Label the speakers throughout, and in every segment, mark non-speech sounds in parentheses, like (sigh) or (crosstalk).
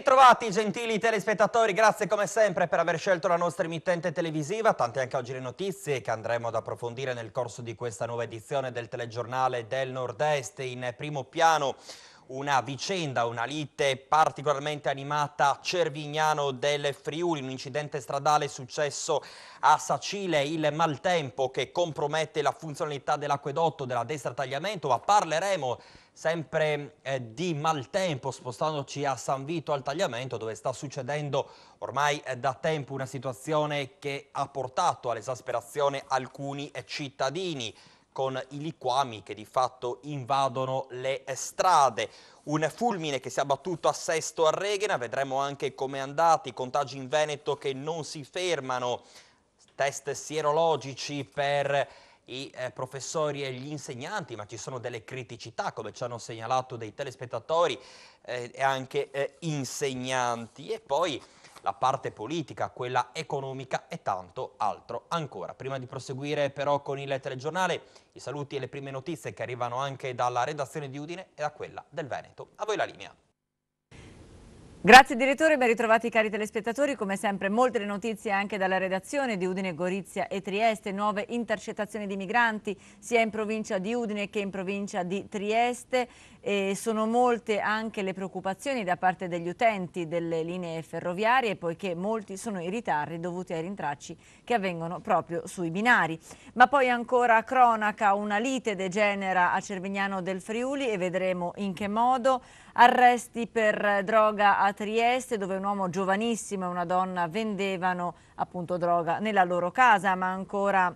Speaker 1: ritrovati gentili telespettatori, grazie come sempre per aver scelto la nostra emittente televisiva, tante anche oggi le notizie che andremo ad approfondire nel corso di questa nuova edizione del telegiornale del Nord-Est in primo piano una vicenda, una lite particolarmente animata a Cervignano del Friuli, un incidente stradale successo a Sacile, il maltempo che compromette la funzionalità dell'acquedotto della destra tagliamento, ma parleremo sempre eh, di maltempo spostandoci a San Vito al Tagliamento dove sta succedendo ormai eh, da tempo una situazione che ha portato all'esasperazione alcuni eh, cittadini con i liquami che di fatto invadono le eh, strade. Un fulmine che si è abbattuto a Sesto a Reghena, vedremo anche come è andato, i contagi in Veneto che non si fermano, test sierologici per i eh, professori e gli insegnanti, ma ci sono delle criticità, come ci hanno segnalato dei telespettatori eh, e anche eh, insegnanti. E poi la parte politica, quella economica e tanto altro ancora. Prima di proseguire però con il telegiornale, i saluti e le prime notizie che arrivano anche dalla redazione di Udine e da quella del Veneto. A voi la linea.
Speaker 2: Grazie direttore, ben ritrovati cari telespettatori, come sempre molte le notizie anche dalla redazione di Udine, Gorizia e Trieste, nuove intercettazioni di migranti sia in provincia di Udine che in provincia di Trieste e sono molte anche le preoccupazioni da parte degli utenti delle linee ferroviarie poiché molti sono i ritardi dovuti ai rintracci che avvengono proprio sui binari. Ma poi ancora cronaca, una lite degenera a Cervignano del Friuli e vedremo in che modo Arresti per droga a Trieste dove un uomo giovanissimo e una donna vendevano appunto droga nella loro casa ma ancora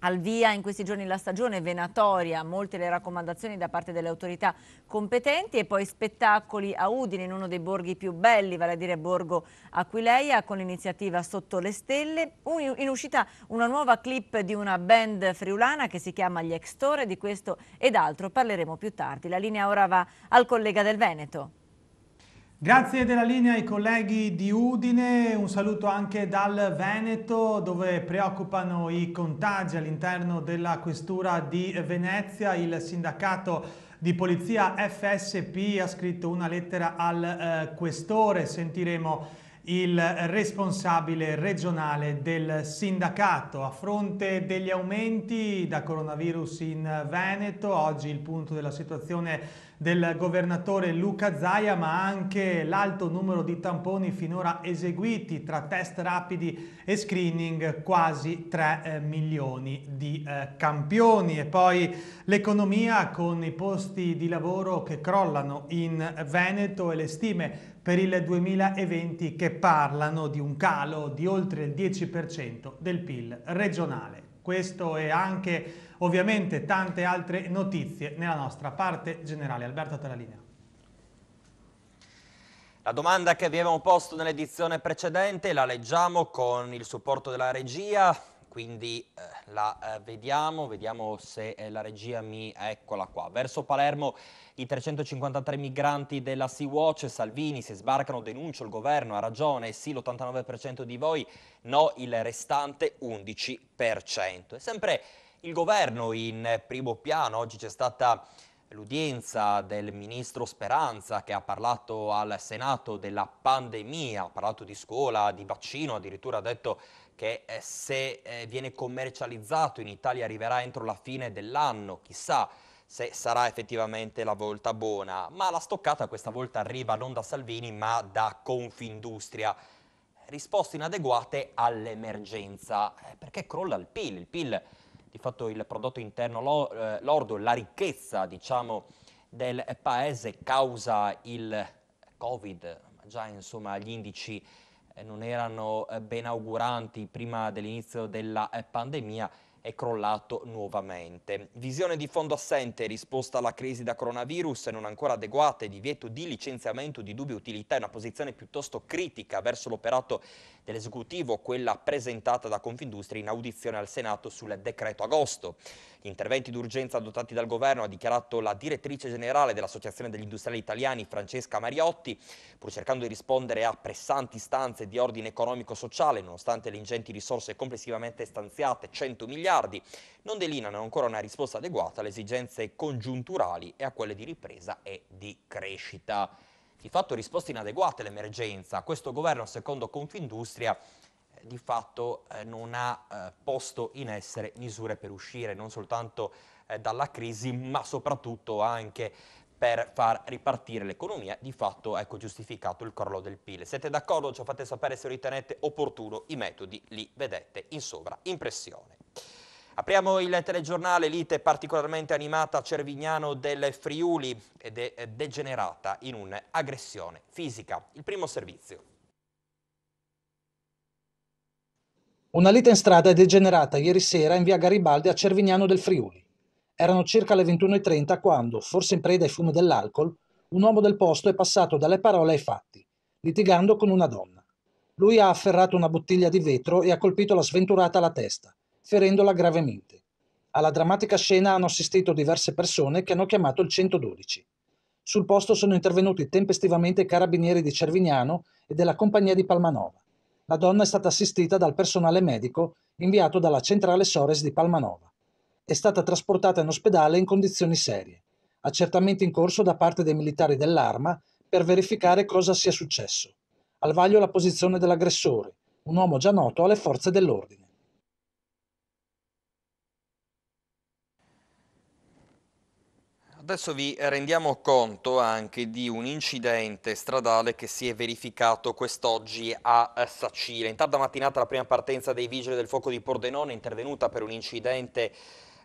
Speaker 2: al via in questi giorni la stagione venatoria, molte le raccomandazioni da parte delle autorità competenti e poi spettacoli a Udine in uno dei borghi più belli, vale a dire Borgo Aquileia con l'iniziativa Sotto le Stelle. In uscita una nuova clip di una band friulana che si chiama Gli Extore, di questo ed altro parleremo più tardi. La linea ora va al collega del Veneto.
Speaker 3: Grazie della linea ai colleghi di Udine, un saluto anche dal Veneto dove preoccupano i contagi all'interno della questura di Venezia, il sindacato di polizia FSP ha scritto una lettera al eh, questore, sentiremo il responsabile regionale del sindacato. A fronte degli aumenti da coronavirus in Veneto, oggi il punto della situazione è del governatore Luca Zaia, ma anche l'alto numero di tamponi finora eseguiti tra test rapidi e screening, quasi 3 eh, milioni di eh, campioni. E poi l'economia con i posti di lavoro che crollano in Veneto e le stime per il 2020 che parlano di un calo di oltre il 10% del PIL regionale. Questo è anche ovviamente tante altre notizie nella nostra parte generale. Alberto, te la linea.
Speaker 1: La domanda che vi avevamo posto nell'edizione precedente la leggiamo con il supporto della regia, quindi eh, la eh, vediamo, vediamo se eh, la regia mi... eccola qua. Verso Palermo i 353 migranti della Sea-Watch, Salvini, se sbarcano denuncio il governo, ha ragione, sì l'89% di voi, no il restante 11%. È sempre il governo in primo piano. Oggi c'è stata l'udienza del ministro Speranza che ha parlato al Senato della pandemia, ha parlato di scuola, di vaccino, addirittura ha detto che eh, se eh, viene commercializzato in Italia arriverà entro la fine dell'anno, chissà se sarà effettivamente la volta buona, ma la stoccata questa volta arriva non da Salvini ma da Confindustria. Risposte inadeguate all'emergenza, eh, perché crolla il PIL, il PIL di fatto il prodotto interno eh, lordo, la ricchezza diciamo, del paese causa il Covid, già insomma, gli indici eh, non erano eh, ben auguranti prima dell'inizio della pandemia è crollato nuovamente. Visione di fondo assente, risposta alla crisi da coronavirus non ancora adeguata e divieto di licenziamento di dubbia utilità è una posizione piuttosto critica verso l'operato dell'esecutivo, quella presentata da Confindustria in audizione al Senato sul decreto agosto. Gli interventi d'urgenza adottati dal governo, ha dichiarato la direttrice generale dell'Associazione degli Industriali Italiani, Francesca Mariotti, pur cercando di rispondere a pressanti istanze di ordine economico-sociale, nonostante le ingenti risorse complessivamente stanziate, 100 miliardi, non delineano ancora una risposta adeguata alle esigenze congiunturali e a quelle di ripresa e di crescita. Di fatto risposte inadeguate all'emergenza. Questo governo, secondo Confindustria, di fatto eh, non ha eh, posto in essere misure per uscire non soltanto eh, dalla crisi ma soprattutto anche per far ripartire l'economia, di fatto ecco giustificato il crollo del PIL. Siete d'accordo? Ci fate sapere se ritenete opportuno i metodi, li vedete in sovraimpressione. Apriamo il telegiornale, lite particolarmente animata a Cervignano del Friuli ed è eh, degenerata in un'aggressione fisica. Il primo servizio.
Speaker 4: Una lite in strada è degenerata ieri sera in via Garibaldi a Cervignano del Friuli. Erano circa le 21.30 quando, forse in preda ai fumi dell'alcol, un uomo del posto è passato dalle parole ai fatti, litigando con una donna. Lui ha afferrato una bottiglia di vetro e ha colpito la sventurata alla testa, ferendola gravemente. Alla drammatica scena hanno assistito diverse persone che hanno chiamato il 112. Sul posto sono intervenuti tempestivamente i carabinieri di Cervignano e della compagnia di Palmanova la donna è stata assistita dal personale medico inviato dalla centrale Sores di Palmanova. È stata trasportata in ospedale in condizioni serie. Accertamenti in corso da parte dei militari dell'arma per verificare cosa sia successo. Al vaglio la posizione dell'aggressore, un uomo già noto alle forze dell'ordine.
Speaker 1: Adesso vi rendiamo conto anche di un incidente stradale che si è verificato quest'oggi a eh, Sacile. In tarda mattinata la prima partenza dei Vigili del Fuoco di Pordenone è intervenuta per un incidente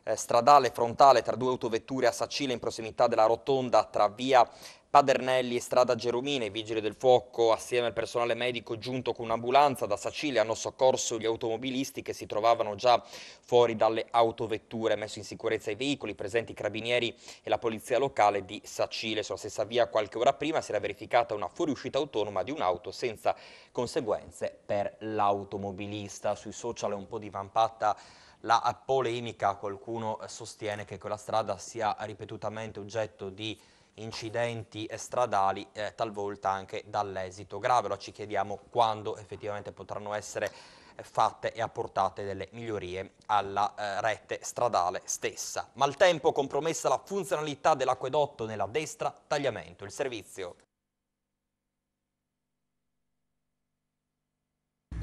Speaker 1: eh, stradale frontale tra due autovetture a Sacile in prossimità della rotonda tra via Padernelli e Strada Gerumine, i vigili del fuoco assieme al personale medico giunto con un'ambulanza da Sacile hanno soccorso gli automobilisti che si trovavano già fuori dalle autovetture, messo in sicurezza i veicoli, presenti i carabinieri e la polizia locale di Sacile. Sulla stessa via qualche ora prima si era verificata una fuoriuscita autonoma di un'auto senza conseguenze per l'automobilista. Sui social è un po' divampata la polemica, qualcuno sostiene che quella strada sia ripetutamente oggetto di incidenti stradali, eh, talvolta anche dall'esito grave. Allora ci chiediamo quando effettivamente potranno essere eh, fatte e apportate delle migliorie alla eh, rete stradale stessa. Maltempo compromessa la funzionalità dell'acquedotto nella destra tagliamento. Il servizio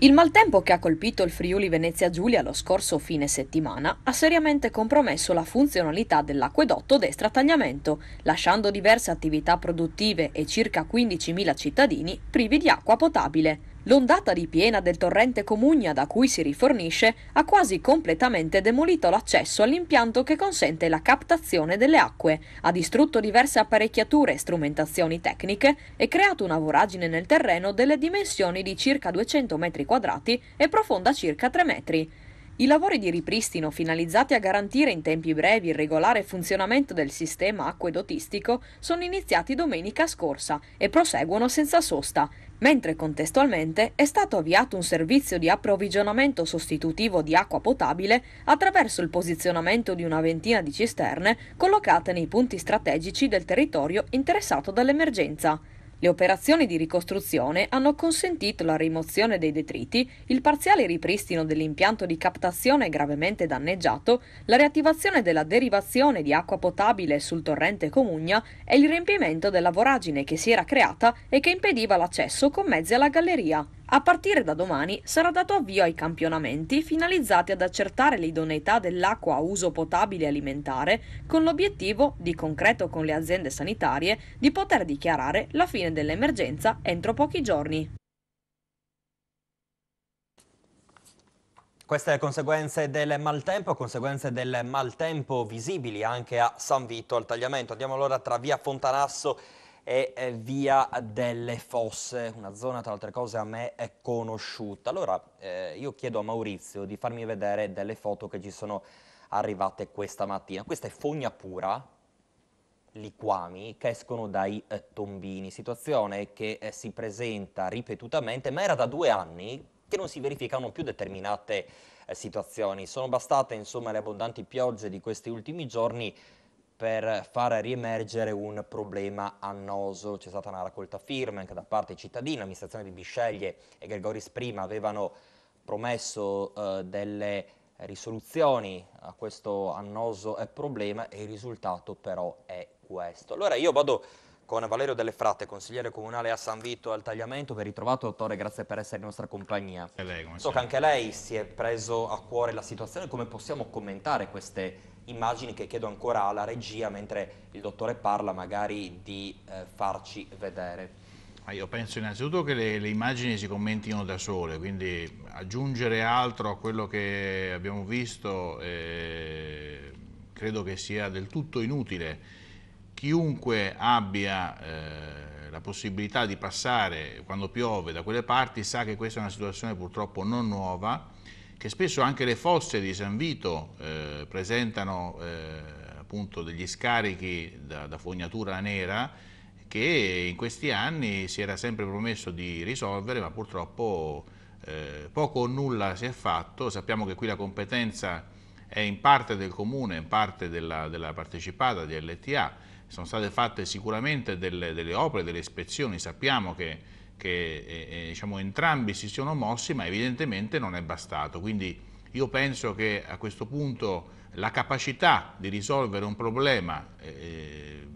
Speaker 5: Il maltempo che ha colpito il Friuli Venezia Giulia lo scorso fine settimana ha seriamente compromesso la funzionalità dell'acquedotto destra tagliamento, lasciando diverse attività produttive e circa 15.000 cittadini privi di acqua potabile. L'ondata di piena del torrente Comugna da cui si rifornisce ha quasi completamente demolito l'accesso all'impianto che consente la captazione delle acque, ha distrutto diverse apparecchiature e strumentazioni tecniche e creato una voragine nel terreno delle dimensioni di circa 200 metri quadrati e profonda circa 3 metri. I lavori di ripristino finalizzati a garantire in tempi brevi il regolare funzionamento del sistema acquedotistico sono iniziati domenica scorsa e proseguono senza sosta mentre contestualmente è stato avviato un servizio di approvvigionamento sostitutivo di acqua potabile attraverso il posizionamento di una ventina di cisterne collocate nei punti strategici del territorio interessato dall'emergenza. Le operazioni di ricostruzione hanno consentito la rimozione dei detriti, il parziale ripristino dell'impianto di captazione gravemente danneggiato, la riattivazione della derivazione di acqua potabile sul torrente Comugna e il riempimento della voragine che si era creata e che impediva l'accesso con mezzi alla galleria. A partire da domani sarà dato avvio ai campionamenti finalizzati ad accertare l'idoneità dell'acqua a uso potabile alimentare con l'obiettivo, di concreto con le aziende sanitarie, di poter dichiarare la fine dell'emergenza entro pochi giorni.
Speaker 1: Queste conseguenze del maltempo, conseguenze del maltempo visibili anche a San Vito al tagliamento. Andiamo allora tra via Fontanasso e e è via delle fosse, una zona tra altre cose a me è conosciuta. Allora eh, io chiedo a Maurizio di farmi vedere delle foto che ci sono arrivate questa mattina. Questa è fogna pura, liquami che escono dai eh, tombini, situazione che eh, si presenta ripetutamente, ma era da due anni che non si verificavano più determinate eh, situazioni. Sono bastate insomma le abbondanti piogge di questi ultimi giorni per far riemergere un problema annoso. C'è stata una raccolta firme anche da parte dei cittadini, l'amministrazione di Bisceglie e Gregoris prima avevano promesso eh, delle risoluzioni a questo annoso eh, problema e il risultato però è questo. Allora io vado con Valerio Delle Fratte, consigliere comunale a San Vito al Tagliamento. Ben ritrovato, dottore, grazie per essere in nostra compagnia. Lei, so che anche lei si è preso a cuore la situazione, come possiamo commentare queste risoluzioni? immagini che chiedo ancora alla regia mentre il dottore parla magari
Speaker 6: di eh, farci vedere. Ah, io penso innanzitutto che le, le, immagini si commentino da sole, quindi aggiungere altro a quello che abbiamo visto eh, credo che sia del tutto inutile. Chiunque abbia eh, la possibilità di passare quando piove da quelle parti sa che questa è una situazione purtroppo non nuova, che spesso anche le fosse di San Vito eh, presentano eh, appunto degli scarichi da, da fognatura nera che in questi anni si era sempre promesso di risolvere ma purtroppo eh, poco o nulla si è fatto, sappiamo che qui la competenza è in parte del comune, in parte della, della partecipata di LTA, sono state fatte sicuramente delle, delle opere, delle ispezioni, sappiamo che che eh, eh, diciamo, entrambi si siano mossi, ma evidentemente non è bastato. Quindi io penso che a questo punto la capacità di risolvere un problema eh, eh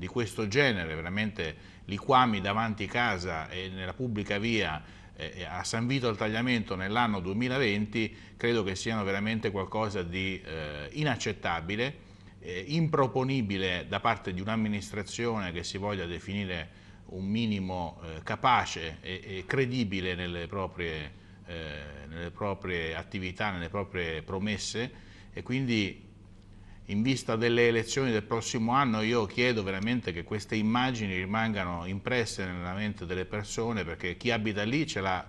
Speaker 6: di questo genere, veramente liquami davanti casa e nella pubblica via eh, eh a San Vito al Tagliamento nell'anno 2020, credo che siano veramente qualcosa di eh, inaccettabile, improponibile da parte di un'amministrazione che si voglia definire un minimo eh, capace e, e, credibile nelle proprie, eh, nelle proprie attività, nelle proprie promesse e quindi in vista delle elezioni del prossimo anno io chiedo veramente che queste immagini rimangano impresse nella mente delle persone perché chi abita lì ce l'ha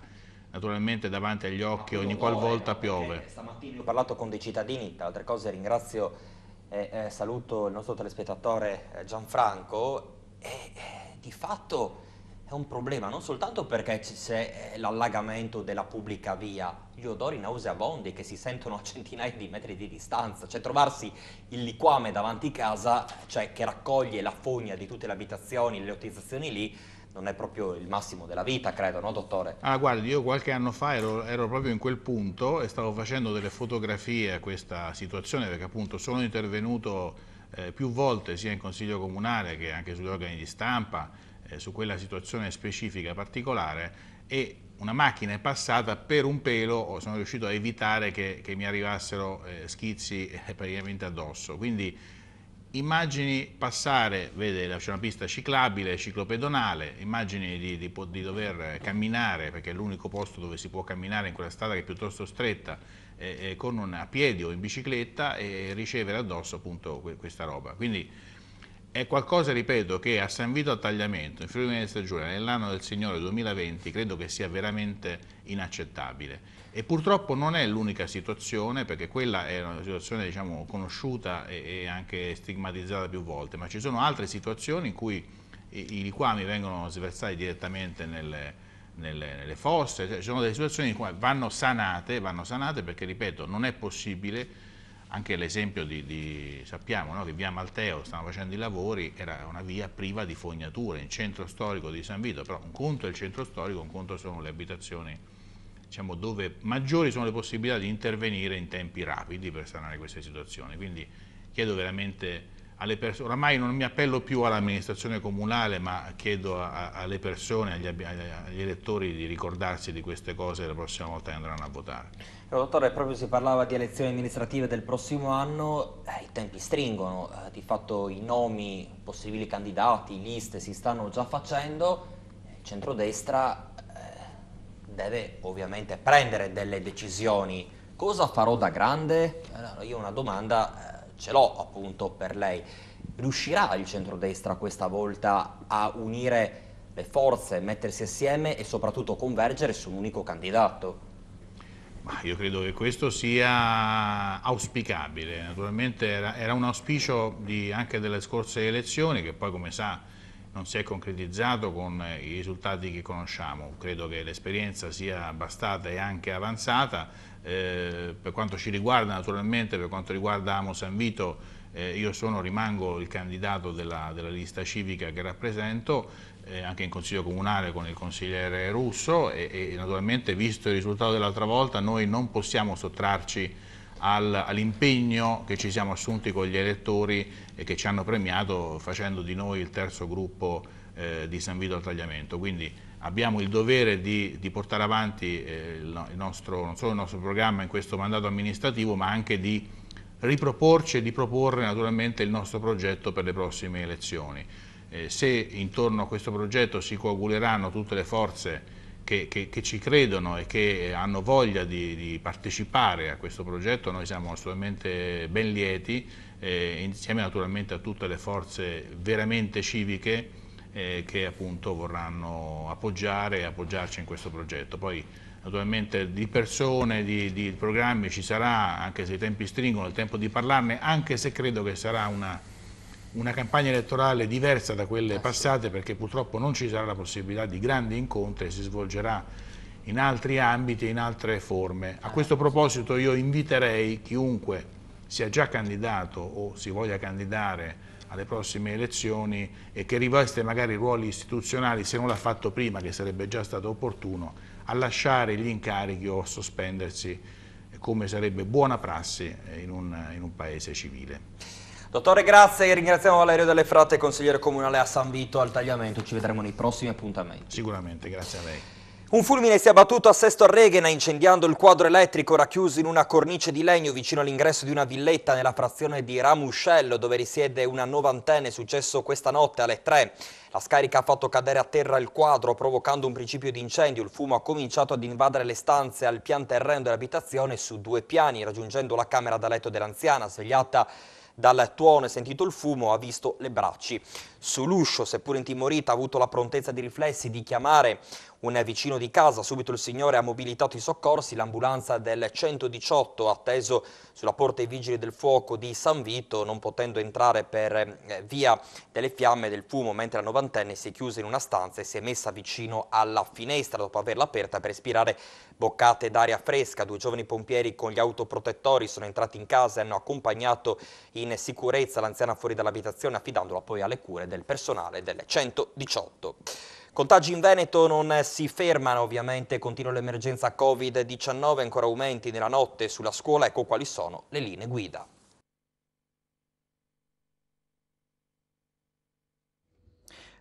Speaker 6: naturalmente davanti agli occhi ogni eh, qualvolta no, piove. Stamattina ho parlato con dei cittadini,
Speaker 1: tra altre cose ringrazio e eh, saluto il nostro telespettatore eh, Gianfranco e eh, di fatto è un problema non soltanto perché c'è l'allagamento della pubblica via, gli odori nauseabondi che si sentono a centinaia di metri di distanza, cioè trovarsi il liquame davanti casa, cioè che raccoglie la fogna di tutte le abitazioni, le ottimizzazioni lì, non è proprio il massimo della vita, credo, no dottore?
Speaker 6: Ah, guardi, io qualche anno fa ero, ero, proprio in quel punto e stavo facendo delle fotografie a questa situazione perché appunto sono intervenuto eh, più volte sia in Consiglio Comunale che anche sugli organi di stampa, eh, su quella situazione specifica particolare e una macchina è passata per un pelo, sono riuscito a evitare che, che mi arrivassero eh, schizzi (laughs) eh, praticamente addosso. Quindi immagini passare, vede c'è una pista ciclabile, ciclopedonale, immagini di, di, di dover camminare, perché è l'unico posto dove si può camminare in quella strada che è piuttosto stretta, eh, con un, a piedi o in bicicletta e ricevere addosso appunto que questa roba. Quindi è qualcosa, ripeto, che a San Vito a Tagliamento, in Friuli Venezia Giulia, nell'anno del Signore 2020, credo che sia veramente inaccettabile. E purtroppo non è l'unica situazione, perché quella è una situazione diciamo, conosciuta e, anche stigmatizzata più volte, ma ci sono altre situazioni in cui i, liquami vengono sversati direttamente nelle, nelle, nelle fosse, cioè, ci sono delle situazioni che vanno sanate, vanno sanate perché ripeto non è possibile anche l'esempio di, di, sappiamo no, che via Malteo stanno facendo i lavori, era una via priva di fognature, in centro storico di San Vito, però un conto è il centro storico, un conto sono le abitazioni diciamo, dove maggiori sono le possibilità di intervenire in tempi rapidi per sanare queste situazioni, quindi chiedo veramente persone, oramai non mi appello più all'amministrazione comunale, ma chiedo a, alle persone, agli, agli, elettori di ricordarsi di queste cose la prossima volta che andranno a votare. Allora,
Speaker 1: eh, dottore, proprio si parlava di elezioni amministrative del prossimo anno, eh, i tempi stringono, eh, di fatto i nomi, possibili candidati, liste si stanno già facendo, il centrodestra eh, deve ovviamente prendere delle decisioni. Cosa farò da grande? Allora, io una domanda eh, ce l'ho appunto per lei. Riuscirà il centrodestra questa volta a unire le forze, mettersi assieme e soprattutto convergere su un
Speaker 6: unico candidato? Ma io credo che questo sia auspicabile, naturalmente era, era un auspicio di, anche delle scorse elezioni che poi come sa non si è concretizzato con eh, i risultati che conosciamo. Credo che l'esperienza sia bastata e anche avanzata. Eh, per quanto ci riguarda, naturalmente, per quanto riguarda Amo San Vito, eh, io sono, rimango il candidato della, della lista civica che rappresento, eh, anche in consiglio comunale con il consigliere Russo e, e naturalmente visto il risultato dell'altra volta noi non possiamo sottrarci all'impegno che ci siamo assunti con gli elettori e che ci hanno premiato facendo di noi il terzo gruppo eh, di San Vito al Tagliamento. Quindi abbiamo il dovere di, di portare avanti eh, il nostro, non solo il nostro programma in questo mandato amministrativo ma anche di riproporci e di proporre naturalmente il nostro progetto per le prossime elezioni. Eh, se intorno a questo progetto si coaguleranno tutte le forze che, che, che, ci credono e che hanno voglia di, di, partecipare a questo progetto, noi siamo assolutamente ben lieti, eh, insieme naturalmente a tutte le forze veramente civiche eh, che appunto vorranno appoggiare e appoggiarci in questo progetto. Poi naturalmente di persone, di, di programmi ci sarà, anche se i tempi stringono, il tempo di parlarne, anche se credo che sarà una una campagna elettorale diversa da quelle passate perché purtroppo non ci sarà la possibilità di grandi incontri, e si svolgerà in altri ambiti, e in altre forme. A questo proposito io inviterei chiunque sia già candidato o si voglia candidare alle prossime elezioni e che riveste magari ruoli istituzionali, se non l'ha fatto prima, che sarebbe già stato opportuno, a lasciare gli incarichi o a sospendersi come sarebbe buona prassi eh, in un, in un paese civile.
Speaker 1: Dottore, grazie e ringraziamo Valerio Delle Fratte, consigliere comunale a San Vito al tagliamento. Ci vedremo nei prossimi appuntamenti. Sicuramente, grazie a lei. Un fulmine si è abbattuto a Sesto Reghena incendiando il quadro elettrico racchiuso in una cornice di legno vicino all'ingresso di una villetta nella frazione di Ramuscello dove risiede una novantenne successo questa notte alle 3. La scarica ha fatto cadere a terra il quadro provocando un principio di incendio. Il fumo ha cominciato ad invadere le stanze al pian terreno dell'abitazione su due piani raggiungendo la camera da letto dell'anziana svegliata dal tuono e sentito il fumo, ha visto le bracci. Sull'uscio, seppur intimorita, ha avuto la prontezza di riflessi di chiamare un vicino di casa, subito il signore ha mobilitato i soccorsi, l'ambulanza del 118 atteso sulla porta ai vigili del fuoco di San Vito, non potendo entrare per eh, via delle fiamme e del fumo, mentre la novantenne si è chiusa in una stanza e si è messa vicino alla finestra dopo averla aperta per respirare boccate d'aria fresca. Due giovani pompieri con gli autoprotettori sono entrati in casa e hanno accompagnato in sicurezza l'anziana fuori dall'abitazione affidandola poi alle cure del personale del 118. Contagi in Veneto non si fermano, ovviamente continua l'emergenza Covid-19, ancora aumenti nella notte sulla scuola, ecco quali sono le linee guida.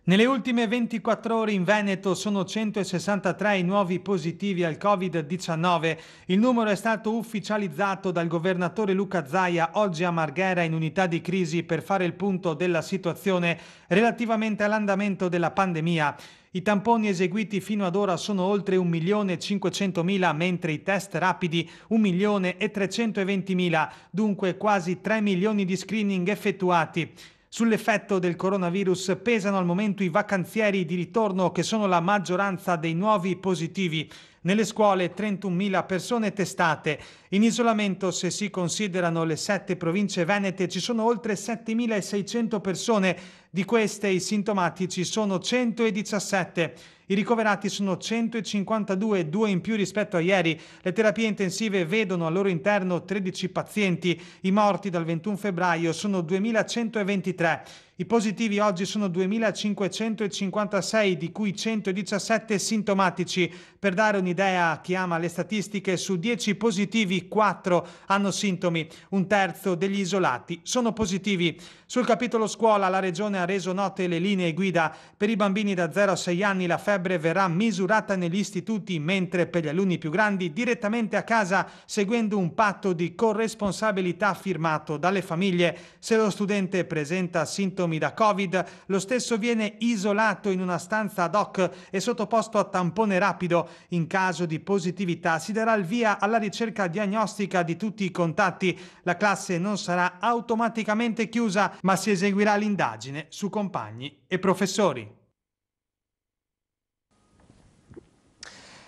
Speaker 3: Nelle ultime 24 ore in Veneto sono 163 i nuovi positivi al Covid-19. Il numero è stato ufficializzato dal governatore Luca Zaia oggi a Marghera in unità di crisi per fare il punto della situazione relativamente all'andamento della pandemia. I tamponi eseguiti fino ad ora sono oltre 1.500.000, mentre i test rapidi 1.320.000, dunque quasi 3 milioni di screening effettuati. Sull'effetto del coronavirus pesano al momento i vacanzieri di ritorno che sono la maggioranza dei nuovi positivi. Nelle scuole 31.000 persone testate. In isolamento, se si considerano le sette province venete, ci sono oltre 7.600 persone. Di queste i sintomatici sono 117. I ricoverati sono 152, due in più rispetto a ieri. Le terapie intensive vedono al loro interno 13 pazienti. I morti dal 21 febbraio sono 2.123. I positivi oggi sono 2.556, di cui 117 sintomatici. Per dare un'idea a chi ama le statistiche, su 10 positivi 4 hanno sintomi, un terzo degli isolati sono positivi. Sul capitolo scuola la Regione ha reso note le linee guida. Per i bambini da 0 a 6 anni la febbre verrà misurata negli istituti, mentre per gli alunni più grandi direttamente a casa, seguendo un patto di corresponsabilità firmato dalle famiglie. Se lo studente presenta sintomi da Covid, lo stesso viene isolato in una stanza ad hoc e sottoposto a tampone rapido. In caso di positività si darà il via alla ricerca diagnostica di tutti i contatti. La classe non sarà automaticamente chiusa, ma si eseguirà l'indagine su compagni e
Speaker 1: professori.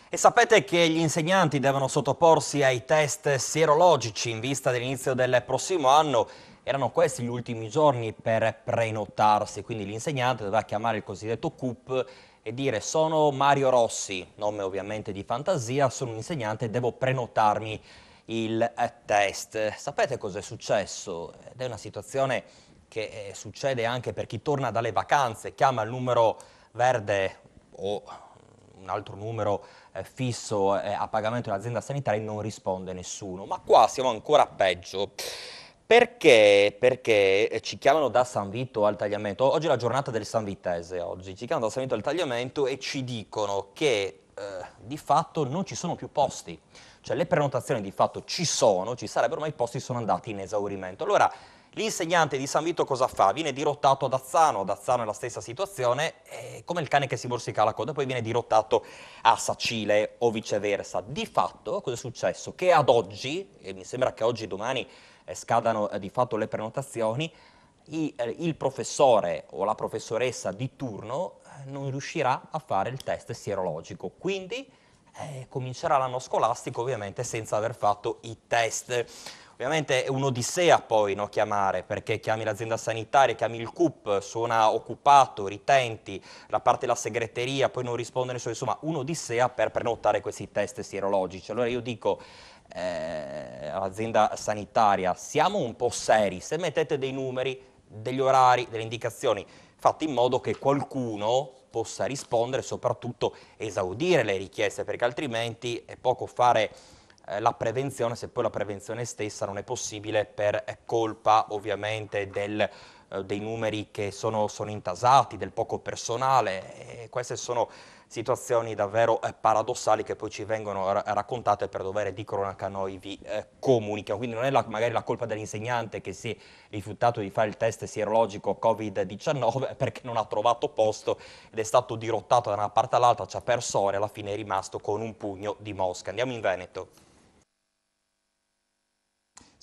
Speaker 1: E sapete che gli insegnanti devono sottoporsi ai test sierologici in vista dell'inizio del prossimo anno. Erano questi gli ultimi giorni per prenotarsi, quindi l'insegnante dovrà chiamare il cosiddetto CUP e dire sono Mario Rossi, nome ovviamente di fantasia, sono un insegnante e devo prenotarmi il test. Sapete cos'è successo? Ed è una situazione che eh, succede anche per chi torna dalle vacanze, chiama il numero verde o un altro numero eh, fisso eh, a pagamento dell'azienda sanitaria e non risponde nessuno. Ma qua siamo ancora peggio. Perché? Perché eh, ci chiamano da San Vito al tagliamento. Oggi è la giornata del San Vitese, oggi. Ci chiamano da San Vito al tagliamento e ci dicono che eh, di fatto non ci sono più posti. Cioè le prenotazioni di fatto ci sono, ci sarebbero, ma i posti sono andati in esaurimento. Allora L'insegnante di San Vito cosa fa? Viene dirottato ad Azzano, ad Azzano è la stessa situazione, come il cane che si morsica la coda, poi viene dirottato a Sacile o viceversa. Di fatto, cosa è successo? Che ad oggi, e mi sembra che oggi e domani eh, scadano eh, di fatto le prenotazioni, eh, il professore o la professoressa di turno non riuscirà a fare il test sierologico. Quindi eh, comincerà l'anno scolastico ovviamente senza aver fatto i test. Ovviamente è un'odissea poi no, chiamare, perché chiami l'azienda sanitaria, chiami il CUP, suona occupato, ritenti, la parte della segreteria, poi non risponde nessuno, insomma un'odissea per prenotare questi test sierologici. Allora io dico, eh, all'azienda sanitaria, siamo un po' seri, se mettete dei numeri, degli orari, delle indicazioni, fate in modo che qualcuno possa rispondere e soprattutto esaudire le richieste, perché altrimenti è poco fare eh, la prevenzione, se poi la prevenzione stessa non è possibile per eh, colpa ovviamente del, eh, dei numeri che sono, sono, intasati, del poco personale. E queste sono situazioni davvero eh, paradossali che poi ci vengono raccontate per dovere di cronaca noi vi eh, comunichiamo. Quindi non è la, magari la colpa dell'insegnante che si è rifiutato di fare il test sierologico Covid-19 (laughs) perché non ha trovato posto ed è stato dirottato da una parte all'altra, ci ha perso ore e alla fine è rimasto con un pugno di mosca. Andiamo in Veneto.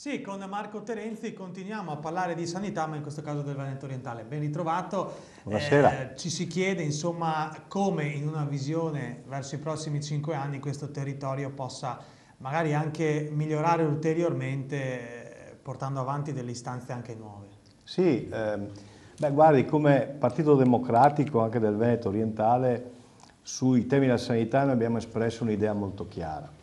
Speaker 3: Sì, con Marco Terenzi continuiamo a parlare di sanità, ma in questo caso del Veneto Orientale. Ben ritrovato.
Speaker 7: Buonasera.
Speaker 3: Eh, ci si chiede insomma come in una visione verso i prossimi cinque anni questo territorio possa magari anche migliorare ulteriormente eh, portando avanti delle istanze anche nuove.
Speaker 7: Sì, ehm, beh, guardi, come Partito Democratico anche del Veneto Orientale sui temi della sanità noi abbiamo espresso un'idea molto chiara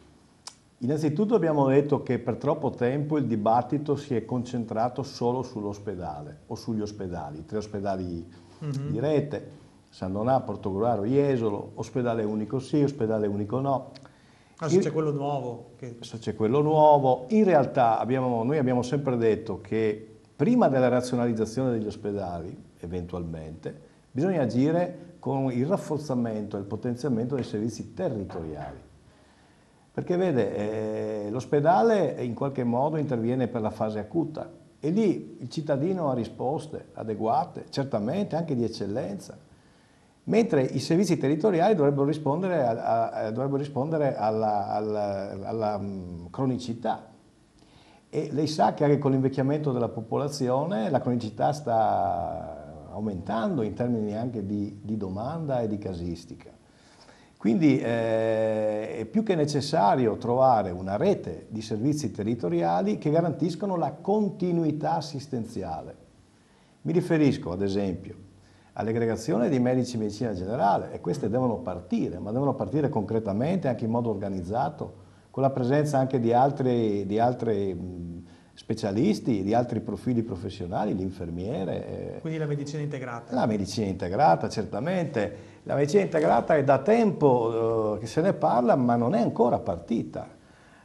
Speaker 7: Innanzitutto abbiamo detto che per troppo tempo il dibattito si è concentrato solo sull'ospedale o sugli ospedali, tre ospedali
Speaker 3: mm-hmm. di rete,
Speaker 7: San Donà, Portogruaro, Iesolo, ospedale unico sì, ospedale unico no.
Speaker 3: Adesso se c'è quello nuovo. Che...
Speaker 7: Se c'è quello nuovo. In realtà abbiamo, noi abbiamo sempre detto che prima della razionalizzazione degli ospedali, eventualmente, bisogna agire con il rafforzamento e il potenziamento dei servizi territoriali perché vede, eh, l'ospedale in qualche modo interviene per la fase acuta e lì il cittadino ha risposte adeguate, certamente anche di eccellenza, mentre i servizi territoriali dovrebbero rispondere, a, a, dovrebbero rispondere alla, alla, alla mm, cronicità. E lei sa che anche con l'invecchiamento della popolazione la cronicità sta aumentando in termini anche di, di domanda e di casistica. Quindi eh, è più che necessario trovare una rete di servizi territoriali che garantiscono la continuità assistenziale. Mi riferisco ad esempio all'aggregazione dei medici di medicina generale e queste devono partire, ma devono partire concretamente anche in modo organizzato, con la presenza anche di altri, di altri specialisti, di altri profili professionali, l'infermiere. Eh,
Speaker 3: Quindi la medicina integrata.
Speaker 7: La medicina integrata, certamente. La medicina integrata è da tempo eh, che se ne parla, ma non è ancora partita.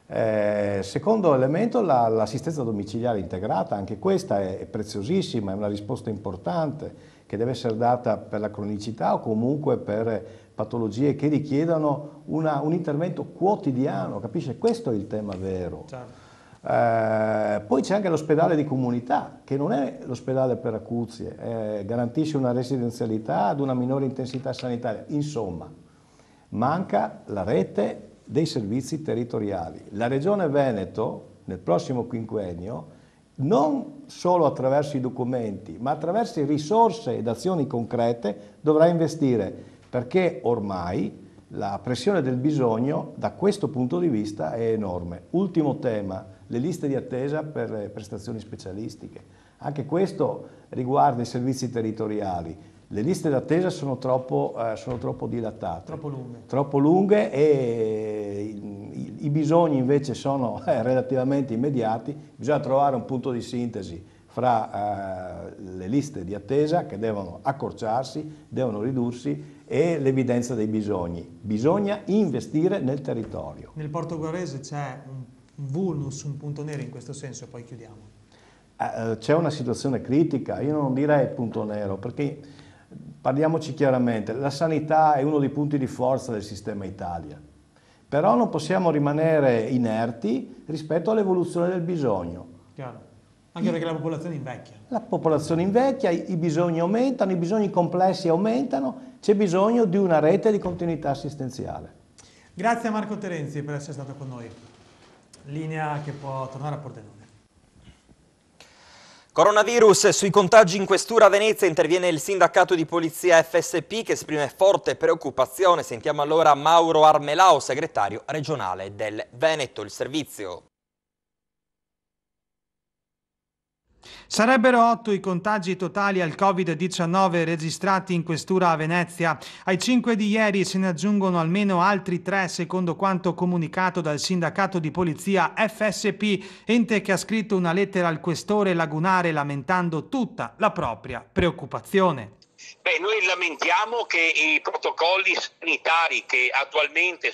Speaker 7: Eh, secondo elemento l'assistenza domiciliare integrata, anche questa è, è, preziosissima, è una risposta importante che deve essere data per la cronicità o comunque per patologie che richiedano una, un intervento quotidiano, capisce? Questo è il tema vero. Certo. Eh, poi c'è anche l'ospedale di comunità, che non è l'ospedale per acuzie, eh, garantisce una residenzialità ad una minore intensità sanitaria. Insomma, manca la rete dei servizi territoriali. La Regione Veneto, nel prossimo quinquennio, non solo attraverso i documenti, ma attraverso risorse ed azioni concrete dovrà investire, perché ormai la pressione del bisogno da questo punto di vista è enorme. Ultimo tema, le liste di attesa per prestazioni specialistiche. Anche questo riguarda i servizi territoriali. Le liste d'attesa sono troppo, eh, sono troppo dilatate, troppo lunghe, troppo lunghe e eh, i, i, bisogni invece sono (laughs) eh, relativamente immediati. Bisogna trovare un punto di sintesi fra eh, le liste di attesa che devono accorciarsi, devono ridursi e l'evidenza dei bisogni. Bisogna investire nel territorio.
Speaker 3: Nel Porto Guarese c'è un vulnus, un punto nero in questo senso, poi chiudiamo?
Speaker 7: Eh, eh, c'è una situazione critica, io non direi punto nero, perché parliamoci chiaramente, la sanità è uno dei punti di forza del sistema Italia, però non possiamo rimanere inerti rispetto all'evoluzione del bisogno.
Speaker 3: Chiaro. Anche perché la popolazione invecchia.
Speaker 7: La popolazione invecchia, i bisogni aumentano, i bisogni complessi aumentano, c'è bisogno di una rete di continuità assistenziale.
Speaker 3: Grazie a Marco Terenzi per essere stato con noi linea che può tornare a Pordenone.
Speaker 1: Coronavirus sui contagi in questura a Venezia interviene il sindacato di polizia FSP che esprime forte preoccupazione. Sentiamo allora Mauro Armelao, segretario regionale del Veneto. Il servizio.
Speaker 3: Sarebbero otto i contagi totali al Covid-19 registrati in questura a Venezia. Ai cinque di ieri se ne aggiungono almeno altri tre, secondo quanto comunicato dal sindacato di polizia FSP, ente che ha scritto una lettera al questore lagunare lamentando tutta la propria preoccupazione.
Speaker 8: Beh, noi lamentiamo che i protocolli sanitari che attualmente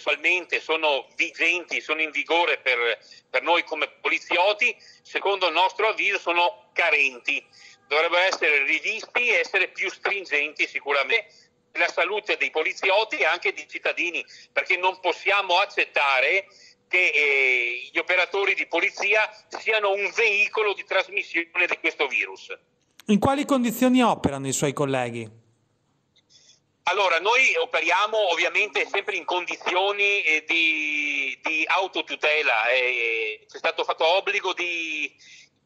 Speaker 8: sono vigenti, sono in vigore per, per, noi come poliziotti, secondo il nostro avviso sono carenti. Dovrebbero essere rivisti e essere più stringenti sicuramente per la salute dei poliziotti e anche dei cittadini, perché non possiamo accettare che eh, gli operatori di polizia siano un veicolo di trasmissione di questo virus.
Speaker 3: In quali condizioni operano i suoi colleghi?
Speaker 8: Allora, noi operiamo ovviamente sempre in condizioni eh, di, di autotutela, eh, c'è stato fatto obbligo di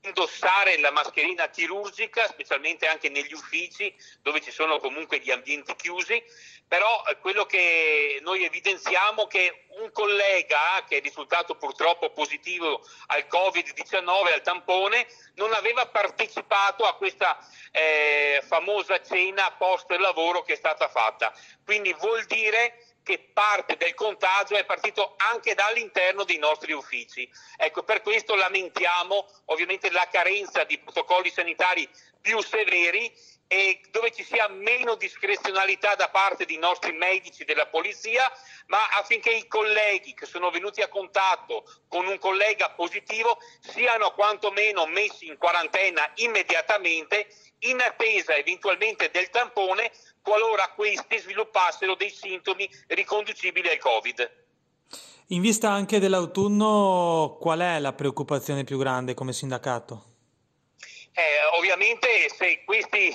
Speaker 8: indossare la mascherina chirurgica, specialmente anche negli uffici dove ci sono comunque gli ambienti chiusi, però eh, quello che noi evidenziamo è che un collega che è risultato purtroppo positivo al Covid-19, al tampone, non aveva partecipato a questa eh, famosa cena post lavoro che è stata fatta. Quindi vuol dire che parte del contagio è partito anche dall'interno dei nostri uffici. Ecco, per questo lamentiamo ovviamente la carenza di protocolli sanitari più severi e dove ci sia meno discrezionalità da parte dei nostri medici della polizia, ma affinché i colleghi che sono venuti a contatto con un collega positivo siano quantomeno messi in quarantena immediatamente in attesa eventualmente del tampone qualora questi sviluppassero dei sintomi riconducibili al Covid.
Speaker 3: In vista anche dell'autunno, qual è la preoccupazione più grande come sindacato?
Speaker 8: Eh, ovviamente se questi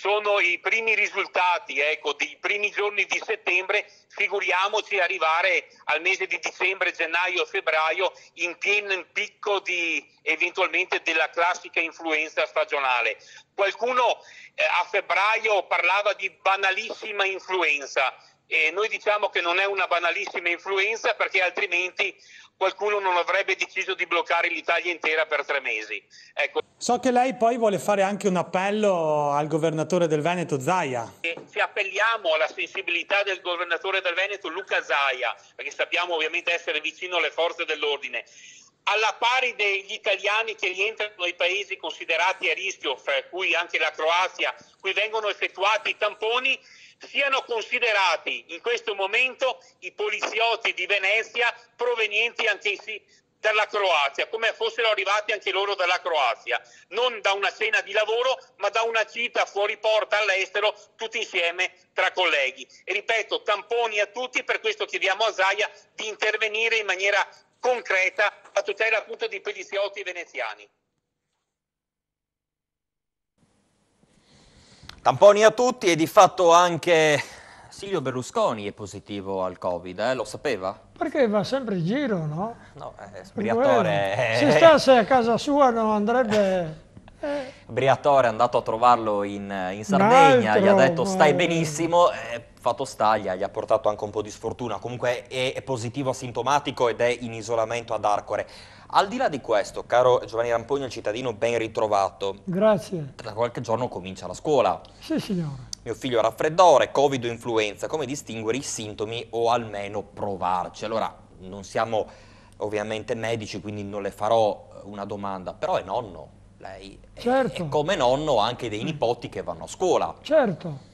Speaker 8: sono i primi risultati ecco, dei primi giorni di settembre, figuriamoci arrivare al mese di dicembre, gennaio, febbraio in pieno picco di, eventualmente della classica influenza stagionale. Qualcuno eh, a febbraio parlava di banalissima influenza. E noi diciamo che non è una banalissima influenza perché altrimenti qualcuno non avrebbe deciso di bloccare l'Italia intera per tre mesi. Ecco.
Speaker 3: So che lei poi vuole fare anche un appello al governatore del Veneto Zaia.
Speaker 8: Eh, Se appelliamo alla sensibilità del governatore del Veneto Luca Zaia, perché sappiamo ovviamente essere vicino alle forze dell'ordine, alla pari degli italiani che rientrano nei paesi considerati a rischio, fra cui anche la Croazia, cui vengono effettuati i tamponi, siano considerati in questo momento i poliziotti di Venezia provenienti anch'essi dalla Croazia, come fossero arrivati anche loro dalla Croazia, non da una cena di lavoro, ma da una gita fuori porta all'estero, tutti insieme tra colleghi. E ripeto, tamponi a tutti, per questo chiediamo a Zaia di intervenire in maniera concreta a tutela appunto dei poliziotti veneziani.
Speaker 1: Tamponi a tutti e di fatto anche Silvio Berlusconi è positivo al Covid, eh? lo sapeva?
Speaker 9: Perché va sempre in giro, no? No, è eh, sbriatore. Eh. Se stasse a casa sua non andrebbe... (laughs)
Speaker 1: Eh. Briatore è andato a trovarlo in, eh, in Sardegna, altro, gli ha detto stai benissimo, eh, fatto staglia, gli ha portato anche un po' di sfortuna, comunque è, è, positivo asintomatico ed è in isolamento ad Arcore. Al di là di questo, caro Giovanni Rampogno, il cittadino ben ritrovato.
Speaker 9: Grazie.
Speaker 1: Tra qualche giorno comincia la scuola.
Speaker 9: Sì, signore
Speaker 1: mio figlio ha raffreddore, covid o influenza, come distinguere i sintomi o almeno provarci? Allora, non siamo ovviamente medici, quindi non le farò eh, una domanda, però è nonno, lei certo. E come nonno anche dei nipoti che vanno a scuola. Certo.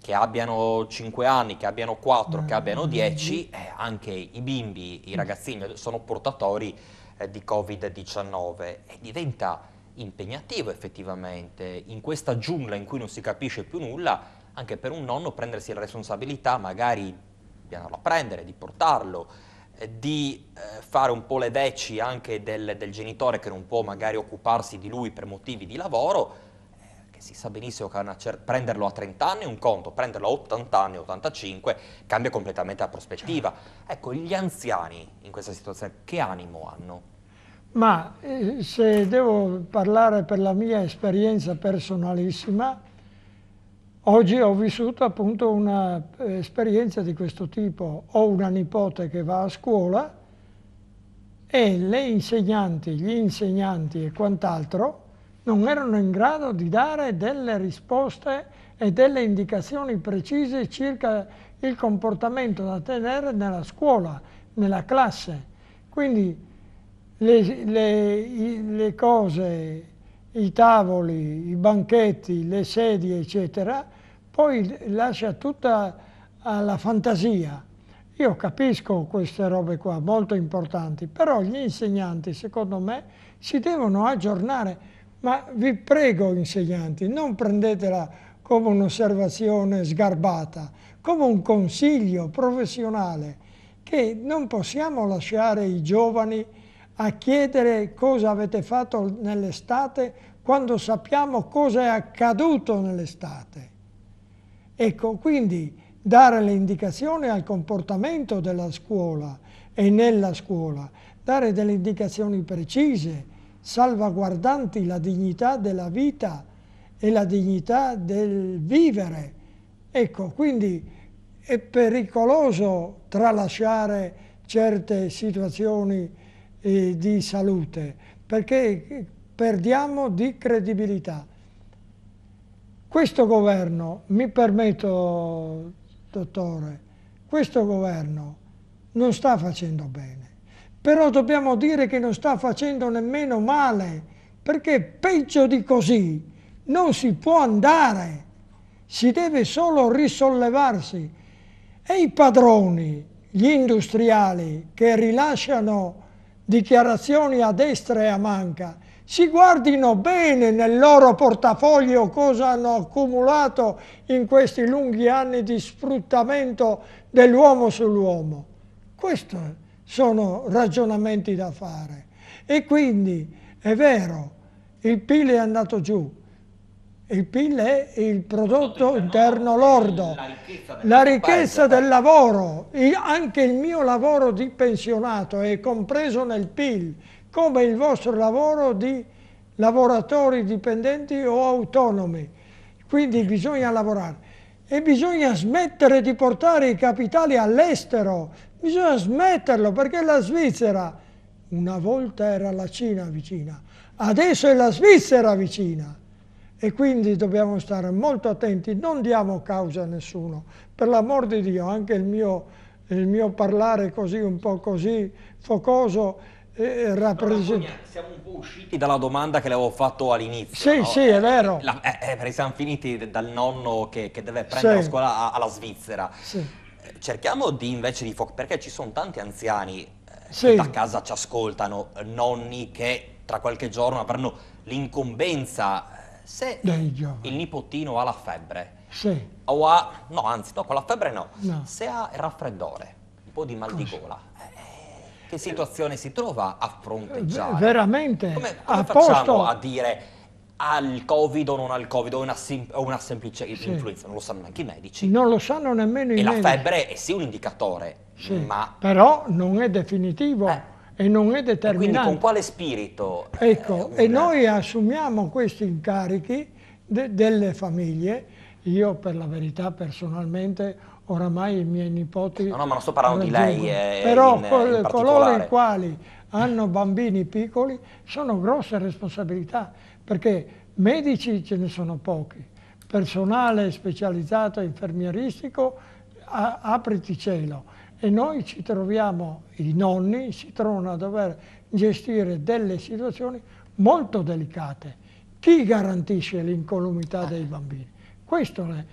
Speaker 1: Che abbiano 5 anni, che abbiano 4, che ah. abbiano 10, eh, anche i bimbi, i ragazzini sono portatori eh, di Covid-19 e diventa impegnativo effettivamente, in questa giungla in cui non si capisce più nulla, anche per un nonno prendersi la responsabilità magari di andarlo a prendere, di portarlo, eh, di eh, fare un po' le veci anche del, del, genitore che non può magari occuparsi di lui per motivi di lavoro, eh, che si sa benissimo che prenderlo a 30 anni è un conto, prenderlo a 80 anni, 85, cambia completamente la prospettiva. Certo. Ecco, gli anziani in questa situazione che animo hanno?
Speaker 9: ma eh, se devo parlare per la mia esperienza personalissima, oggi ho vissuto appunto un'esperienza eh, di questo tipo. Ho una nipote che va a scuola e le insegnanti, gli insegnanti e quant'altro non erano in grado di dare delle risposte e delle indicazioni precise circa il comportamento da tenere nella scuola, nella classe. Quindi le, le, le cose, i tavoli, i banchetti, le sedie, eccetera, poi lascia tutta alla fantasia. Io capisco queste robe qua, molto importanti, però gli insegnanti, secondo me, si devono aggiornare. Ma vi prego, insegnanti, non prendetela come un'osservazione sgarbata, come un consiglio professionale, che non possiamo lasciare i giovani a chiedere cosa avete fatto nell'estate quando sappiamo cosa è accaduto nell'estate. Ecco, quindi dare le indicazioni al comportamento della scuola e nella scuola, dare delle indicazioni precise, salvaguardanti la dignità della vita e la dignità del vivere. Ecco, quindi è pericoloso tralasciare certe situazioni eh, di salute, perché perdiamo di credibilità. Questo governo, mi permetto, dottore, questo governo non sta facendo bene, però dobbiamo dire che non sta facendo nemmeno male, perché peggio di così non si può andare, si deve solo risollevarsi. E i padroni, gli industriali che rilasciano dichiarazioni a destra e a manca, si guardino bene nel loro portafoglio cosa hanno accumulato in questi lunghi anni di sfruttamento dell'uomo sull'uomo. Questi sono ragionamenti da fare. E quindi è vero, il PIL è andato giù, il PIL è il prodotto interno lordo, la ricchezza del lavoro, anche il mio lavoro di pensionato è compreso nel PIL, come il vostro lavoro di lavoratori dipendenti o autonomi. Quindi bisogna lavorare e bisogna smettere di portare i capitali all'estero, bisogna smetterlo perché la Svizzera una volta era la Cina vicina, adesso è la Svizzera vicina. E quindi dobbiamo stare molto attenti, non diamo causa a nessuno. Per l'amor di Dio, anche il mio, il mio parlare così, un po' così, focoso, eh, rappresenta...
Speaker 1: No, siamo un po' usciti dalla domanda che le avevo fatto all'inizio. Sì, no? sì, è eh, vero. La, eh, eh, perché siamo finiti dal nonno che, che deve prendere sì. la scuola alla Svizzera.
Speaker 9: Sì. Eh,
Speaker 1: cerchiamo di invece di focare, perché ci sono tanti anziani sì. che da casa ci ascoltano, nonni che tra qualche giorno avranno l'incombenza se
Speaker 10: il
Speaker 1: nipotino ha la febbre, sì. o ha, no anzi, no, con la febbre no, no. se ha il raffreddore, un po' di mal Cosa? di gola, eh, che situazione si trova a fronteggiare? Eh,
Speaker 9: veramente? Come, come a facciamo posto... a
Speaker 1: dire ha il covid o non ha il covid o una, o una semplice sì. influenza, non lo sanno neanche i medici.
Speaker 9: Non lo sanno nemmeno e i medici. E la febbre
Speaker 1: è sì un indicatore, sì. ma...
Speaker 9: Però non è definitivo. Eh e non è determinante. quindi con
Speaker 1: quale spirito? Eh,
Speaker 9: ecco, una... e noi assumiamo questi incarichi de delle famiglie, io per la verità personalmente oramai i miei nipoti... No, no, ma non sto parlando di lei eh, Però in, eh, in coloro i quali hanno bambini piccoli sono grosse responsabilità, perché medici ce ne sono pochi, personale specializzato infermieristico, apriti cielo e noi ci troviamo, i nonni, si trovano a dover gestire delle situazioni molto delicate. Chi garantisce l'incolumità dei eh. bambini? Questo è.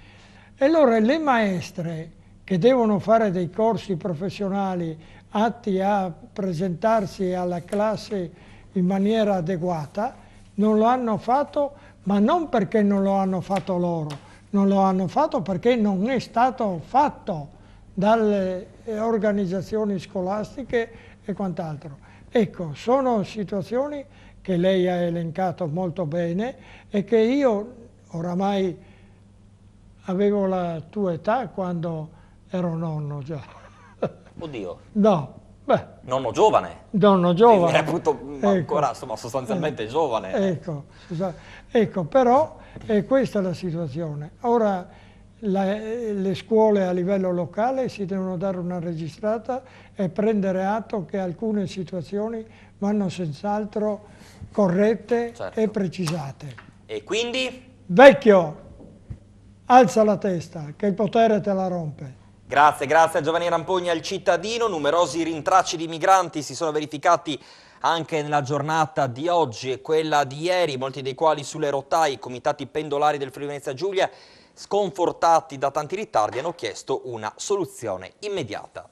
Speaker 9: E allora le maestre che devono fare dei corsi professionali atti a presentarsi alla classe in maniera adeguata, non lo hanno fatto, ma non perché non lo hanno fatto loro, non lo hanno fatto perché non è stato fatto dalle eh, organizzazioni scolastiche e quant'altro. Ecco, sono situazioni che lei ha elencato molto bene e che io oramai avevo la tua età quando ero nonno già.
Speaker 8: (laughs) Oddio. No. Beh. Nonno
Speaker 1: giovane. Nonno giovane. Mi reputo ecco. ancora insomma, sostanzialmente eh. giovane. Ecco,
Speaker 9: ecco però eh, questa è la situazione. Ora la, le scuole a livello locale si devono dare una registrata e prendere atto che alcune situazioni vanno senz'altro corrette certo. e precisate.
Speaker 1: E quindi?
Speaker 9: Vecchio, alza la testa, che il potere te la rompe.
Speaker 1: Grazie, grazie a Giovanni Rampogna, il cittadino. Numerosi rintracci di migranti si sono verificati anche nella giornata di oggi e quella di ieri, molti dei quali sulle rotaie, i comitati pendolari del Friuli Venezia Giulia Sconfortati da tanti ritardi hanno chiesto una soluzione immediata.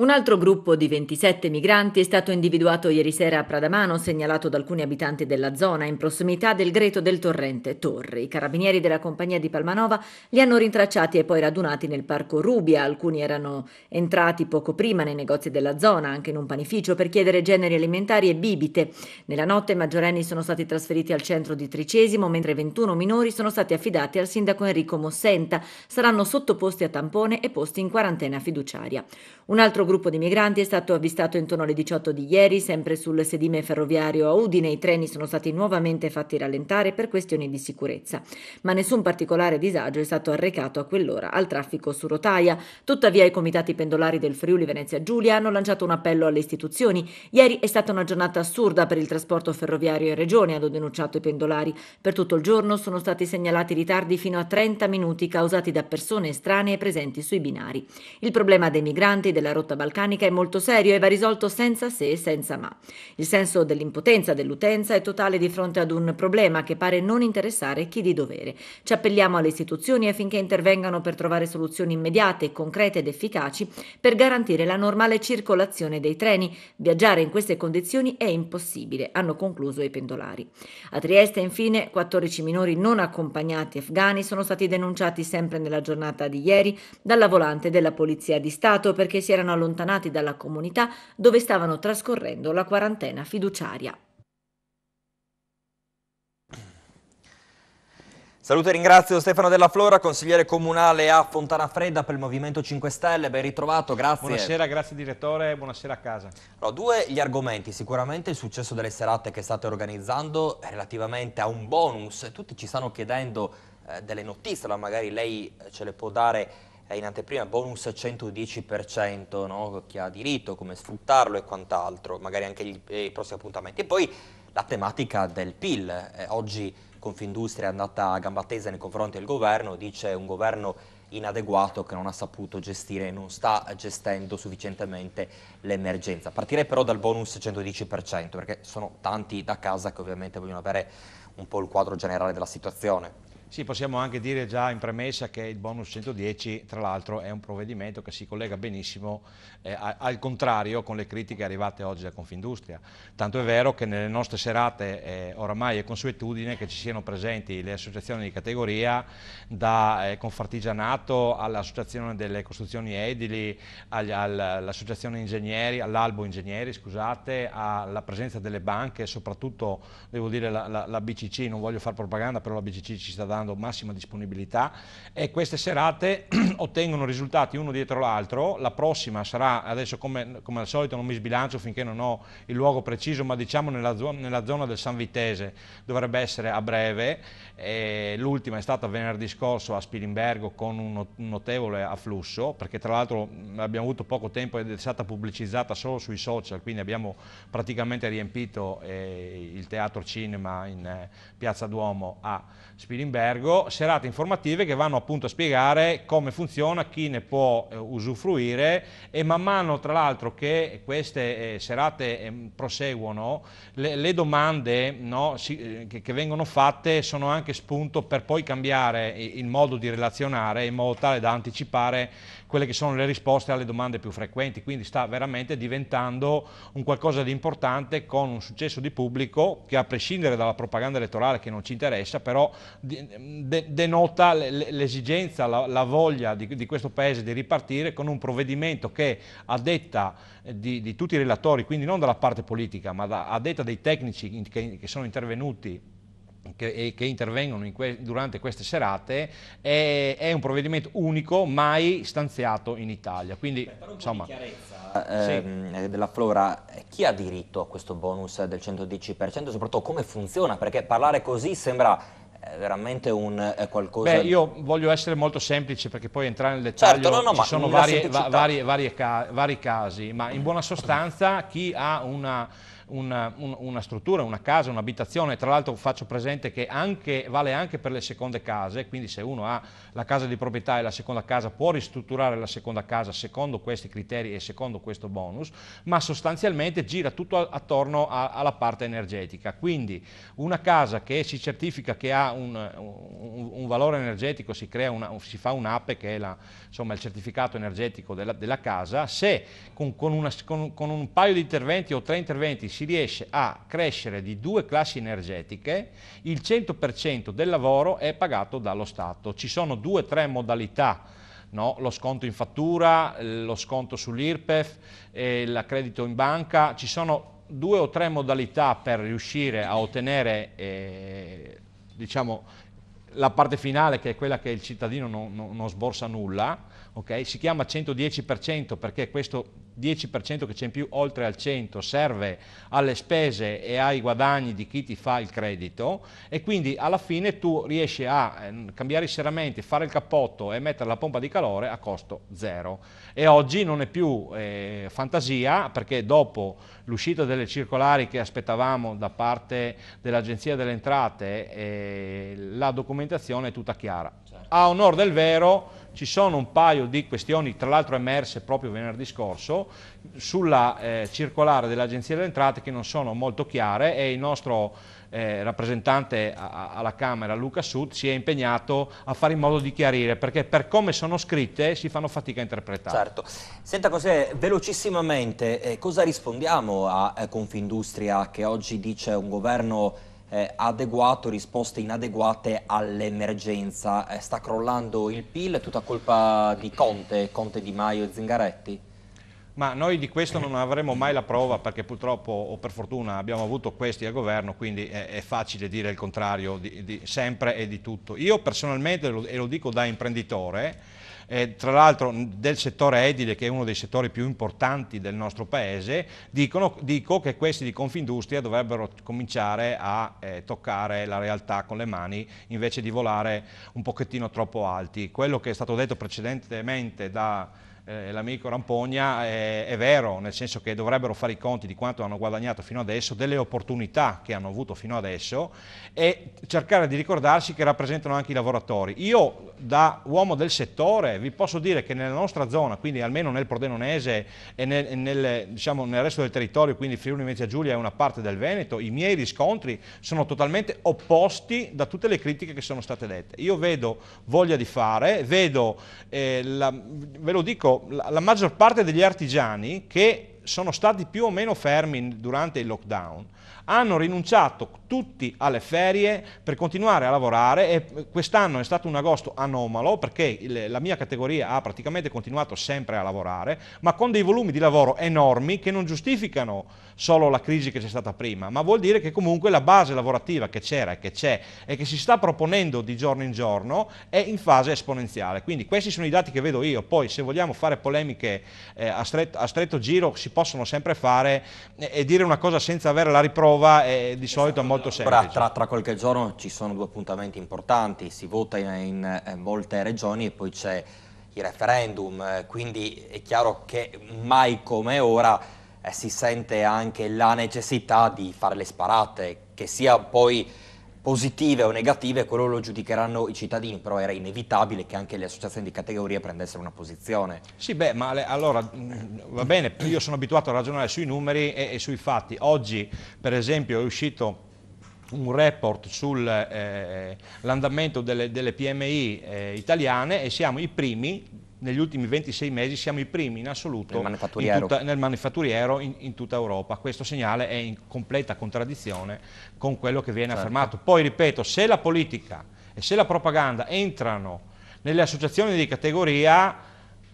Speaker 2: Un altro gruppo di 27 migranti è stato individuato ieri sera a Pradamano, segnalato da alcuni abitanti della zona, in prossimità del greto del torrente Torre. I carabinieri della compagnia di Palmanova li hanno rintracciati e poi radunati nel parco Rubia. Alcuni erano entrati poco prima nei negozi della zona, anche in un panificio, per chiedere generi alimentari e bibite. Nella notte i maggiorenni sono stati trasferiti al centro di Tricesimo, mentre 21 minori sono stati affidati al sindaco Enrico Mossenta. Saranno sottoposti a tampone e posti in quarantena fiduciaria. Un altro gruppo di migranti è stato avvistato intorno alle 18 di ieri, sempre sul sedime ferroviario a Udine. I treni sono stati nuovamente fatti rallentare per questioni di sicurezza, ma nessun particolare disagio è stato arrecato a quell'ora al traffico su rotaia. Tuttavia i comitati pendolari del Friuli Venezia Giulia hanno lanciato un appello alle istituzioni. Ieri è stata una giornata assurda per il trasporto ferroviario in regione, hanno denunciato i pendolari. Per tutto il giorno sono stati segnalati ritardi fino a 30 minuti causati da persone estranee presenti sui binari. Il problema dei migranti della rotta balcanica è molto serio e va risolto senza se e senza ma. Il senso dell'impotenza dell'utenza è totale di fronte ad un problema che pare non interessare chi di dovere. Ci appelliamo alle istituzioni affinché intervengano per trovare soluzioni immediate, concrete ed efficaci per garantire la normale circolazione dei treni. Viaggiare in queste condizioni è impossibile, hanno concluso i pendolari. A Trieste, infine, 14 minori non accompagnati afghani sono stati denunciati sempre nella giornata di ieri dalla volante della Polizia di Stato perché si erano allontanati allontanati dalla comunità dove stavano trascorrendo la quarantena fiduciaria.
Speaker 1: Saluto e ringrazio Stefano Della Flora, consigliere comunale a Fontana Fredda per il Movimento 5 Stelle, ben ritrovato, grazie. Buonasera, grazie direttore,
Speaker 11: buonasera a casa.
Speaker 1: Allora, due gli argomenti, sicuramente il successo delle serate che state organizzando relativamente a un bonus, tutti ci stanno chiedendo eh, delle notizie, ma magari lei eh, ce le può dare in anteprima bonus 110%, no? chi ha diritto, come sfruttarlo e quant'altro, magari anche gli, eh, i prossimi appuntamenti. E poi la tematica del PIL. Eh, oggi Confindustria è andata a gamba tesa nei confronti del governo, dice un governo inadeguato che non ha saputo gestire e non sta gestendo sufficientemente l'emergenza. Partirei però dal bonus 110% perché sono tanti da casa che ovviamente vogliono avere un po' il quadro generale della situazione.
Speaker 11: Sì, possiamo anche dire già in premessa che il bonus 110 tra l'altro è un provvedimento che si collega benissimo eh, al contrario con le critiche arrivate oggi da Confindustria. Tanto è vero che nelle nostre serate eh, oramai è consuetudine che ci siano presenti le associazioni di categoria da eh, Confartigianato all'Associazione delle Costruzioni Edili, all'Associazione Ingegneri, all'Albo Ingegneri, scusate, alla presenza delle banche, soprattutto devo dire la, la, la BCC, non voglio fare propaganda però la BCC ci sta dando dando massima disponibilità e queste serate (clears throat) ottengono risultati uno dietro l'altro, la prossima sarà, adesso come, come, al solito non mi sbilancio finché non ho il luogo preciso, ma diciamo nella zona, nella zona del San Vitese dovrebbe essere a breve, l'ultima è stata venerdì scorso a Spilimbergo con un notevole afflusso, perché tra l'altro abbiamo avuto poco tempo ed è stata pubblicizzata solo sui social, quindi abbiamo praticamente riempito eh, il teatro cinema in eh, Piazza Duomo a Spilimbergo, ergo serate informative che vanno appunto a spiegare come funziona, chi ne può eh, usufruire e man mano tra l'altro che queste eh, serate eh, proseguono, le, le domande no, si, eh, che, che, vengono fatte sono anche spunto per poi cambiare il, il modo di relazionare in modo tale da anticipare quelle che sono le risposte alle domande più frequenti, quindi sta veramente diventando un qualcosa di importante con un successo di pubblico che a prescindere dalla propaganda elettorale che non ci interessa, però denota l'esigenza, la, voglia di, questo Paese di ripartire con un provvedimento che a detta eh, di, di tutti i relatori, quindi non dalla parte politica, ma a detta dei tecnici che sono intervenuti che, che, intervengono que durante queste serate è, è, un provvedimento unico mai stanziato in Italia.
Speaker 1: Quindi, Beh, insomma, chiarezza eh, ehm, sì. della Flora, chi ha diritto a questo bonus del 110%? Soprattutto come funziona? Perché parlare così sembra eh, veramente un eh, qualcosa... Beh, io
Speaker 11: voglio essere molto semplice perché poi entrare nel dettaglio certo, no, no, ci sono varie, va, varie, varie ca vari casi, ma in buona sostanza chi ha una una, un, una struttura, una casa, un'abitazione, tra l'altro faccio presente che anche, vale anche per le seconde case, quindi se uno ha la casa di proprietà e la seconda casa può ristrutturare la seconda casa secondo questi criteri e secondo questo bonus, ma sostanzialmente gira tutto attorno a, alla parte energetica. Quindi una casa che si certifica che ha un, un, un valore energetico, si, una, si fa un'ape che è la, insomma, il certificato energetico della, della casa, se con, con, una, con, con un paio di interventi o tre interventi si riesce a crescere di due classi energetiche, il 100% del lavoro è pagato dallo Stato. Ci sono due o tre modalità No, lo sconto in fattura, eh, lo sconto sull'IRPEF, il credito in banca, ci sono due o tre modalità per riuscire a ottenere eh, diciamo, la parte finale che è quella che il cittadino non, non, non sborsa nulla okay? si chiama 110% perché questo 10% che c'è in più oltre al 100 serve alle spese e ai guadagni di chi ti fa il credito e quindi alla fine tu riesci a eh, cambiare i serramenti, fare il cappotto e mettere la pompa di calore a costo zero. E oggi non è più eh, fantasia perché dopo l'uscita delle circolari che aspettavamo da parte dell'Agenzia delle Entrate eh, la documentazione è tutta chiara. Certo. A onore del vero ci sono un paio di questioni, tra l'altro emerse proprio venerdì scorso, sulla eh, circolare dell'Agenzia delle Entrate che non sono molto chiare e il nostro eh, rappresentante a, alla Camera, Luca Sud, si è impegnato a fare in modo di chiarire, perché per come sono scritte si fanno fatica a interpretare. Certo.
Speaker 1: Senta Consigliere, velocissimamente, eh, cosa rispondiamo a eh, Confindustria che oggi dice un governo eh, adeguato, risposte inadeguate all'emergenza. Eh, sta crollando il PIL, è tutta colpa di Conte, Conte Di Maio e Zingaretti?
Speaker 11: Ma noi di questo non avremo mai la prova perché purtroppo o per fortuna abbiamo avuto questi al governo, quindi è, è facile dire il contrario di, di sempre e di tutto. Io personalmente, e lo dico da imprenditore, eh, tra l'altro del settore edile che è uno dei settori più importanti del nostro paese, dicono, dico che questi di Confindustria dovrebbero cominciare a eh, toccare la realtà con le mani invece di volare un pochettino troppo alti. Quello che è stato detto precedentemente da eh, l'amico Rampogna, eh, è vero, nel senso che dovrebbero fare i conti di quanto hanno guadagnato fino adesso, delle opportunità che hanno avuto fino adesso e cercare di ricordarsi che rappresentano anche i lavoratori. Io da uomo del settore vi posso dire che nella nostra zona, quindi almeno nel Prodenonese e nel, nel, diciamo, nel resto del territorio, quindi Friuli Venezia Giulia è una parte del Veneto, i miei riscontri sono totalmente opposti da tutte le critiche che sono state dette. Io vedo voglia di fare, vedo, eh, la, ve lo dico, la maggior parte degli artigiani che sono stati più o meno fermi durante il lockdown hanno rinunciato tutti alle ferie per continuare a lavorare e eh, quest'anno è stato un agosto anomalo perché la mia categoria ha praticamente continuato sempre a lavorare, ma con dei volumi di lavoro enormi che non giustificano solo la crisi che c'è stata prima, ma vuol dire che comunque la base lavorativa che c'era e che c'è e che si sta proponendo di giorno in giorno è in fase esponenziale. Quindi questi sono i dati che vedo io, poi se vogliamo fare polemiche eh, a, stretto, a, stretto, giro si possono sempre fare eh, e dire una cosa senza avere la riprova prova è di solito esatto. molto semplice. Tra, tra, qualche
Speaker 1: giorno ci sono due appuntamenti importanti, si vota in, in eh, molte regioni e poi c'è il referendum, eh, quindi è chiaro che mai come ora eh, si sente anche la necessità di fare le sparate, che sia poi positive o negative, quello lo giudicheranno i cittadini, però era inevitabile che anche le associazioni di categoria prendessero una posizione.
Speaker 11: Sì, beh, ma le, allora mm, va bene, io sono abituato a ragionare sui numeri e, e sui fatti. Oggi, per esempio, è uscito un report sull'andamento eh, delle, delle, PMI eh, italiane e siamo i primi negli ultimi 26 mesi siamo i primi in assoluto nel manifatturiero, in tutta, nel manifatturiero in, in, tutta Europa. Questo segnale è in completa contraddizione con quello che viene certo. affermato. Poi ripeto, se la politica e se la propaganda entrano nelle associazioni di categoria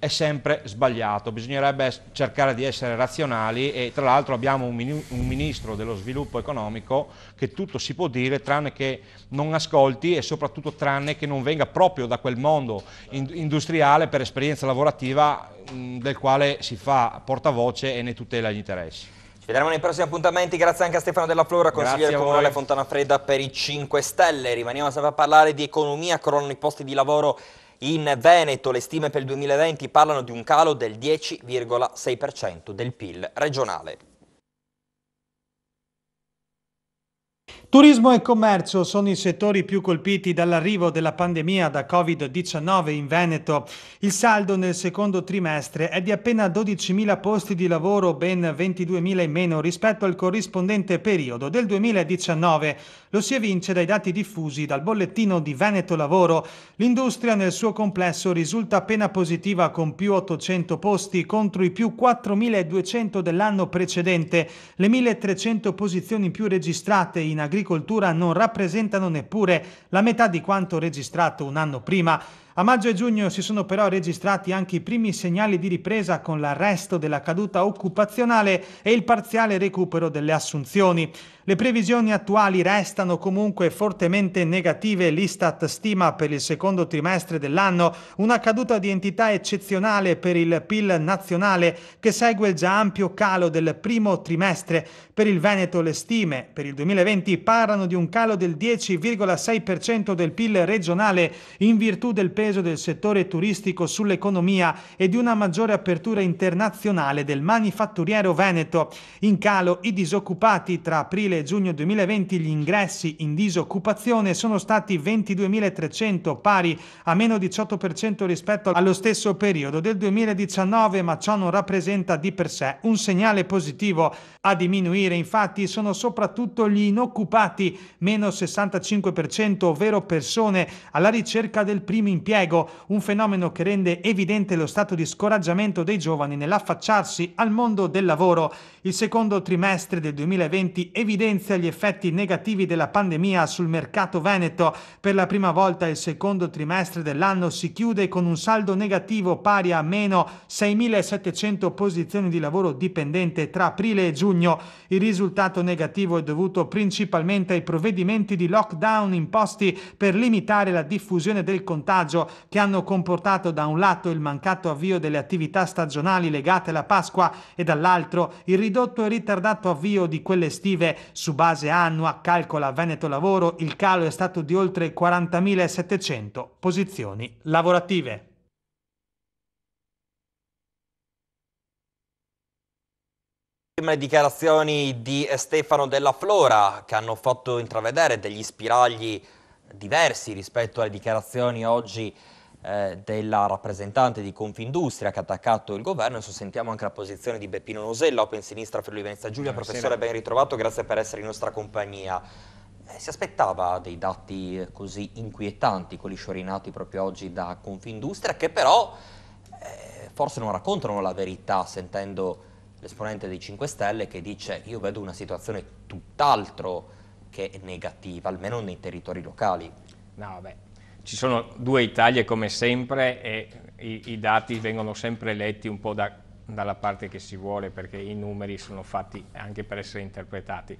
Speaker 11: è sempre sbagliato, bisognerebbe cercare di essere razionali e tra l'altro abbiamo un, minu- un, ministro dello sviluppo economico che tutto si può dire tranne che non ascolti e soprattutto tranne che non venga proprio da quel mondo in- industriale per esperienza lavorativa mh, del quale si fa portavoce e ne tutela gli interessi.
Speaker 1: Ci vedremo nei prossimi appuntamenti, grazie anche a Stefano Della Flora, consigliere comunale Fontana Fredda per i 5 Stelle. Rimaniamo sempre a parlare di economia, crollano i posti di lavoro in Veneto le stime per il 2020 parlano di un calo del 10,6% del PIL regionale.
Speaker 3: Turismo e commercio sono i settori più colpiti dall'arrivo della pandemia da Covid-19 in Veneto. Il saldo nel secondo trimestre è di appena 12.000 posti di lavoro, ben 22.000 in meno rispetto al corrispondente periodo del 2019. Lo si evince dai dati diffusi dal bollettino di Veneto Lavoro. L'industria nel suo complesso risulta appena positiva con più 800 posti contro i più 4.200 dell'anno precedente, le 1.300 posizioni più registrate in agricoltura agricoltura non rappresentano neppure la metà di quanto registrato un anno prima a maggio e giugno si sono però registrati anche i primi segnali di ripresa con l'arresto della caduta occupazionale e il parziale recupero delle assunzioni. Le previsioni attuali restano comunque fortemente negative. L'Istat stima per il secondo trimestre dell'anno una caduta di entità eccezionale per il PIL nazionale che segue il già ampio calo del primo trimestre. Per il Veneto le stime per il 2020 parlano di un calo del 10,6% del PIL regionale in virtù del periodo peso del settore turistico sull'economia e di una maggiore apertura internazionale del manifatturiero veneto. In calo i disoccupati tra aprile e giugno 2020 gli ingressi in disoccupazione sono stati 22.300 pari a meno 18% rispetto allo stesso periodo del 2019 ma ciò non rappresenta di per sé un segnale positivo. A diminuire infatti sono soprattutto gli inoccupati meno 65% ovvero persone alla ricerca del primo impiego impiego, un fenomeno che rende evidente lo stato di scoraggiamento dei giovani nell'affacciarsi al mondo del lavoro. Il secondo trimestre del 2020 evidenzia gli effetti negativi della pandemia sul mercato veneto. Per la prima volta il secondo trimestre dell'anno si chiude con un saldo negativo pari a meno 6.700 posizioni di lavoro dipendente tra aprile e giugno. Il risultato negativo è dovuto principalmente ai provvedimenti di lockdown imposti per limitare la diffusione del contagio che hanno comportato da un lato il mancato avvio delle attività stagionali legate alla Pasqua e dall'altro il ridotto e ritardato avvio di quelle estive su base annua, calcola Veneto Lavoro, il calo è stato di oltre 40.700 posizioni lavorative.
Speaker 1: prime dichiarazioni di Stefano Della Flora che hanno fatto intravedere degli spiragli diversi rispetto alle dichiarazioni oggi eh, della rappresentante di Confindustria che ha attaccato il governo. Adesso sentiamo anche la posizione di Beppino Nosella, Open Sinistra Friuli Venezia Giulia. Buonasera. Professore, ben ritrovato, grazie per essere in nostra compagnia. Eh, si aspettava dei dati eh, così inquietanti, quelli sciorinati proprio oggi da Confindustria, che però eh, forse non raccontano la verità sentendo l'esponente dei 5 Stelle che dice io vedo una situazione tutt'altro che è negativa, almeno nei territori locali. No, beh,
Speaker 12: ci sono due Italie come sempre e i, i dati vengono sempre letti un po' da, dalla parte che si vuole perché i numeri sono fatti anche per essere interpretati.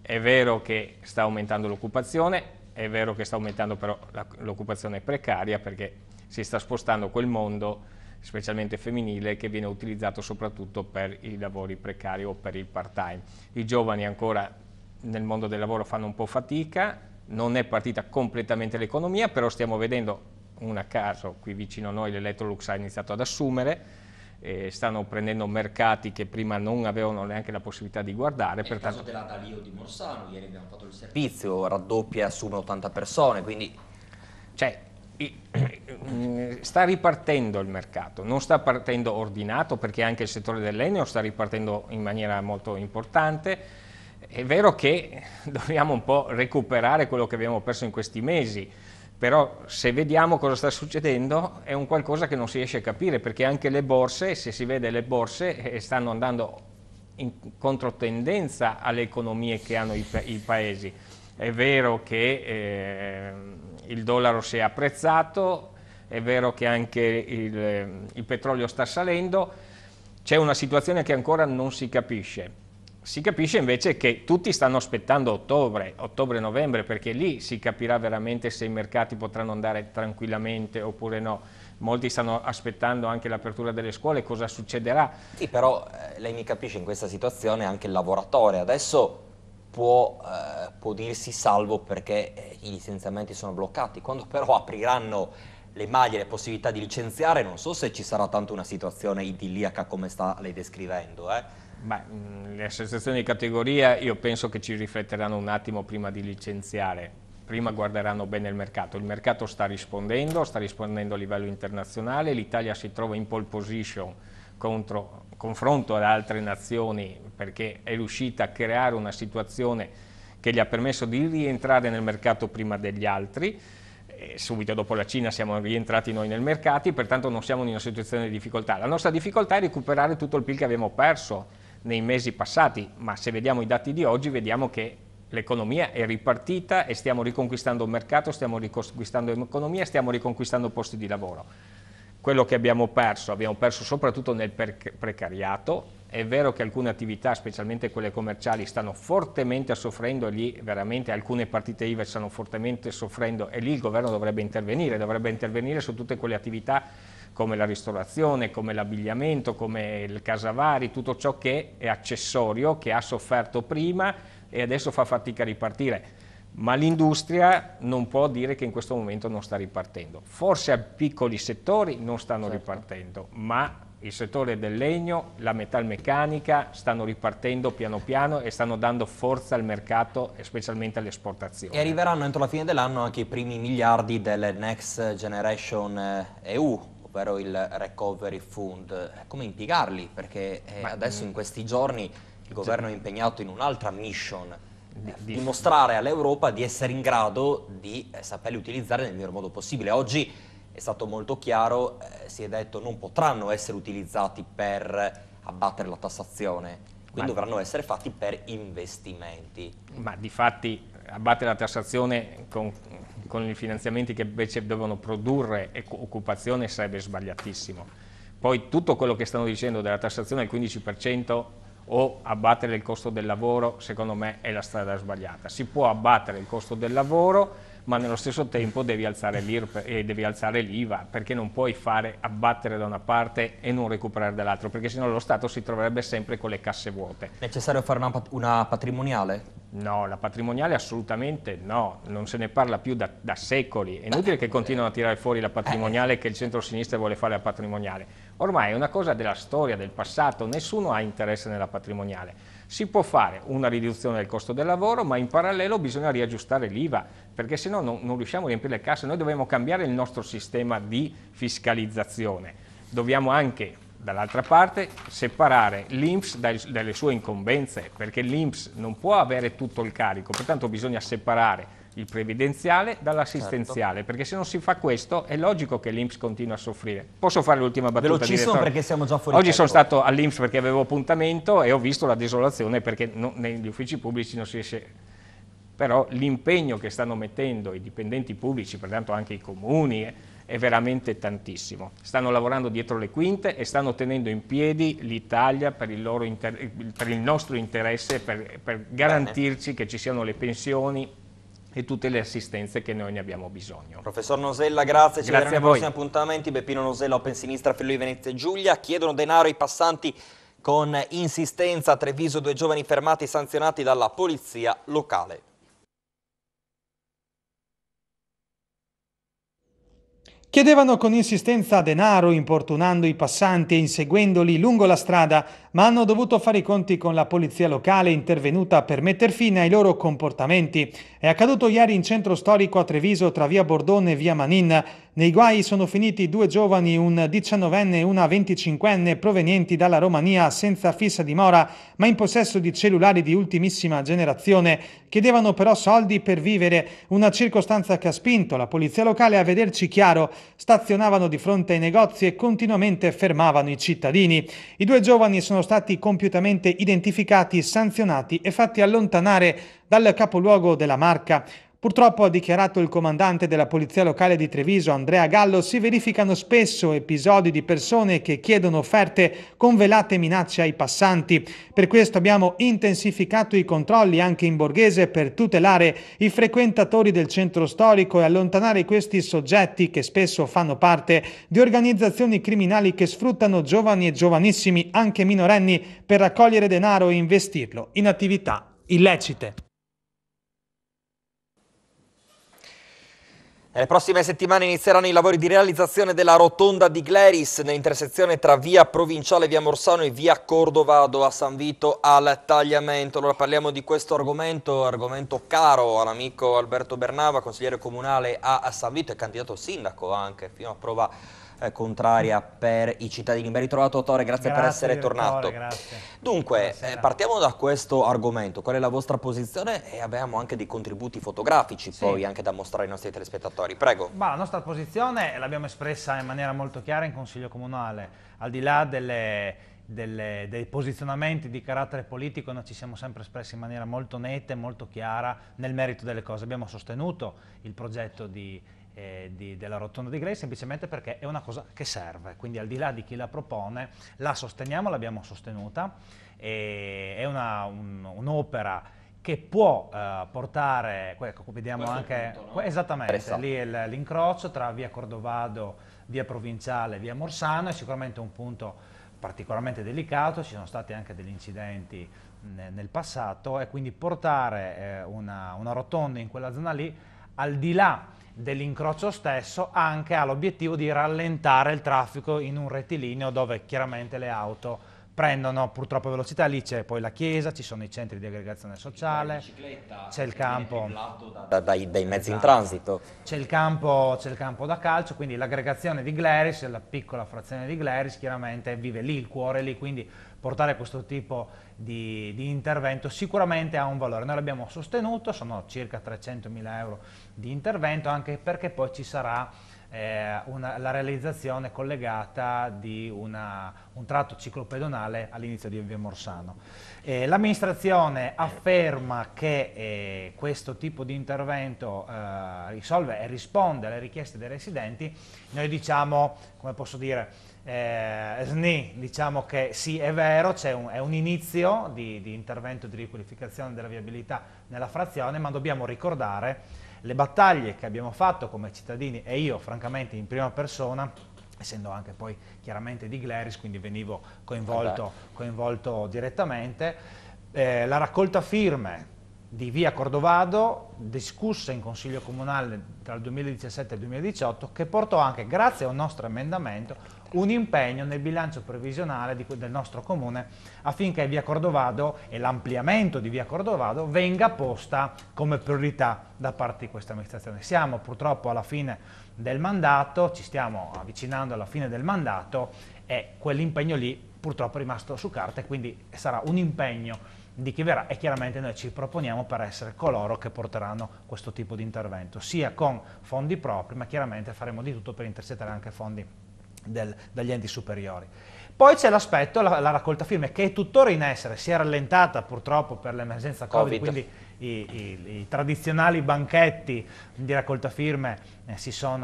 Speaker 12: È vero che sta aumentando l'occupazione, è vero che sta aumentando però l'occupazione precaria perché si sta spostando quel mondo specialmente femminile che viene utilizzato soprattutto per i lavori precari o per il part time. I giovani ancora nel mondo del lavoro fanno un po' fatica, non è partita completamente l'economia, però stiamo vedendo un a caso, qui vicino a noi l'Electrolux ha iniziato ad assumere, eh, stanno prendendo mercati che prima non avevano neanche la possibilità di guardare. È pertanto... il caso
Speaker 1: della Dalio di Morsano, ieri abbiamo fatto il servizio, raddoppia e assume 80 persone, quindi...
Speaker 12: Cioè, eh, sta ripartendo il mercato, non sta partendo ordinato perché anche il settore dell'Enio sta ripartendo in maniera molto importante, è vero che (laughs) dobbiamo un po' recuperare quello che abbiamo perso in questi mesi, però se vediamo cosa sta succedendo è un qualcosa che non si riesce a capire perché anche le borse, se si vede le borse, eh, stanno andando in controtendenza alle economie che hanno i, pa i paesi. È vero che eh, il dollaro si è apprezzato, è vero che anche il, il petrolio sta salendo, c'è una situazione che ancora non si capisce si capisce invece che tutti stanno aspettando ottobre, ottobre-novembre, perché lì si capirà veramente se i mercati potranno andare tranquillamente oppure no. Molti stanno aspettando anche l'apertura delle scuole, cosa succederà?
Speaker 1: Sì, però eh, lei mi capisce, in questa situazione anche il lavoratore adesso può, eh, può dirsi salvo perché eh, i licenziamenti sono bloccati, quando però apriranno le maglie, le possibilità di licenziare, non so se ci sarà tanto una situazione idilliaca come sta lei descrivendo, eh? Beh,
Speaker 12: mm, le associazioni di categoria io penso che ci rifletteranno un attimo prima di licenziare, prima guarderanno bene il mercato, il mercato sta rispondendo, sta rispondendo a livello internazionale, l'Italia si trova in pole position contro, confronto ad altre nazioni perché è riuscita a creare una situazione che gli ha permesso di rientrare nel mercato prima degli altri, subito dopo la Cina siamo rientrati noi nel mercato, pertanto non siamo in una situazione di difficoltà. La nostra difficoltà è recuperare tutto il PIL che abbiamo perso nei mesi passati, ma se vediamo i dati di oggi vediamo che l'economia è ripartita e stiamo riconquistando il mercato, stiamo riconquistando l'economia, stiamo riconquistando posti di lavoro. Quello che abbiamo perso, abbiamo perso soprattutto nel precariato, è vero che alcune attività, specialmente quelle commerciali, stanno fortemente soffrendo e lì veramente alcune partite IVA stanno fortemente soffrendo e lì il governo dovrebbe intervenire, dovrebbe intervenire su tutte quelle attività come la ristorazione, come l'abbigliamento, come il casavari, tutto ciò che è accessorio, che ha sofferto prima e adesso fa fatica a ripartire. Ma l'industria non può dire che in questo momento non sta ripartendo. Forse a piccoli settori non stanno certo. ripartendo, ma il settore del legno, la metalmeccanica stanno ripartendo piano piano e stanno dando forza al mercato e specialmente alle esportazioni. E
Speaker 1: arriveranno entro la fine dell'anno anche i primi miliardi del Next Generation EU, eh, ovvero il Recovery Fund, come impiegarli? Perché eh, adesso in mm, questi giorni il governo è impegnato in un'altra mission, eh, dimostrare all'Europa di essere in grado di eh, saperli utilizzare nel miglior modo possibile. Oggi è stato molto chiaro, eh, si è detto non potranno essere utilizzati per abbattere la tassazione, quindi dovranno essere fatti per investimenti.
Speaker 12: Ma di fatti abbattere la tassazione con con i finanziamenti che invece devono produrre occupazione sarebbe sbagliatissimo. Poi tutto quello che stanno dicendo della tassazione al 15% o abbattere il costo del lavoro, secondo me è la strada sbagliata. Si può abbattere il costo del lavoro, ma nello stesso tempo devi alzare l'IRP e eh, devi alzare l'IVA, perché non puoi fare abbattere da una parte e non recuperare dall'altra, perché sennò lo Stato si troverebbe sempre con le casse vuote.
Speaker 1: È Necessario fare una, una patrimoniale?
Speaker 12: No, la patrimoniale assolutamente no, non se ne parla più da, da secoli, è inutile che continuano a tirare fuori la patrimoniale che il centro-sinistra vuole fare la patrimoniale, ormai è una cosa della storia, del passato, nessuno ha interesse nella patrimoniale, si può fare una riduzione del costo del lavoro ma in parallelo bisogna riaggiustare l'IVA, perché se no non, non riusciamo a riempire le casse, noi dobbiamo cambiare il nostro sistema di fiscalizzazione, dobbiamo anche dall'altra parte separare l'INPS dalle sue incombenze, perché l'INPS non può avere tutto il carico, pertanto bisogna separare il previdenziale dall'assistenziale, certo. perché se non si fa questo è logico che l'Inps continua a soffrire. Posso fare l'ultima battuta? Velocissimo perché siamo già fuori Oggi tempo. sono stato all'Inps perché avevo appuntamento e ho visto la desolazione perché non, negli uffici pubblici non si riesce però l'impegno che stanno mettendo i dipendenti pubblici, pertanto anche i comuni, eh, è veramente tantissimo. Stanno lavorando dietro le quinte e stanno tenendo in piedi l'Italia per, per, il nostro interesse, per, per garantirci che ci siano le pensioni e tutte le assistenze che noi ne abbiamo bisogno.
Speaker 1: Professor Nosella, grazie. Ci grazie vediamo ai prossimi appuntamenti. Beppino Nosella, Open Sinistra, Friuli Venezia e Giulia. Chiedono denaro ai passanti con insistenza. A Treviso, due giovani fermati e sanzionati dalla polizia locale.
Speaker 3: Chiedevano con insistenza denaro, importunando i passanti e inseguendoli lungo la strada, ma hanno dovuto fare i conti con la polizia locale intervenuta per metter fine ai loro comportamenti. È accaduto ieri in centro storico a Treviso tra via Bordone e via Manin. Nei guai sono finiti due giovani, un 19enne e una 25enne, provenienti dalla Romania senza fissa dimora, ma in possesso di cellulari di ultimissima generazione. Chiedevano però soldi per vivere, una circostanza che ha spinto la polizia locale a vederci chiaro. Stazionavano di fronte ai negozi e continuamente fermavano i cittadini. I due giovani sono stati compiutamente identificati, sanzionati e fatti allontanare dal capoluogo della marca. Purtroppo, ha dichiarato il comandante della Polizia Locale di Treviso, Andrea Gallo, si verificano spesso episodi di persone che chiedono offerte con velate minacce ai passanti. Per questo abbiamo intensificato i controlli anche in borghese per tutelare i frequentatori del centro storico e allontanare questi soggetti che spesso fanno parte di organizzazioni criminali che sfruttano giovani e giovanissimi, anche minorenni, per raccogliere denaro e investirlo in attività illecite.
Speaker 1: Nelle prossime settimane inizieranno i lavori di realizzazione della rotonda di Gleris nell'intersezione tra via Provinciale via Morsano e via Cordovado a San Vito al Tagliamento. Allora parliamo di questo argomento, argomento caro all'amico Alberto Bernava, consigliere comunale a San Vito e candidato sindaco anche fino a prova eh, contraria per i cittadini. Ben ritrovato Tore, grazie, grazie, per essere tornato. Dottore, Dunque, eh, partiamo da questo argomento, qual è la vostra posizione e abbiamo anche dei contributi fotografici sì. poi anche da mostrare ai nostri telespettatori. Prego.
Speaker 13: Ma la nostra posizione l'abbiamo espressa in maniera molto chiara in Consiglio Comunale, al di là delle delle, dei posizionamenti di carattere politico noi ci siamo sempre espressi in maniera molto netta e molto chiara nel merito delle cose. Abbiamo sostenuto il progetto di eh, di, della rotonda di Gray semplicemente perché è una cosa che serve, quindi al di là di chi la propone, la sosteniamo, l'abbiamo sostenuta, è un'opera un che può eh, portare, ecco, vediamo Questo anche, punto, no? esattamente, lì l'incrocio tra via Cordovado, via Provinciale e via Morsano è sicuramente un punto particolarmente delicato, ci sono stati anche degli incidenti mh, nel passato e quindi portare eh, una, una rotonda in quella zona lì al di là dell'incrocio stesso anche all'obiettivo di rallentare il traffico in un rettilineo dove chiaramente le auto prendono purtroppo velocità, lì c'è poi la chiesa, ci sono i centri di aggregazione sociale, esatto. c'è il campo
Speaker 1: da, dai, dai, mezzi esatto. in transito,
Speaker 13: c'è il, il, campo da calcio, quindi l'aggregazione di Gleris, la piccola frazione di Gleris chiaramente vive lì, il cuore lì, quindi portare questo tipo di, di intervento sicuramente ha un valore, noi l'abbiamo sostenuto, sono circa 300.000 euro di intervento, anche perché poi ci sarà eh, una, la realizzazione collegata di una, un tratto ciclopedonale all'inizio di Via Morsano. Eh, L'amministrazione afferma che eh, questo tipo di intervento eh, risolve e risponde alle richieste dei residenti, noi diciamo, come posso dire, eh, SNI, diciamo che sì è vero, un, un inizio di, di intervento di riqualificazione della viabilità nella frazione, ma dobbiamo ricordare le battaglie che abbiamo fatto come cittadini e io francamente in prima persona essendo anche poi chiaramente di Gleris, quindi venivo coinvolto, eh coinvolto direttamente. Eh, la raccolta firme di via Cordovado, discussa in Consiglio Comunale tra il 2017 e il 2018, che portò anche, grazie a un nostro emendamento, un impegno nel bilancio previsionale di, del nostro comune affinché via Cordovado e l'ampliamento di via Cordovado venga posta come priorità da parte di questa amministrazione. Siamo purtroppo alla fine del mandato, ci stiamo avvicinando alla fine del mandato e quell'impegno lì purtroppo è rimasto su carta e quindi sarà un impegno di chi verrà e chiaramente noi ci proponiamo per essere coloro che porteranno questo tipo di intervento, sia con fondi propri, ma chiaramente faremo di tutto per intercettare anche fondi del, dagli enti superiori. Poi c'è l'aspetto, la, la, raccolta firme, che è tuttora in essere, si è rallentata purtroppo per l'emergenza Covid, COVID, quindi i, i, i, tradizionali banchetti di raccolta firme, eh, so,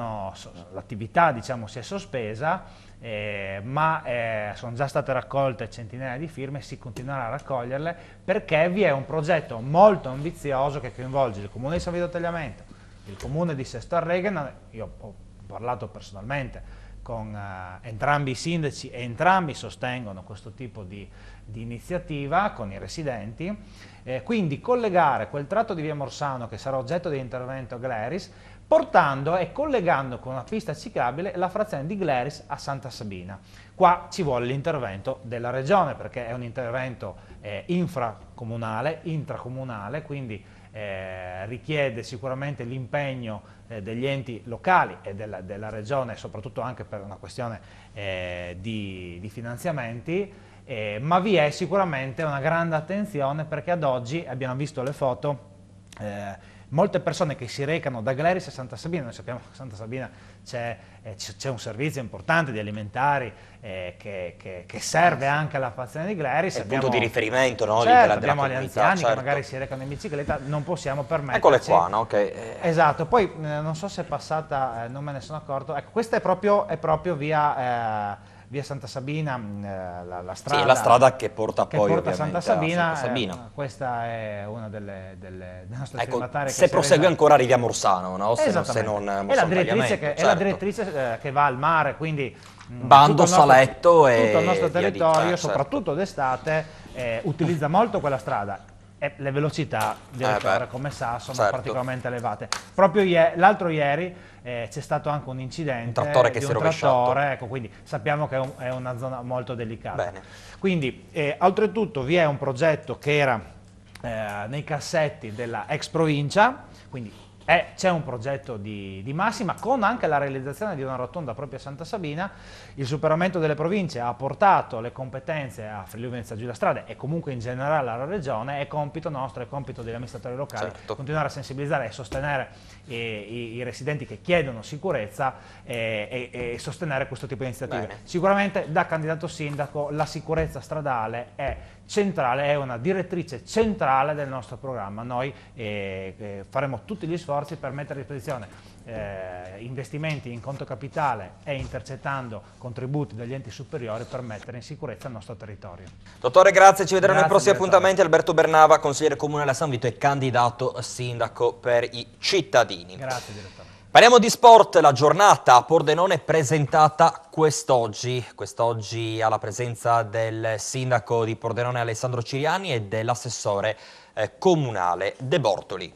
Speaker 13: l'attività diciamo, si è sospesa, eh, ma eh, sono già state raccolte centinaia di firme e si continuerà a raccoglierle perché vi è un progetto molto ambizioso che coinvolge il Comune di San Vito Tagliamento, il Comune di Sesto Arregano, io ho parlato personalmente con uh, entrambi i sindaci e entrambi sostengono questo tipo di, di iniziativa con i residenti. Eh, quindi collegare quel tratto di via Morsano che sarà oggetto di intervento a Gleris, portando e collegando con una pista ciclabile la frazione di Gleris a Santa Sabina. Qua ci vuole l'intervento della regione perché è un intervento eh, infracomunale, intracomunale, quindi eh, richiede sicuramente l'impegno eh, degli enti locali e della, della, regione, soprattutto anche per una questione eh, di, di, finanziamenti, eh, ma vi è sicuramente una grande attenzione perché ad oggi abbiamo visto le foto eh, molte persone che si recano da Gleris a Santa Sabina, noi sappiamo che a Santa Sabina c'è, eh, un servizio importante di alimentari eh, che, che, che, serve anche alla fazione di Gleris. È il punto di riferimento, no? Certo, abbiamo gli anziani certo. che magari si recano in bicicletta, non possiamo permetterci. Eccole qua, no? Okay. Eh, esatto, poi eh, non so se è passata, eh, non me ne sono accorto, ecco, questa è proprio, è proprio via via Santa Sabina, mm, eh, la, la, strada, sì, la strada, che porta che poi porta Santa Sabina, Santa Sabina. Eh, questa è una delle, delle,
Speaker 1: (laughs) delle nostre ecco, firmatarie. Se prosegue ancora arrivi a Morsano, no? se, non, se non Morsano è la direttrice, che, certo. è la certo.
Speaker 13: direttrice eh, che va al mare, quindi mm, Bando, tutto Saletto nostro, e... Tutto il nostro territorio, eh, soprattutto certo. d'estate, eh, utilizza molto quella strada e le velocità di eh come sa sono certo. particolarmente elevate. Proprio l'altro ieri eh, c'è stato anche un incidente un trattore che si è rovesciato. Ecco, quindi sappiamo che è, un, è, una zona molto delicata. Bene. Quindi, eh, oltretutto, vi è un progetto che era eh, nei cassetti della ex provincia, quindi eh, c'è un progetto di, di, massima con anche la realizzazione di una rotonda propria a Santa Sabina, il superamento delle province ha portato le competenze a Friuli Venezia Giulia Strada e comunque in generale alla regione, è compito nostro, è compito degli amministratori locali certo. continuare a sensibilizzare e sostenere i, eh, i, i residenti che chiedono sicurezza e, eh, e, e sostenere questo tipo di iniziative. Bene. Sicuramente da candidato sindaco la sicurezza stradale è centrale, è una direttrice centrale del nostro programma. Noi eh, eh, faremo tutti gli sforzi per mettere a disposizione eh, investimenti in conto capitale e intercettando contributi dagli enti superiori per mettere in sicurezza il nostro territorio.
Speaker 1: Dottore, grazie, ci vedremo nei prossimi direttore. appuntamenti. Alberto Bernava, consigliere comunale a San Vito e candidato sindaco per i cittadini.
Speaker 13: Grazie, direttore.
Speaker 1: Parliamo di sport, la giornata a Pordenone presentata quest'oggi, quest'oggi alla presenza del sindaco di Pordenone Alessandro Ciriani e dell'assessore eh, comunale De Bortoli.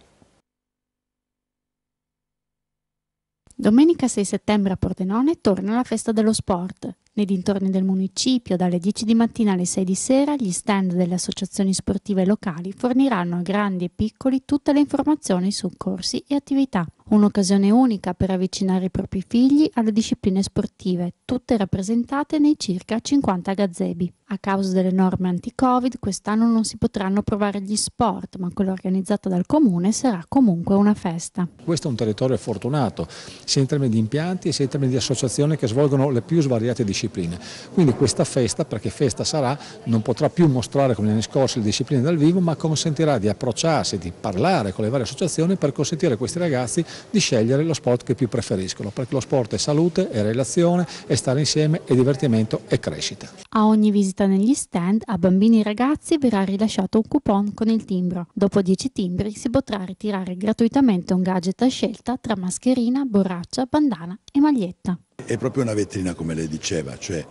Speaker 14: Domenica 6 settembre a Pordenone torna la festa dello sport. Nei dintorni del municipio, dalle 10 di mattina alle 6 di sera, gli stand delle associazioni sportive locali forniranno a grandi e piccoli tutte le informazioni su corsi e attività un'occasione unica per avvicinare i propri figli alle discipline sportive, tutte rappresentate nei circa 50 gazebi. A causa delle norme anti-Covid, quest'anno non si potranno provare gli sport, ma quella organizzata dal comune sarà comunque una festa.
Speaker 7: Questo è un territorio fortunato, sia in termini di impianti sia in termini di associazioni che svolgono le più svariate discipline. Quindi questa festa, perché festa sarà, non potrà più mostrare come gli anni scorsi le discipline dal vivo, ma consentirà di approcciarsi, di parlare con le varie associazioni per consentire a questi ragazzi di scegliere lo sport che più preferiscono, perché lo sport è salute, è relazione, è stare insieme, è divertimento e crescita.
Speaker 14: A ogni visita negli stand a bambini e ragazzi verrà rilasciato un coupon con il timbro. Dopo 10 timbri si potrà ritirare gratuitamente un gadget a scelta tra mascherina, borraccia, bandana e maglietta.
Speaker 15: È proprio una vetrina come lei diceva, cioè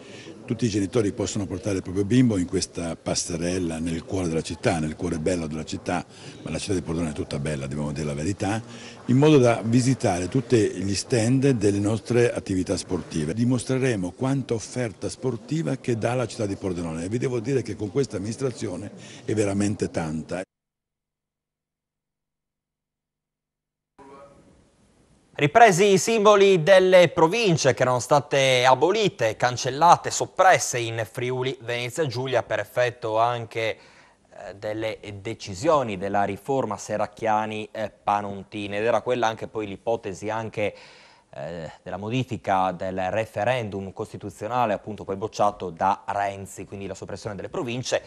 Speaker 15: tutti i genitori possono portare il proprio bimbo in questa passerella nel cuore della città, nel cuore bello della città, ma la città di Pordenone è tutta bella, dobbiamo dire la verità, in modo da visitare tutti gli stand delle nostre attività sportive. Dimostreremo quanta offerta sportiva che dà la città di Pordenone e vi devo dire che con questa amministrazione è veramente tanta.
Speaker 1: Ripresi i simboli delle province che erano state abolite, cancellate, soppresse in Friuli, Venezia Giulia per effetto anche eh, delle decisioni della riforma Seracchiani-Panontini eh, ed era quella anche poi l'ipotesi anche eh, della modifica del referendum costituzionale appunto poi bocciato da Renzi, quindi la soppressione delle province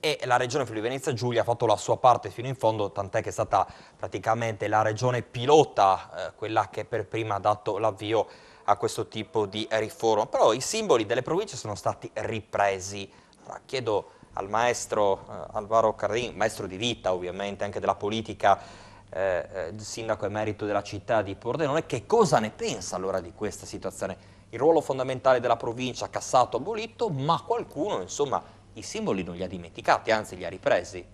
Speaker 1: e la regione Friuli Venezia Giulia ha fatto la sua parte fino in fondo, tant'è che è stata praticamente la regione pilota eh, quella che per prima ha dato l'avvio a questo tipo di riforma. Però i simboli delle province sono stati ripresi. Allora, chiedo al maestro eh, Alvaro Carrini, maestro di vita ovviamente, anche della politica, eh, eh, sindaco emerito della città di Pordenone, che cosa ne pensa allora di questa situazione? Il ruolo fondamentale della provincia cassato, abolito, ma qualcuno insomma i simboli non li ha dimenticati, anzi li ha ripresi.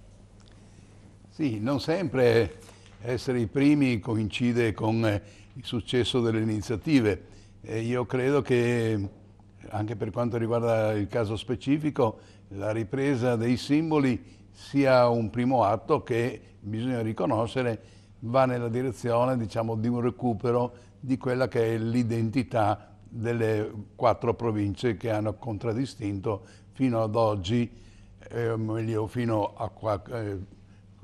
Speaker 15: Sì, non sempre essere i primi coincide con eh, il successo delle iniziative. E io credo che anche per quanto riguarda il caso specifico, la ripresa dei simboli sia un primo atto che bisogna riconoscere va nella direzione diciamo, di un recupero di quella che è l'identità delle quattro province che hanno contraddistinto fino ad oggi, eh, meglio fino a qualche eh,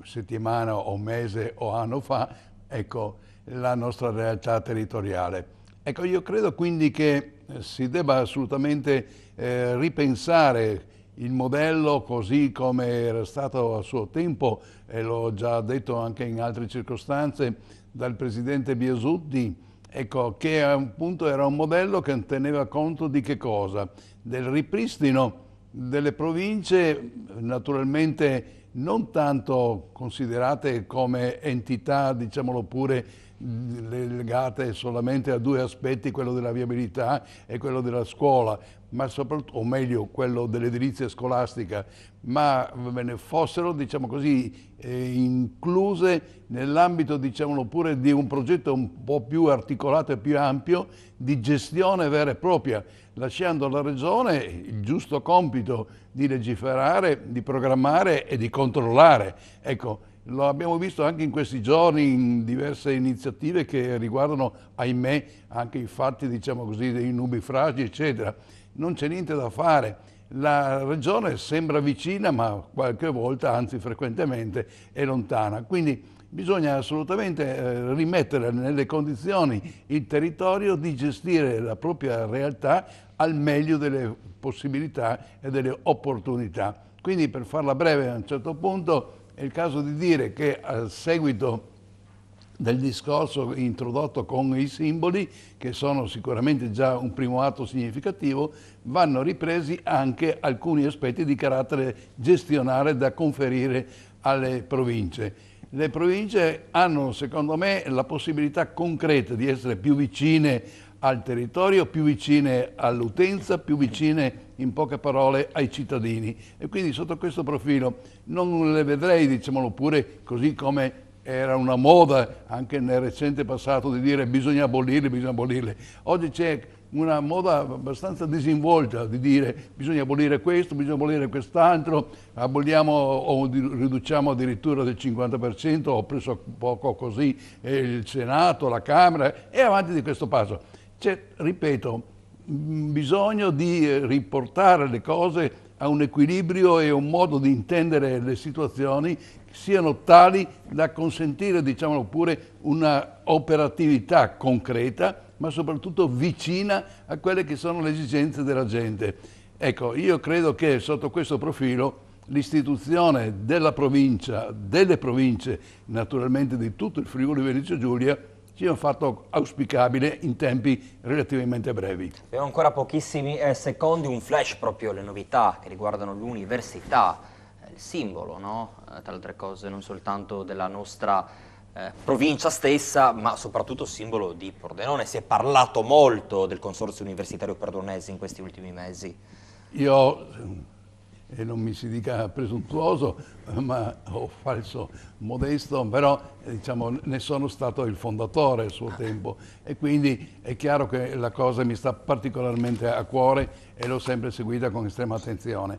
Speaker 15: settimana o mese o anno fa, ecco, la nostra realtà territoriale. Ecco, io credo quindi che eh, si debba assolutamente eh, ripensare il modello così come era stato a suo tempo, e l'ho già detto anche in altre circostanze, dal presidente Biasutti, ecco, che appunto era un modello che teneva conto di che cosa? Del ripristino delle province naturalmente non tanto considerate come entità, diciamolo pure, legate solamente a due aspetti, quello della viabilità e quello della scuola, ma soprattutto, o meglio, quello dell'edilizia scolastica, ma fossero, diciamo così, eh, incluse nell'ambito, diciamolo pure, di un progetto un po' più articolato e più ampio di gestione vera e propria lasciando alla Regione il giusto compito di legiferare, di programmare e di controllare. Ecco, lo abbiamo visto anche in questi giorni in diverse iniziative che riguardano, ahimè, anche i fatti, diciamo così, dei nubifragi, eccetera. Non c'è niente da fare. La regione sembra vicina, ma qualche volta, anzi frequentemente, è lontana. Quindi bisogna assolutamente eh, rimettere nelle condizioni il territorio di gestire la propria realtà al meglio delle possibilità e delle opportunità. Quindi per farla breve a un certo punto è il caso di dire che a seguito del discorso introdotto con i simboli, che sono sicuramente già un primo atto significativo, vanno ripresi anche alcuni aspetti di carattere gestionale da conferire alle province le province hanno, secondo me, la possibilità concreta di essere più vicine al territorio, più vicine all'utenza, più vicine in poche parole ai cittadini e quindi sotto questo profilo non le vedrei, diciamolo pure, così come era una moda anche nel recente passato di dire bisogna abolirle, bisogna abolirle. Oggi c'è una moda abbastanza disinvolta di dire bisogna abolire questo, bisogna abolire quest'altro, aboliamo o riduciamo addirittura del 50% ho preso poco così eh, il Senato, la Camera e avanti di questo passo. C'è, ripeto, mm, bisogno di eh, riportare le cose a un equilibrio e un modo di intendere le situazioni siano tali da consentire, diciamo pure, una operatività concreta ma soprattutto vicina a quelle che sono le esigenze della gente. Ecco, io credo che sotto questo profilo l'istituzione della provincia, delle province, naturalmente di tutto il Friuli Venezia Giulia, sia un fatto auspicabile in tempi relativamente brevi.
Speaker 1: Abbiamo ancora pochissimi eh, secondi, un flash proprio le novità che riguardano l'università, il simbolo, no? Eh, tra altre cose, non soltanto della nostra eh, provincia stessa, ma soprattutto simbolo di Pordenone. Si è parlato molto del consorzio universitario pordonese in questi ultimi mesi.
Speaker 15: Io, eh, e non mi si dica presuntuoso, (laughs) ma o falso modesto, però eh, diciamo, ne sono stato il fondatore al suo ah. tempo e quindi è chiaro che la cosa mi sta particolarmente a cuore e l'ho sempre seguita con estrema attenzione.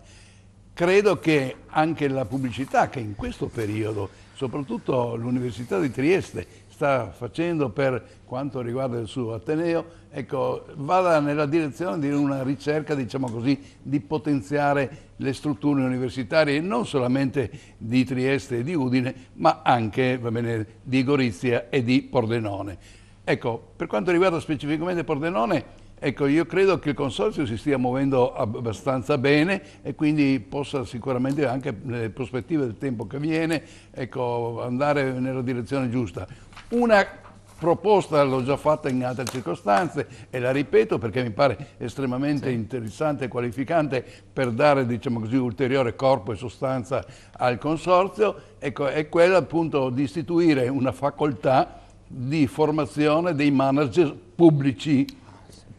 Speaker 15: Credo che anche la pubblicità che in questo periodo soprattutto l'Università di Trieste sta facendo per quanto riguarda il suo Ateneo, ecco, vada nella direzione di una ricerca, diciamo così, di potenziare le strutture universitarie non solamente di Trieste e di Udine, ma anche bene, di Gorizia e di Pordenone. Ecco, per quanto riguarda specificamente Pordenone, Ecco, io credo che il Consorzio si stia muovendo abbastanza bene e quindi possa sicuramente anche nelle eh, prospettive del tempo che viene ecco, andare nella direzione giusta. Una proposta l'ho già fatta in altre circostanze e la ripeto perché mi pare estremamente sì. interessante e qualificante per dare diciamo così, ulteriore corpo e sostanza al Consorzio, ecco, è quella appunto di istituire una facoltà di formazione dei manager pubblici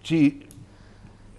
Speaker 15: ci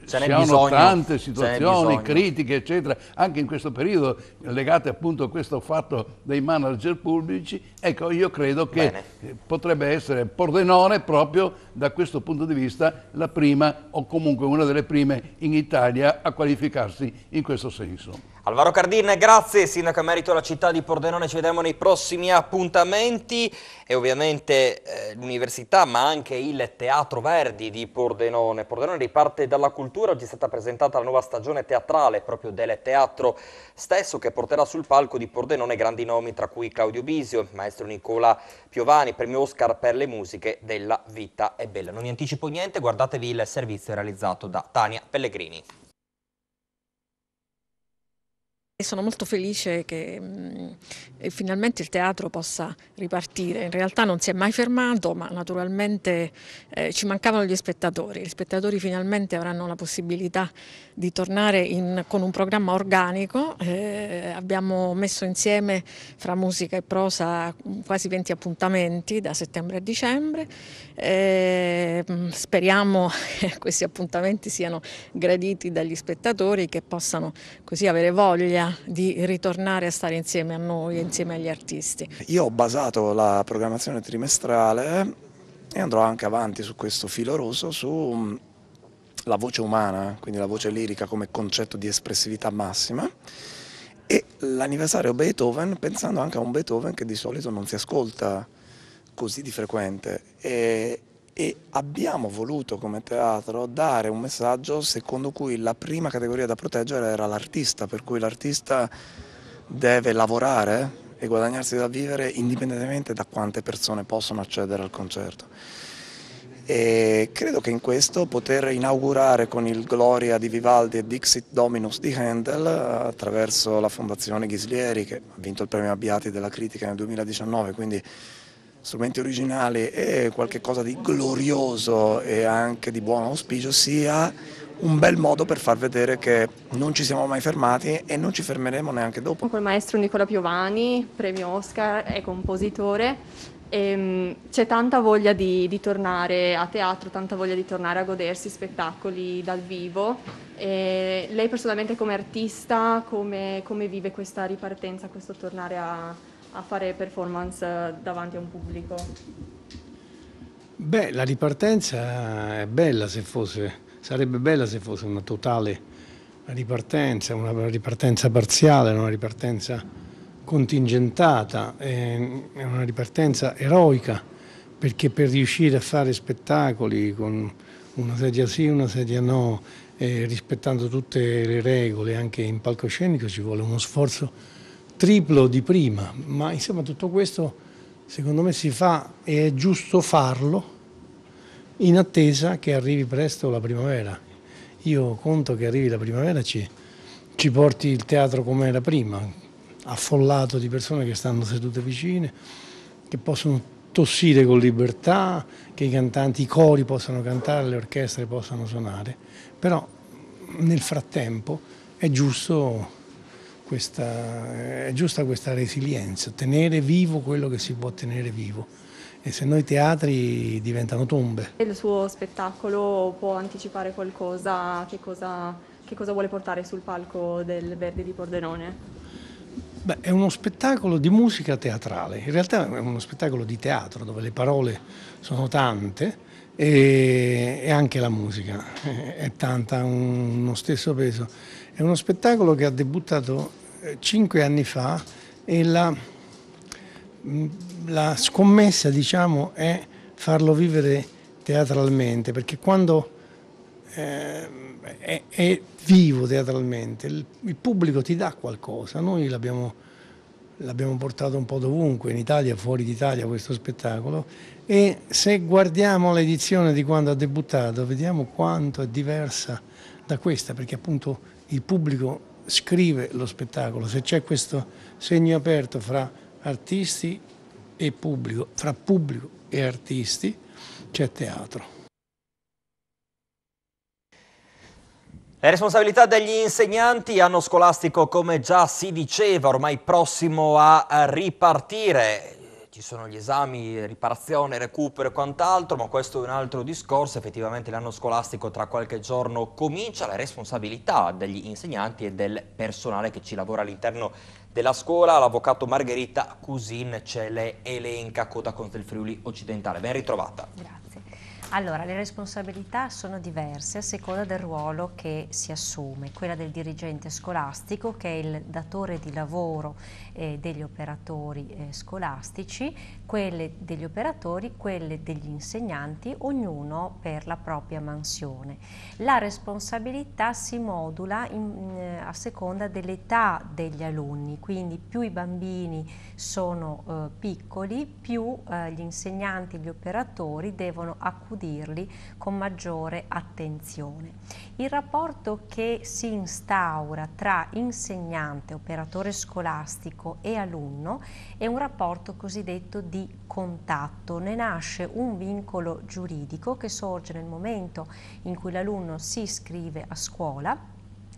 Speaker 15: sono tante situazioni critiche, eccetera, anche in questo periodo legate appunto a questo fatto dei manager pubblici, ecco io credo che Bene. potrebbe essere Pordenone proprio da questo punto di vista la prima o comunque una delle prime in Italia a qualificarsi in questo senso.
Speaker 1: Alvaro Cardin, grazie, sindaco emerito della città di Pordenone, ci vedremo nei prossimi appuntamenti e ovviamente eh, l'università ma anche il Teatro Verdi di Pordenone. Pordenone riparte dalla cultura, oggi è stata presentata la nuova stagione teatrale proprio del teatro stesso che porterà sul palco di Pordenone grandi nomi tra cui Claudio Bisio, maestro Nicola Piovani, premio Oscar per le musiche della vita è bella. Non vi anticipo niente, guardatevi il servizio realizzato da Tania Pellegrini
Speaker 16: sono molto felice che mh, finalmente il teatro possa ripartire. In realtà non si è mai fermato, ma naturalmente eh, ci mancavano gli spettatori. Gli spettatori finalmente avranno la possibilità di tornare in, con un programma organico. Eh, abbiamo messo insieme fra musica e prosa quasi 20 appuntamenti da settembre a dicembre. Eh, speriamo (laughs) che questi appuntamenti siano graditi dagli spettatori che possano così avere voglia di ritornare a stare insieme a noi, insieme agli artisti.
Speaker 17: Io ho basato la programmazione trimestrale e andrò anche avanti su questo filo rosso, sulla mm, voce umana, quindi la voce lirica come concetto di espressività massima e l'anniversario Beethoven pensando anche a un Beethoven che di solito non si ascolta così di frequente e, e abbiamo voluto come teatro dare un messaggio secondo cui la prima categoria da proteggere era l'artista, per cui l'artista deve lavorare e guadagnarsi da vivere indipendentemente da quante persone possono accedere al concerto. E credo che in questo poter inaugurare con il Gloria di Vivaldi e Dixit Dominus di Handel attraverso la Fondazione Ghislieri che ha vinto il premio Abbiati della critica nel 2019, quindi strumenti originali e qualcosa di glorioso e anche di buon auspicio sia un bel modo per far vedere che non ci siamo mai fermati e non ci fermeremo neanche dopo.
Speaker 16: Con Col maestro Nicola Piovani, premio Oscar, è compositore, ehm, c'è tanta voglia di, di, tornare a teatro, tanta voglia di tornare a godersi spettacoli dal vivo. E lei personalmente come artista, come, come vive questa ripartenza, questo tornare a, a fare performance davanti a un
Speaker 8: pubblico?
Speaker 18: Beh, la ripartenza è bella se fosse, sarebbe bella se fosse una totale ripartenza, una ripartenza parziale, una ripartenza contingentata, è una ripartenza eroica, perché per riuscire a fare spettacoli con una sedia sì, una sedia no, rispettando tutte le regole anche in palcoscenico ci vuole uno sforzo triplo di prima, ma insomma tutto questo secondo me si fa e è giusto farlo in attesa che arrivi presto la primavera. Io conto che arrivi la primavera ci, ci porti il teatro come era prima, affollato di persone che stanno sedute vicine, che possono tossire con libertà, che i cantanti, i cori possano cantare, le orchestre possano suonare, però nel frattempo è giusto questa, è giusta questa resilienza, tenere vivo quello che si può tenere vivo. E se no i teatri diventano tombe.
Speaker 16: Il suo spettacolo può anticipare qualcosa, che cosa, che cosa vuole portare sul palco del Verdi di Pordenone?
Speaker 18: Beh, è uno spettacolo di musica teatrale, in realtà è uno spettacolo di teatro dove le parole sono tante e, e anche la musica è tanta, ha uno stesso peso. È uno spettacolo che ha debuttato eh, cinque anni fa e la, mm, la scommessa diciamo, è farlo vivere teatralmente, perché quando eh, è, è, vivo teatralmente, il, il, pubblico ti dà qualcosa, noi l'abbiamo portato un po' dovunque, in Italia, fuori d'Italia questo spettacolo, e se guardiamo l'edizione di quando ha debuttato, vediamo quanto è diversa da questa, perché appunto il pubblico scrive lo spettacolo, se c'è questo segno aperto fra artisti e pubblico, fra pubblico e artisti, c'è teatro.
Speaker 1: Le responsabilità degli insegnanti, anno scolastico come già si diceva, ormai prossimo a ripartire ci sono gli esami, riparazione, recupero e quant'altro, ma questo è un altro discorso, effettivamente l'anno scolastico tra qualche giorno comincia, la responsabilità degli insegnanti e del personale che ci lavora all'interno della scuola, l'avvocato Margherita Cusin ce le elenca, coda con del Friuli Occidentale, ben ritrovata.
Speaker 14: Grazie. Allora, le responsabilità sono diverse a seconda del ruolo che si assume, quella del dirigente scolastico che è il datore di lavoro eh, degli operatori eh, scolastici, quelle degli operatori, quelle degli insegnanti, ognuno per la propria mansione. La responsabilità si modula in, eh, a seconda dell'età degli alunni, quindi più i bambini sono eh, piccoli, più eh, gli insegnanti, gli operatori devono accudirli con maggiore attenzione. Il rapporto che si instaura tra insegnante, operatore scolastico, pubblico e alunno è un rapporto cosiddetto di contatto, ne nasce un vincolo giuridico che sorge nel momento in cui l'alunno si iscrive a scuola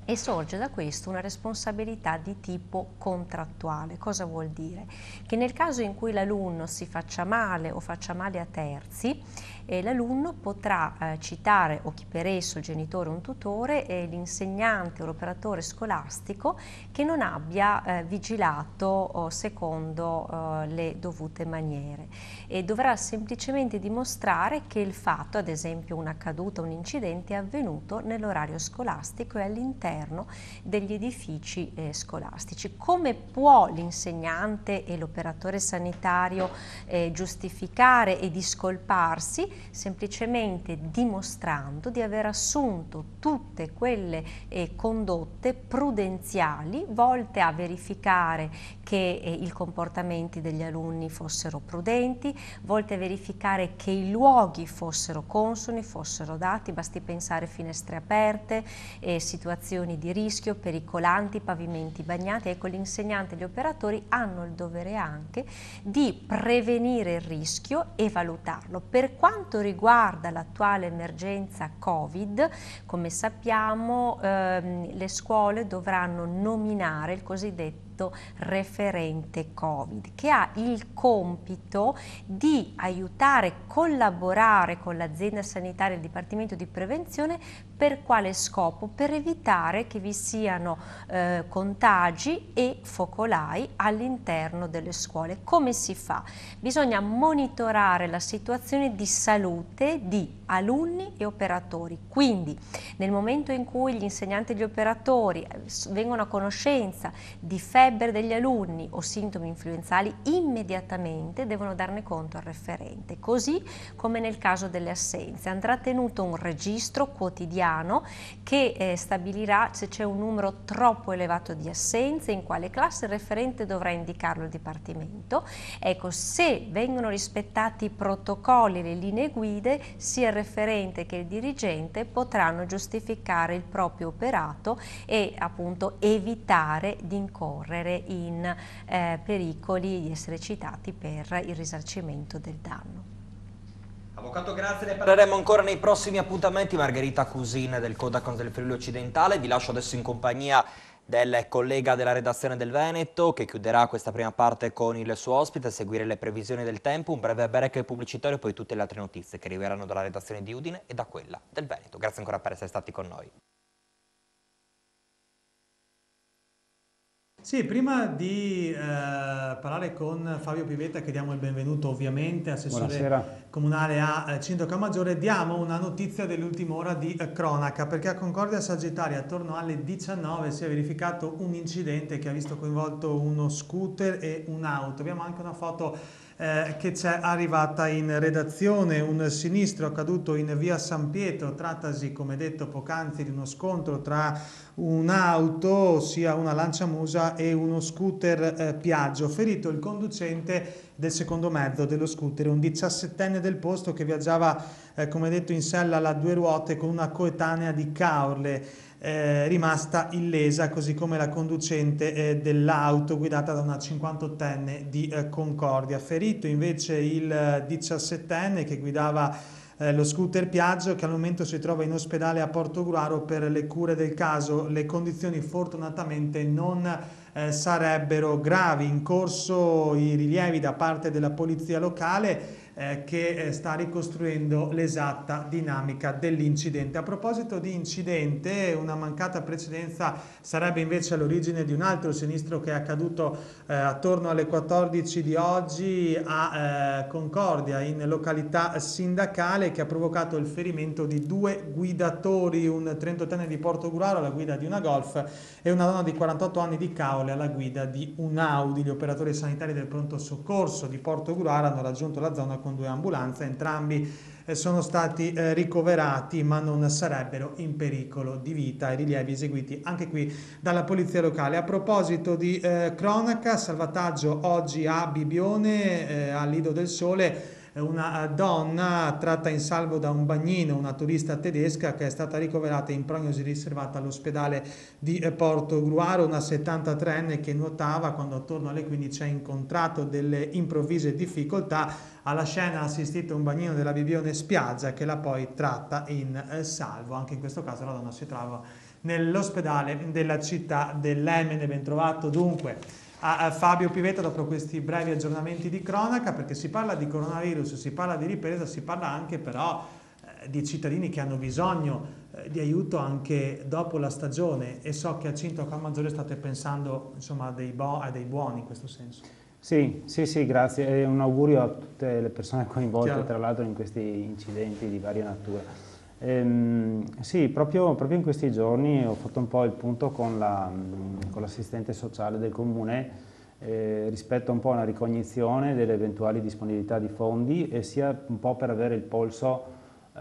Speaker 14: e sorge da questo una responsabilità di tipo contrattuale. Cosa vuol dire? Che nel caso in cui l'alunno si faccia male o faccia male a terzi, e l'alunno potrà eh, citare o chi per esso, il genitore o un tutore, eh, l'insegnante o l'operatore scolastico che non abbia eh, vigilato oh, secondo oh, le dovute maniere e dovrà semplicemente dimostrare che il fatto, ad esempio una caduta, un incidente, è avvenuto nell'orario scolastico e all'interno degli edifici eh, scolastici. Come può l'insegnante e l'operatore sanitario eh, giustificare e discolparsi? semplicemente dimostrando di aver assunto tutte quelle eh, condotte prudenziali volte a verificare che eh, i comportamenti degli alunni fossero prudenti, volte a verificare che i luoghi fossero consoni, fossero dati, basti pensare finestre aperte, eh, situazioni di rischio, pericolanti, pavimenti bagnati, ecco l'insegnante e gli operatori hanno il dovere anche di prevenire il rischio e valutarlo. Per quanto quanto riguarda l'attuale emergenza Covid, come sappiamo ehm, le scuole dovranno nominare il cosiddetto diritto referente Covid, che ha il compito di aiutare, collaborare con l'azienda sanitaria e il Dipartimento di Prevenzione per quale scopo? Per evitare che vi siano eh, contagi e focolai all'interno delle scuole. Come si fa? Bisogna monitorare la situazione di salute di alunni e operatori. Quindi nel momento in cui gli insegnanti e gli operatori eh, vengono a conoscenza di fenomeni febbre degli alunni o sintomi influenzali immediatamente devono darne conto al referente, così come nel caso delle assenze. Andrà tenuto un registro quotidiano che eh, stabilirà se c'è un numero troppo elevato di assenze, in quale classe il referente dovrà indicarlo al Dipartimento. Ecco, se vengono rispettati i protocolli e le linee guide, sia il referente che il dirigente potranno giustificare il proprio operato e appunto evitare di incorrere correre in eh, pericoli di essere citati per il risarcimento del danno.
Speaker 1: Avvocato, grazie. Ne parleremo ancora nei prossimi appuntamenti. Margherita Cusin del Codacons del Friuli Occidentale. Vi lascio adesso in compagnia del collega della redazione del Veneto che chiuderà questa prima parte con il suo ospite a seguire le previsioni del tempo, un breve break pubblicitario e poi tutte le altre notizie che arriveranno dalla redazione di Udine e da quella del Veneto. Grazie ancora per essere stati con noi.
Speaker 3: Sì, prima di eh, parlare con Fabio Pivetta, che diamo il benvenuto ovviamente, assessore Buonasera. comunale a Cindroca eh, Maggiore, diamo una notizia dell'ultima ora di eh, cronaca, perché a Concordia Sagittaria attorno alle 19 si è verificato un incidente che ha visto coinvolto uno scooter e un'auto. Abbiamo anche una foto eh, che c'è arrivata in redazione. Un sinistro accaduto in via San Pietro, trattasi come detto poc'anzi di uno scontro tra un'auto, ossia una Lancia Musa, e uno scooter eh, Piaggio. Ferito il conducente del secondo mezzo dello scooter, un 17enne del posto che viaggiava, eh, come detto, in sella alla due ruote con una coetanea di Caorle eh, rimasta illesa, così come la conducente eh, dell'auto guidata da una 58enne di eh, Concordia. Ferito invece il 17enne eh, che guidava eh, lo scooter Piaggio che al momento si trova in ospedale a Porto Gruaro per le cure del caso. Le condizioni fortunatamente non eh, sarebbero gravi. In corso i rilievi da parte della polizia locale eh, che eh, sta ricostruendo l'esatta dinamica dell'incidente. A proposito di incidente, una mancata precedenza sarebbe invece all'origine di un altro sinistro che è accaduto eh, attorno alle 14 di oggi a eh, Concordia, in località sindacale, che ha provocato il ferimento di due guidatori, un 38enne di Porto Guraro alla guida di una Golf e una donna di 48 anni di Caole alla guida di un Audi. Gli operatori sanitari del pronto soccorso di Porto Guraro hanno raggiunto la zona con due ambulanze, entrambi eh, sono stati eh, ricoverati ma non sarebbero in pericolo di vita i rilievi eseguiti anche qui dalla polizia locale. A proposito di eh, cronaca, salvataggio oggi a Bibione, eh, a Lido del Sole, una eh, donna tratta in salvo da un bagnino, una turista tedesca che è stata ricoverata in prognosi riservata all'ospedale di Porto Gruaro, una 73enne che nuotava quando attorno alle 15 ha incontrato delle improvvise difficoltà alla scena ha assistito un bagnino della Bibione Spiaggia che la poi tratta in eh, salvo. Anche in questo caso la donna si trova nell'ospedale della città dell'Emene. Bentrovato dunque a Fabio Pivetta dopo questi brevi aggiornamenti di cronaca perché si parla di coronavirus, si parla di ripresa, si parla anche però eh, di cittadini che hanno bisogno eh, di aiuto anche dopo la stagione e so che a Cinto Calmaggiore state pensando insomma, a dei, bo- a dei buoni in questo senso.
Speaker 19: Sì, sì, sì, grazie. E un augurio a tutte le persone (laughs) coinvolte, Chiaro. tra l'altro, in questi incidenti di varia natura. Ehm, sì, proprio, proprio, in questi giorni ho fatto un po' il punto con, l'assistente la, sociale del comune eh, rispetto un po' a una ricognizione delle eventuali disponibilità di fondi e sia un po' per avere il polso eh,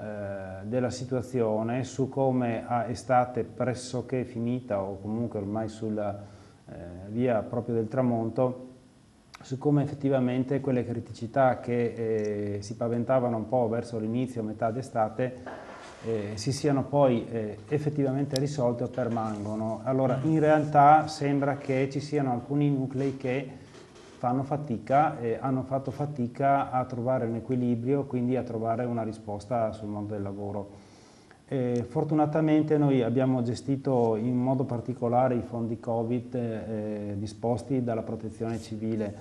Speaker 19: della situazione su come a estate pressoché finita o comunque ormai sulla eh, via proprio del tramonto su come effettivamente quelle criticità che eh, si paventavano un po' verso l'inizio, metà d'estate, eh, si siano poi eh, effettivamente risolte o permangono. Allora, in realtà sembra che ci siano alcuni nuclei che fanno fatica e hanno fatto fatica a trovare un equilibrio, quindi a trovare una risposta sul mondo del lavoro. Eh, fortunatamente noi abbiamo gestito in modo particolare i fondi Covid eh, eh disposti dalla protezione civile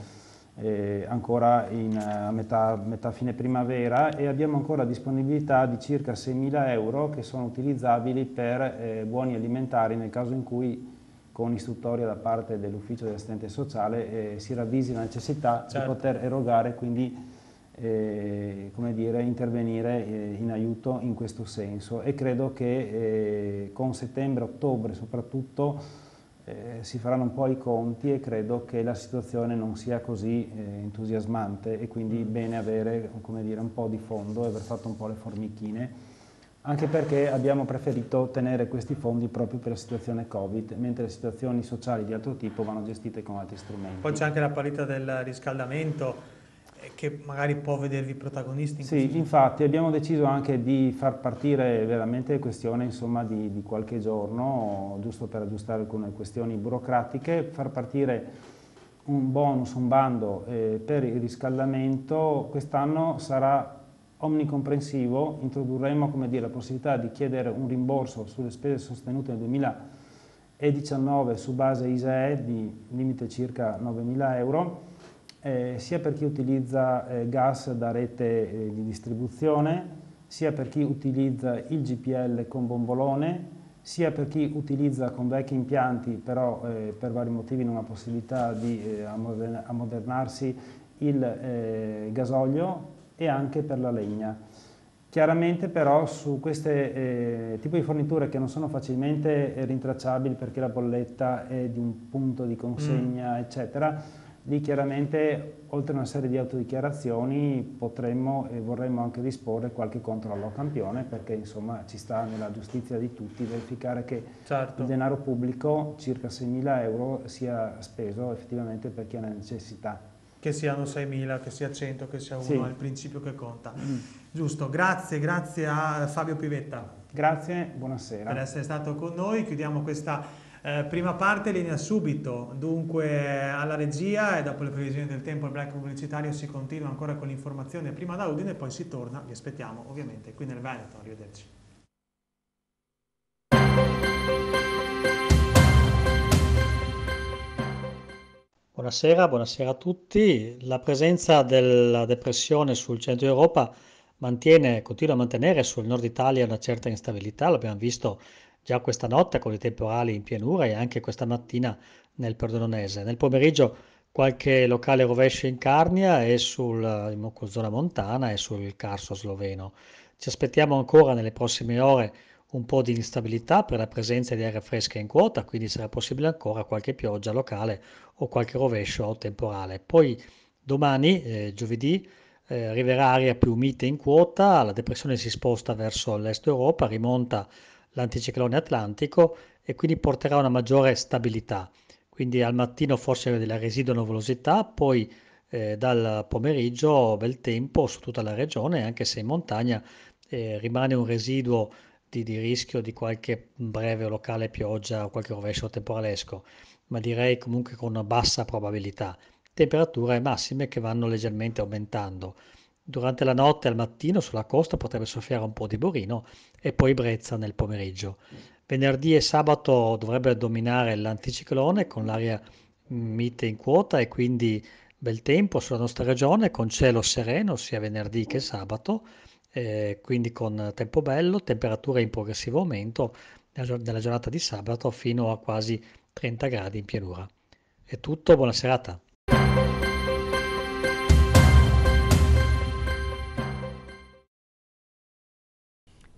Speaker 19: eh, ancora in, eh, a metà, metà, fine primavera e abbiamo ancora disponibilità di circa 6.000 euro che sono utilizzabili per eh, buoni alimentari nel caso in cui con istruttoria da parte dell'ufficio dell'assistente sociale si ravvisi la necessità certo. di poter erogare quindi eh, come dire, intervenire eh, in aiuto in questo senso e credo che eh, con settembre-ottobre soprattutto eh, si faranno un po' i conti e credo che la situazione non sia così eh, entusiasmante e quindi mm. bene avere dire, un po' di fondo e aver fatto un po' le formichine anche perché abbiamo preferito tenere questi fondi proprio per la situazione Covid, mentre le situazioni sociali di altro tipo vanno gestite con altri strumenti. Poi c'è
Speaker 3: anche la parità del riscaldamento, che magari può vedervi protagonisti. In sì,
Speaker 19: infatti abbiamo deciso anche di far partire veramente questione insomma, di, di, qualche giorno, giusto per aggiustare alcune questioni burocratiche, far partire un bonus, un bando eh, per il riscaldamento, quest'anno sarà omnicomprensivo, introdurremo dire, la possibilità di chiedere un rimborso sulle spese sostenute nel 2019 su base ISAE di limite circa 9.000 euro, eh, sia per chi utilizza eh, gas da rete eh, di distribuzione, sia per chi utilizza il GPL con bombolone, sia per chi utilizza con vecchi impianti, però eh, per vari motivi non ha possibilità di eh, ammodernarsi il eh, gasolio e anche per la legna. Chiaramente però su questo eh, tipo di forniture che non sono facilmente rintracciabili perché la bolletta è di un punto di consegna, mm. eccetera, Lì chiaramente, oltre a una serie di autodichiarazioni, potremmo e vorremmo anche disporre qualche controllo a campione, perché insomma ci sta nella giustizia di tutti verificare che certo. il denaro pubblico, circa 6.000 euro, sia speso effettivamente per chi ha necessità.
Speaker 3: Che siano 6.000, che sia 100, che sia 1, sì. è il principio che conta. Mm. Giusto, grazie, grazie a Fabio Pivetta. Grazie, buonasera. Per essere stato con noi, chiudiamo questa eh, prima parte linea subito, dunque alla regia e dopo le previsioni del tempo il break pubblicitario si continua ancora con l'informazione prima da Udine e poi si torna, vi aspettiamo ovviamente qui nel Veneto, arrivederci.
Speaker 10: Buonasera, buonasera a tutti. La presenza della depressione sul centro Europa mantiene, continua a mantenere sul nord Italia una certa instabilità, l'abbiamo visto già questa notte con i temporali in pianura e anche questa mattina nel Perdonese. Nel pomeriggio qualche locale rovescio in Carnia e sul zona montana e sul Carso sloveno. Ci aspettiamo ancora nelle prossime ore un po' di instabilità per la presenza di aria fresca in quota, quindi sarà possibile ancora qualche pioggia locale o qualche rovescio o temporale. Poi domani, eh, giovedì, eh, arriverà aria più mite in quota, la depressione si sposta verso l'est Europa, rimonta l'anticiclone atlantico e quindi porterà a una maggiore stabilità. Quindi al mattino forse della residua nuvolosità, poi eh, dal pomeriggio bel tempo su tutta la regione, anche se in montagna eh, rimane un residuo di, di, rischio di qualche breve locale pioggia o qualche rovescio temporalesco, ma direi comunque con una bassa probabilità. Temperature massime che vanno leggermente aumentando. Durante la notte e al mattino sulla costa potrebbe soffiare un po' di borino e poi brezza nel pomeriggio. Venerdì e sabato dovrebbe dominare l'anticiclone con l'aria mm, mite in quota e quindi bel tempo sulla nostra regione con cielo sereno sia venerdì che sabato, eh, quindi con tempo bello, temperature in progressivo aumento nella giornata di sabato fino a quasi 30 gradi in pianura. È tutto, buona serata.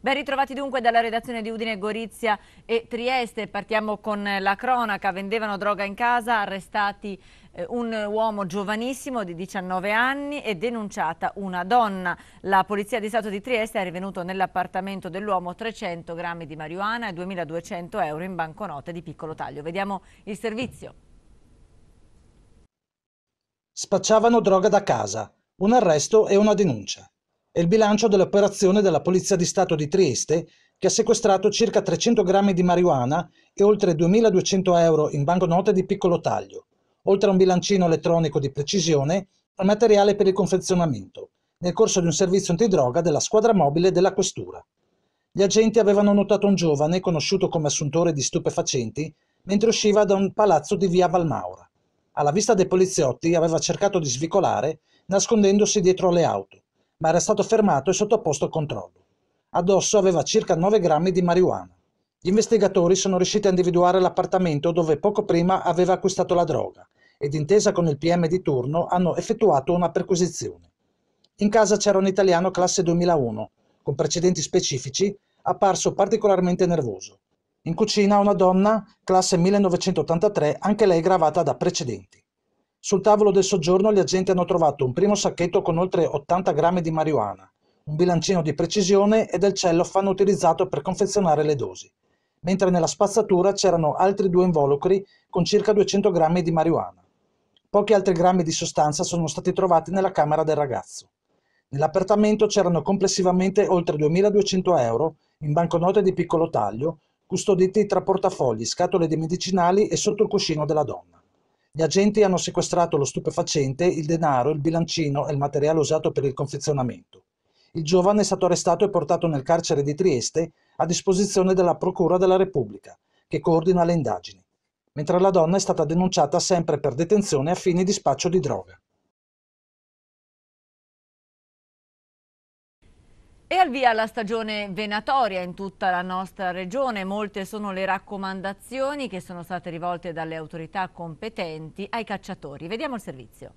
Speaker 2: Ben ritrovati dunque dalla redazione di Udine, Gorizia e Trieste. Partiamo con la cronaca. Vendevano droga in casa, arrestati eh, un uomo giovanissimo di 19 anni e denunciata una donna. La Polizia di Stato di Trieste ha rivenuto nell'appartamento dell'uomo 300 grammi di marijuana e 2200 euro in banconote di piccolo taglio. Vediamo il servizio.
Speaker 4: Spacciavano droga da casa. Un arresto e una denuncia è il bilancio dell'operazione della Polizia di Stato di Trieste, che ha sequestrato circa 300 grammi di marijuana e oltre 2.200 euro in banconote di piccolo taglio, oltre a un bilancino elettronico di precisione e materiale per il confezionamento, nel corso di un servizio antidroga della squadra mobile della Questura. Gli agenti avevano notato un giovane conosciuto come assuntore di stupefacenti mentre usciva da un palazzo di via Valmaura. Alla vista dei poliziotti aveva cercato di svicolare nascondendosi dietro le auto ma era stato fermato e sottoposto a controllo. Addosso aveva circa 9 grammi di marijuana. Gli investigatori sono riusciti a individuare l'appartamento dove poco prima aveva acquistato la droga ed intesa con il PM di turno hanno effettuato una perquisizione. In casa c'era un italiano classe 2001, con precedenti specifici, apparso particolarmente nervoso. In cucina una donna classe 1983, anche lei gravata da precedenti. Sul tavolo del soggiorno gli agenti hanno trovato un primo sacchetto con oltre 80 grammi di marijuana, un bilancino di precisione e del cellophane utilizzato per confezionare le dosi, mentre nella spazzatura c'erano altri due involucri con circa 200 grammi di marijuana. Pochi altri grammi di sostanza sono stati trovati nella camera del ragazzo. Nell'appartamento c'erano complessivamente oltre 2.200 euro in banconote di piccolo taglio, custoditi tra portafogli, scatole di medicinali e sotto il cuscino della donna. Gli agenti hanno sequestrato lo stupefacente, il denaro, il bilancino e il materiale usato per il confezionamento. Il giovane è stato arrestato e portato nel carcere di Trieste a disposizione della Procura della Repubblica, che coordina le indagini, mentre la donna è stata denunciata sempre per detenzione a fini di spaccio di droga.
Speaker 2: E al via la stagione venatoria in tutta la nostra regione, molte sono le raccomandazioni che sono state rivolte dalle autorità competenti ai cacciatori. Vediamo il servizio.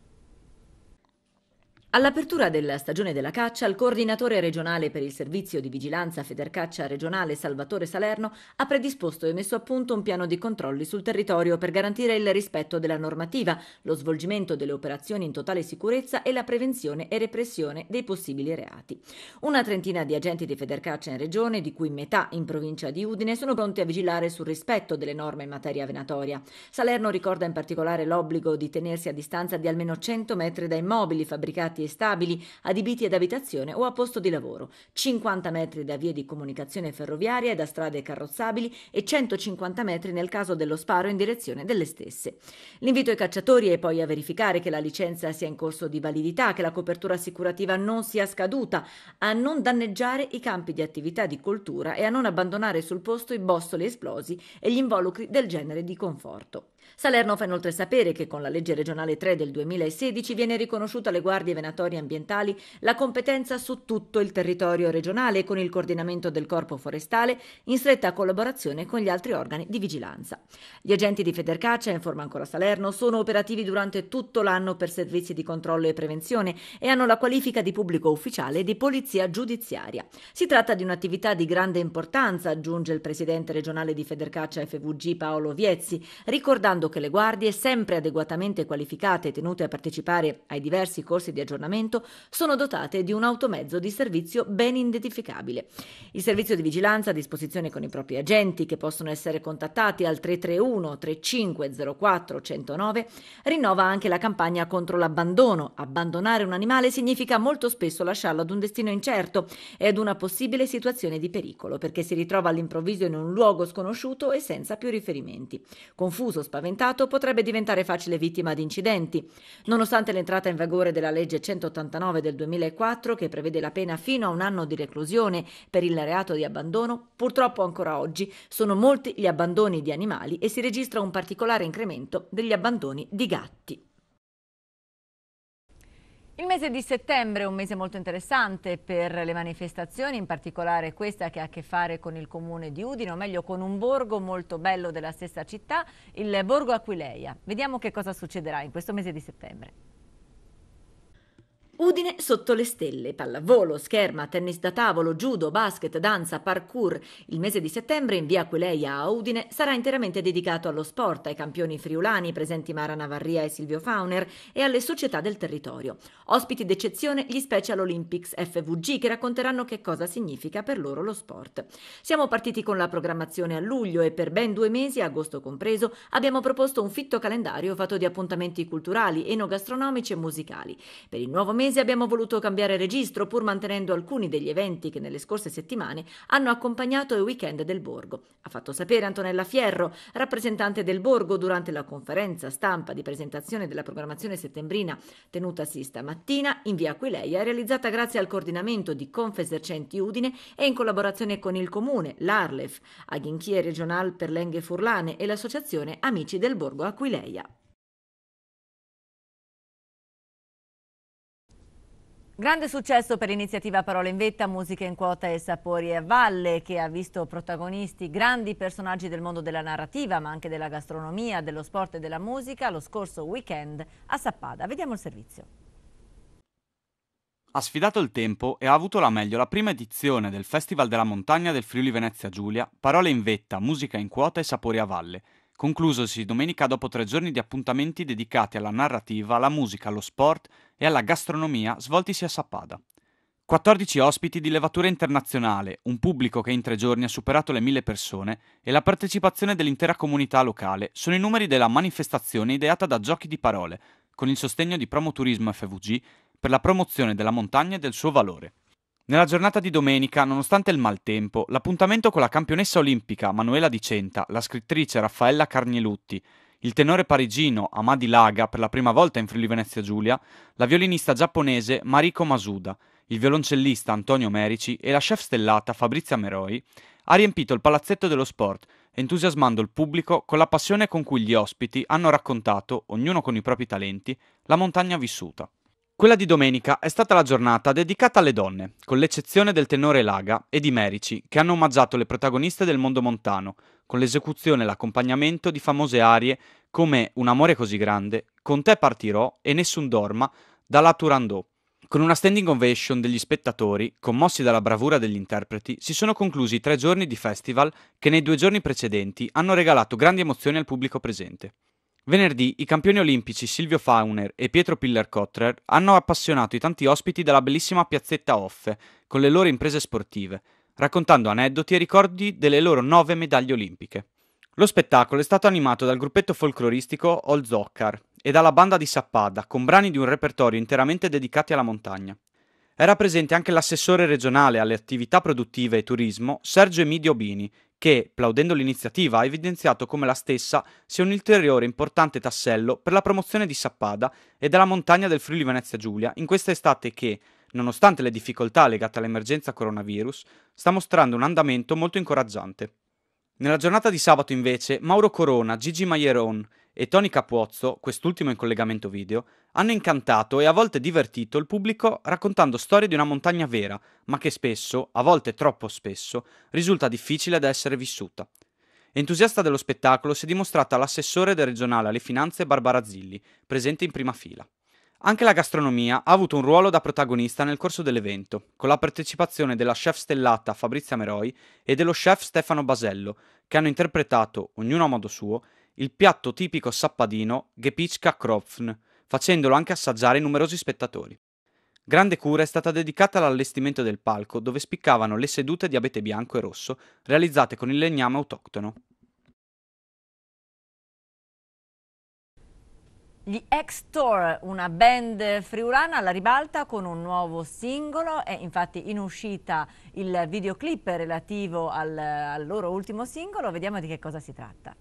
Speaker 2: All'apertura della stagione della caccia, il coordinatore regionale per il servizio di vigilanza Federcaccia regionale Salvatore Salerno ha predisposto e messo a punto un piano di controlli sul territorio per garantire il rispetto della normativa, lo svolgimento delle operazioni in totale sicurezza e la prevenzione e repressione dei possibili reati. Una trentina di agenti di Federcaccia in regione, di cui metà in provincia di Udine, sono pronti a vigilare sul rispetto delle norme in materia venatoria. Salerno ricorda in particolare l'obbligo di tenersi a distanza di almeno 100 metri dai mobili fabbricati apparati e stabili adibiti ad abitazione o a posto di lavoro, 50 metri da vie di comunicazione ferroviaria e da strade carrozzabili e 150 metri nel caso dello sparo in direzione delle stesse. L'invito ai cacciatori è poi a verificare che la licenza sia in corso di validità, che la copertura assicurativa non sia scaduta, a non danneggiare i campi di attività di coltura e a non abbandonare sul posto i bossoli esplosi e gli involucri del genere di conforto. Salerno fa inoltre sapere che con la legge regionale 3 del 2016 viene riconosciuta alle guardie venatorie ambientali la competenza su tutto il territorio regionale con il coordinamento del corpo forestale in stretta collaborazione con gli altri organi di vigilanza. Gli agenti di Federcaccia, informa ancora Salerno, sono operativi durante tutto l'anno per servizi di controllo e prevenzione e hanno la qualifica di pubblico ufficiale di polizia giudiziaria. Si tratta di un'attività di grande importanza, aggiunge il presidente regionale di Federcaccia FVG Paolo Viezzi, ricordando modo che le guardie, sempre adeguatamente qualificate e tenute a partecipare ai diversi corsi di aggiornamento, sono dotate di un automezzo di servizio ben identificabile. Il servizio di vigilanza a disposizione con i propri agenti, che possono essere contattati al 331 3504 109, rinnova anche la campagna contro l'abbandono. Abbandonare un animale significa molto spesso lasciarlo ad un destino incerto e ad una possibile situazione di pericolo, perché si ritrova all'improvviso in un luogo sconosciuto e senza più riferimenti. Confuso, spaventato, spaventato potrebbe diventare facile vittima di incidenti. Nonostante l'entrata in vigore della legge 189 del 2004 che prevede la pena fino a un anno di reclusione per il reato di abbandono, purtroppo ancora oggi sono molti gli abbandoni di animali e si registra un particolare incremento degli abbandoni di gatti. Il mese di settembre è un mese molto interessante per le manifestazioni, in particolare questa che ha a che fare con il comune di Udine, o meglio con un borgo molto bello della stessa città, il Borgo Aquileia. Vediamo che cosa succederà in questo mese di settembre. Udine sotto le stelle, pallavolo, scherma, tennis da tavolo, judo, basket, danza, parkour. Il mese di settembre in via Aquileia a Udine sarà interamente dedicato allo sport, ai campioni friulani presenti Mara Navarria e Silvio Fauner e alle società del territorio. Ospiti d'eccezione gli Special Olympics FVG che racconteranno che cosa significa per loro lo sport. Siamo partiti con la programmazione a luglio e per ben due mesi, agosto compreso, abbiamo proposto un fitto calendario fatto di appuntamenti culturali, enogastronomici e musicali. Per il nuovo mese mese abbiamo voluto cambiare registro pur mantenendo alcuni degli eventi che nelle scorse settimane hanno accompagnato il weekend del Borgo. Ha fatto sapere Antonella Fierro, rappresentante del Borgo, durante la conferenza stampa di presentazione della programmazione settembrina tenutasi stamattina in via Aquileia, realizzata grazie al coordinamento di Confesercenti Udine e in collaborazione con il Comune, l'Arlef, Aghinchie Regional per Lenghe Furlane e l'associazione Amici del Borgo Aquileia. Grande successo per l'iniziativa Parole in Vetta, musica in quota e sapori a valle, che ha visto protagonisti grandi personaggi del mondo della narrativa, ma anche della gastronomia, dello sport e della musica, lo scorso weekend a Sappada. Vediamo il servizio.
Speaker 20: Ha sfidato il tempo e ha avuto la meglio la prima edizione del Festival della Montagna del Friuli Venezia Giulia, Parole in Vetta, musica in quota e sapori a valle, conclusosi domenica dopo tre giorni di appuntamenti dedicati alla narrativa, alla musica, allo sport e alla gastronomia svoltisi a Sappada. 14 ospiti di levatura internazionale, un pubblico che in tre giorni ha superato le mille persone e la partecipazione dell'intera comunità locale sono i numeri della manifestazione ideata da Giochi di Parole, con il sostegno di Promoturismo FVG per la promozione della montagna e del suo valore. Nella giornata di domenica, nonostante il maltempo, l'appuntamento con la campionessa olimpica Manuela Di Centa, la scrittrice Raffaella Carnielutti, il tenore parigino Amadi Laga per la prima volta in Friuli Venezia Giulia, la violinista giapponese Mariko Masuda, il violoncellista Antonio Merici e la chef stellata Fabrizia Meroi, ha riempito il palazzetto dello sport, entusiasmando il pubblico con la passione con cui gli ospiti hanno raccontato, ognuno con i propri talenti, la montagna vissuta. Quella di domenica è stata la giornata dedicata alle donne, con l'eccezione del tenore Laga e di Merici, che hanno omaggiato le protagoniste del mondo montano, con l'esecuzione e l'accompagnamento di famose arie come Un amore così grande, Con te partirò e Nessun dorma, dalla Turandot. Con una standing ovation degli spettatori, commossi dalla bravura degli interpreti, si sono conclusi tre giorni di festival che nei due giorni precedenti hanno regalato grandi emozioni al pubblico presente. Venerdì i campioni olimpici Silvio Fauner e Pietro Piller-Kotterer hanno appassionato i tanti ospiti della bellissima piazzetta Offe con le loro imprese sportive, raccontando aneddoti e ricordi delle loro nove medaglie olimpiche. Lo spettacolo è stato animato dal gruppetto folcloristico All Zoccar e dalla banda di Sappada, con brani di un repertorio interamente dedicati alla montagna. Era presente anche l'assessore regionale alle attività produttive e turismo Sergio Emidio Bini che, plaudendo l'iniziativa, ha evidenziato come la stessa sia un ulteriore importante tassello per la promozione di Sappada e della montagna del Friuli Venezia Giulia in questa estate che, nonostante le difficoltà legate all'emergenza coronavirus, sta mostrando un andamento molto incoraggiante. Nella giornata di sabato invece, Mauro Corona, Gigi Maieron e Tony Capuozzo, quest'ultimo in collegamento video, hanno incantato e a volte divertito il pubblico raccontando storie di una montagna vera, ma che spesso, a volte troppo spesso, risulta difficile da essere vissuta. Entusiasta dello spettacolo si è dimostrata l'assessore del regionale alle finanze Barbara Zilli, presente in prima fila. Anche la gastronomia ha avuto un ruolo da protagonista nel corso dell'evento, con la partecipazione della chef stellata Fabrizia Meroi e dello chef Stefano Basello, che hanno interpretato, ognuno a modo suo, il piatto tipico sappadino Gepicka Kropfn, facendolo anche assaggiare ai numerosi spettatori. Grande cura è stata dedicata all'allestimento del palco, dove spiccavano le sedute di abete bianco e rosso, realizzate con il legname autoctono.
Speaker 2: Gli X-Tour, una band friulana alla ribalta con un nuovo singolo, è infatti in uscita il videoclip relativo al, al loro ultimo singolo, vediamo di che cosa si tratta.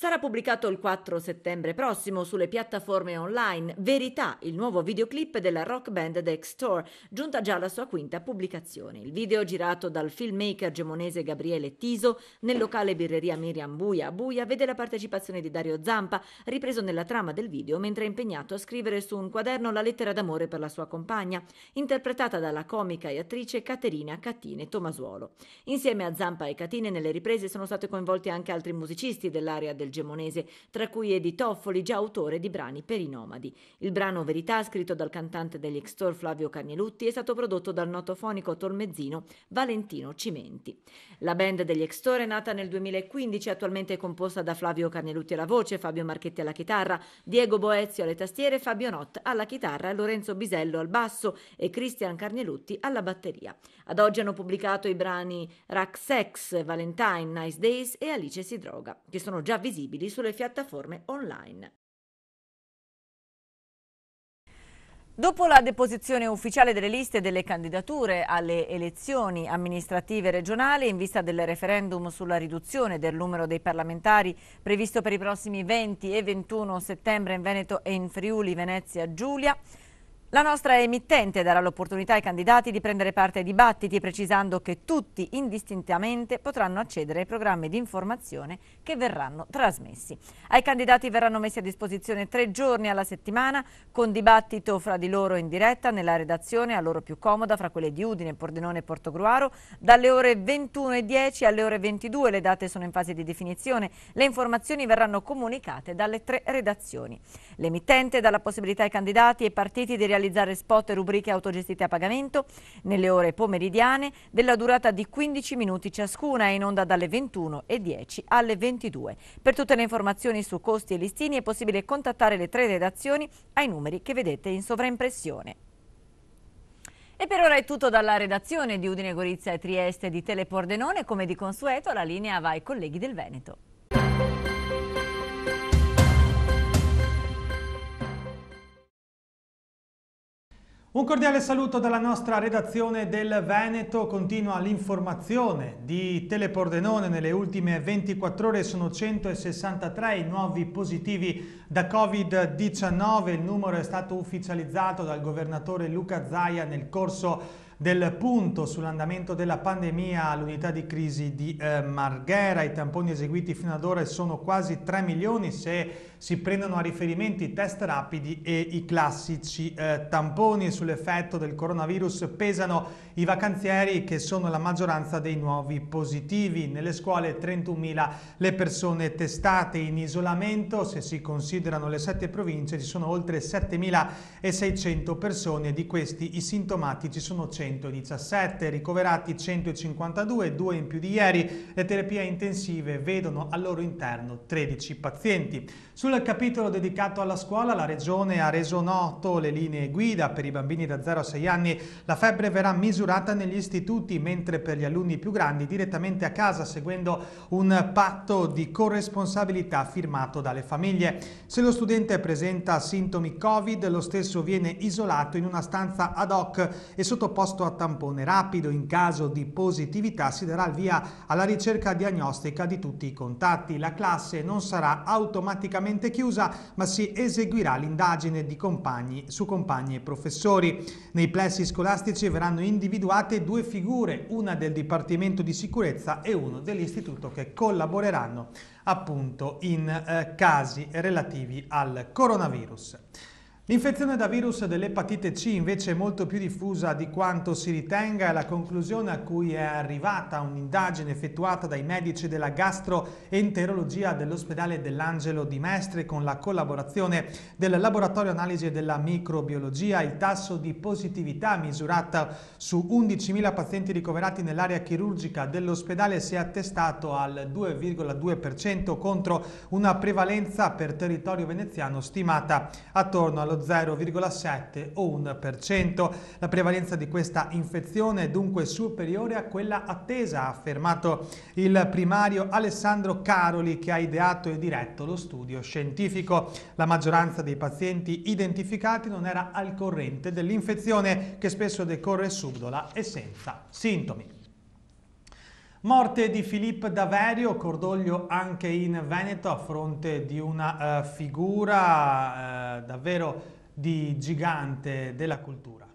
Speaker 2: Sarà pubblicato il 4 settembre prossimo sulle piattaforme online Verità, il nuovo videoclip della rock band The x giunta già alla sua quinta pubblicazione. Il video girato dal filmmaker gemonese Gabriele Tiso nel locale birreria Miriam Buia a Buia vede la partecipazione di Dario Zampa, ripreso nella trama del video mentre è impegnato a scrivere su un quaderno la lettera d'amore per la sua compagna, interpretata dalla comica e attrice Caterina Catine Tomasuolo. Insieme a Zampa e Catine nelle riprese sono stati coinvolti anche altri musicisti dell'area del del gemonese, tra cui Edi Toffoli, già autore di brani per i nomadi. Il brano Verità, scritto dal cantante degli Extor Flavio Cagnelutti, è stato prodotto dal noto fonico tormezzino Valentino Cimenti. La band degli Extor è nata nel 2015 attualmente è composta da Flavio Cagnelutti alla voce, Fabio Marchetti alla chitarra, Diego Boezio alle tastiere, Fabio Nott alla chitarra, Lorenzo Bisello al basso e Cristian Carnelutti alla batteria. Ad oggi hanno pubblicato i brani Rack Sex, Valentine, Nice Days e Alice si droga, che sono già visibili visibili sulle piattaforme online. Dopo la deposizione ufficiale delle liste delle candidature alle elezioni amministrative regionali in vista del referendum sulla riduzione del numero dei parlamentari previsto per i prossimi 20 e 21 settembre in Veneto e in Friuli, Venezia, Giulia, la nostra emittente darà l'opportunità ai candidati di prendere parte ai dibattiti, precisando che tutti indistintamente potranno accedere ai programmi di informazione che verranno trasmessi. Ai candidati verranno messi a disposizione tre giorni alla settimana, con dibattito fra di loro in diretta nella redazione a loro più comoda, fra quelle di Udine, Pordenone e Portogruaro, dalle ore 21.10 alle ore 22. Le date sono in fase di definizione. Le informazioni verranno comunicate dalle tre redazioni. L'emittente dà la possibilità ai candidati e partiti di realizzare realizzare spot e rubriche autogestite a pagamento nelle ore pomeridiane della durata di 15 minuti ciascuna in onda dalle 21.10 alle 22. Per tutte le informazioni su costi e listini è possibile contattare le tre redazioni ai numeri che vedete in sovraimpressione. E per ora è tutto dalla redazione di Udine Gorizia e Trieste di Telepordenone. Come di consueto la linea va ai colleghi del Veneto.
Speaker 3: Un cordiale saluto dalla nostra redazione del Veneto, continua l'informazione di Telepordenone, nelle ultime 24 ore sono 163 i nuovi positivi da Covid-19, il numero è stato ufficializzato dal governatore Luca Zaia nel corso del punto sull'andamento della pandemia all'unità di crisi di eh, Marghera, i tamponi eseguiti fino ad ora sono quasi 3 milioni, se si prendono a riferimento i test rapidi e i classici eh, tamponi. Sull'effetto del coronavirus pesano i vacanzieri che sono la maggioranza dei nuovi positivi. Nelle scuole 31.000 le persone testate in isolamento, se si considerano le sette province ci sono oltre 7.600 persone, di questi i sintomatici sono 117, ricoverati 152, due in più di ieri, le terapie intensive vedono al loro interno 13 pazienti. Sul sul capitolo dedicato alla scuola, la Regione ha reso noto le linee guida per i bambini da 0 a 6 anni. La febbre verrà misurata negli istituti, mentre per gli alunni più grandi direttamente a casa, seguendo un patto di corresponsabilità firmato dalle famiglie. Se lo studente presenta sintomi Covid, lo stesso viene isolato in una stanza ad hoc e sottoposto a tampone rapido. In caso di positività si darà il via alla ricerca diagnostica di tutti i contatti. La classe non sarà automaticamente formalmente chiusa, ma si eseguirà l'indagine di compagni, su compagni e professori. Nei plessi scolastici verranno individuate due figure, una del Dipartimento di Sicurezza e uno dell'Istituto che collaboreranno appunto in eh, casi relativi al coronavirus. L'infezione da virus dell'epatite C invece è molto più diffusa di quanto si ritenga e la conclusione a cui è arrivata un'indagine effettuata dai medici della gastroenterologia dell'ospedale dell'Angelo di Mestre con la collaborazione del laboratorio analisi della microbiologia. Il tasso di positività misurata su 11.000 pazienti ricoverati nell'area chirurgica dell'ospedale si è attestato al 2,2% contro una prevalenza per territorio veneziano stimata attorno allo 0,7 o 1%. La prevalenza di questa infezione è dunque superiore a quella attesa, ha affermato il primario Alessandro Caroli che ha ideato e diretto lo studio scientifico. La maggioranza dei pazienti identificati non era al corrente dell'infezione che spesso decorre subdola e senza sintomi. Morte di Filippo Daverio, cordoglio anche in Veneto a fronte di una uh, figura uh, davvero di gigante della cultura.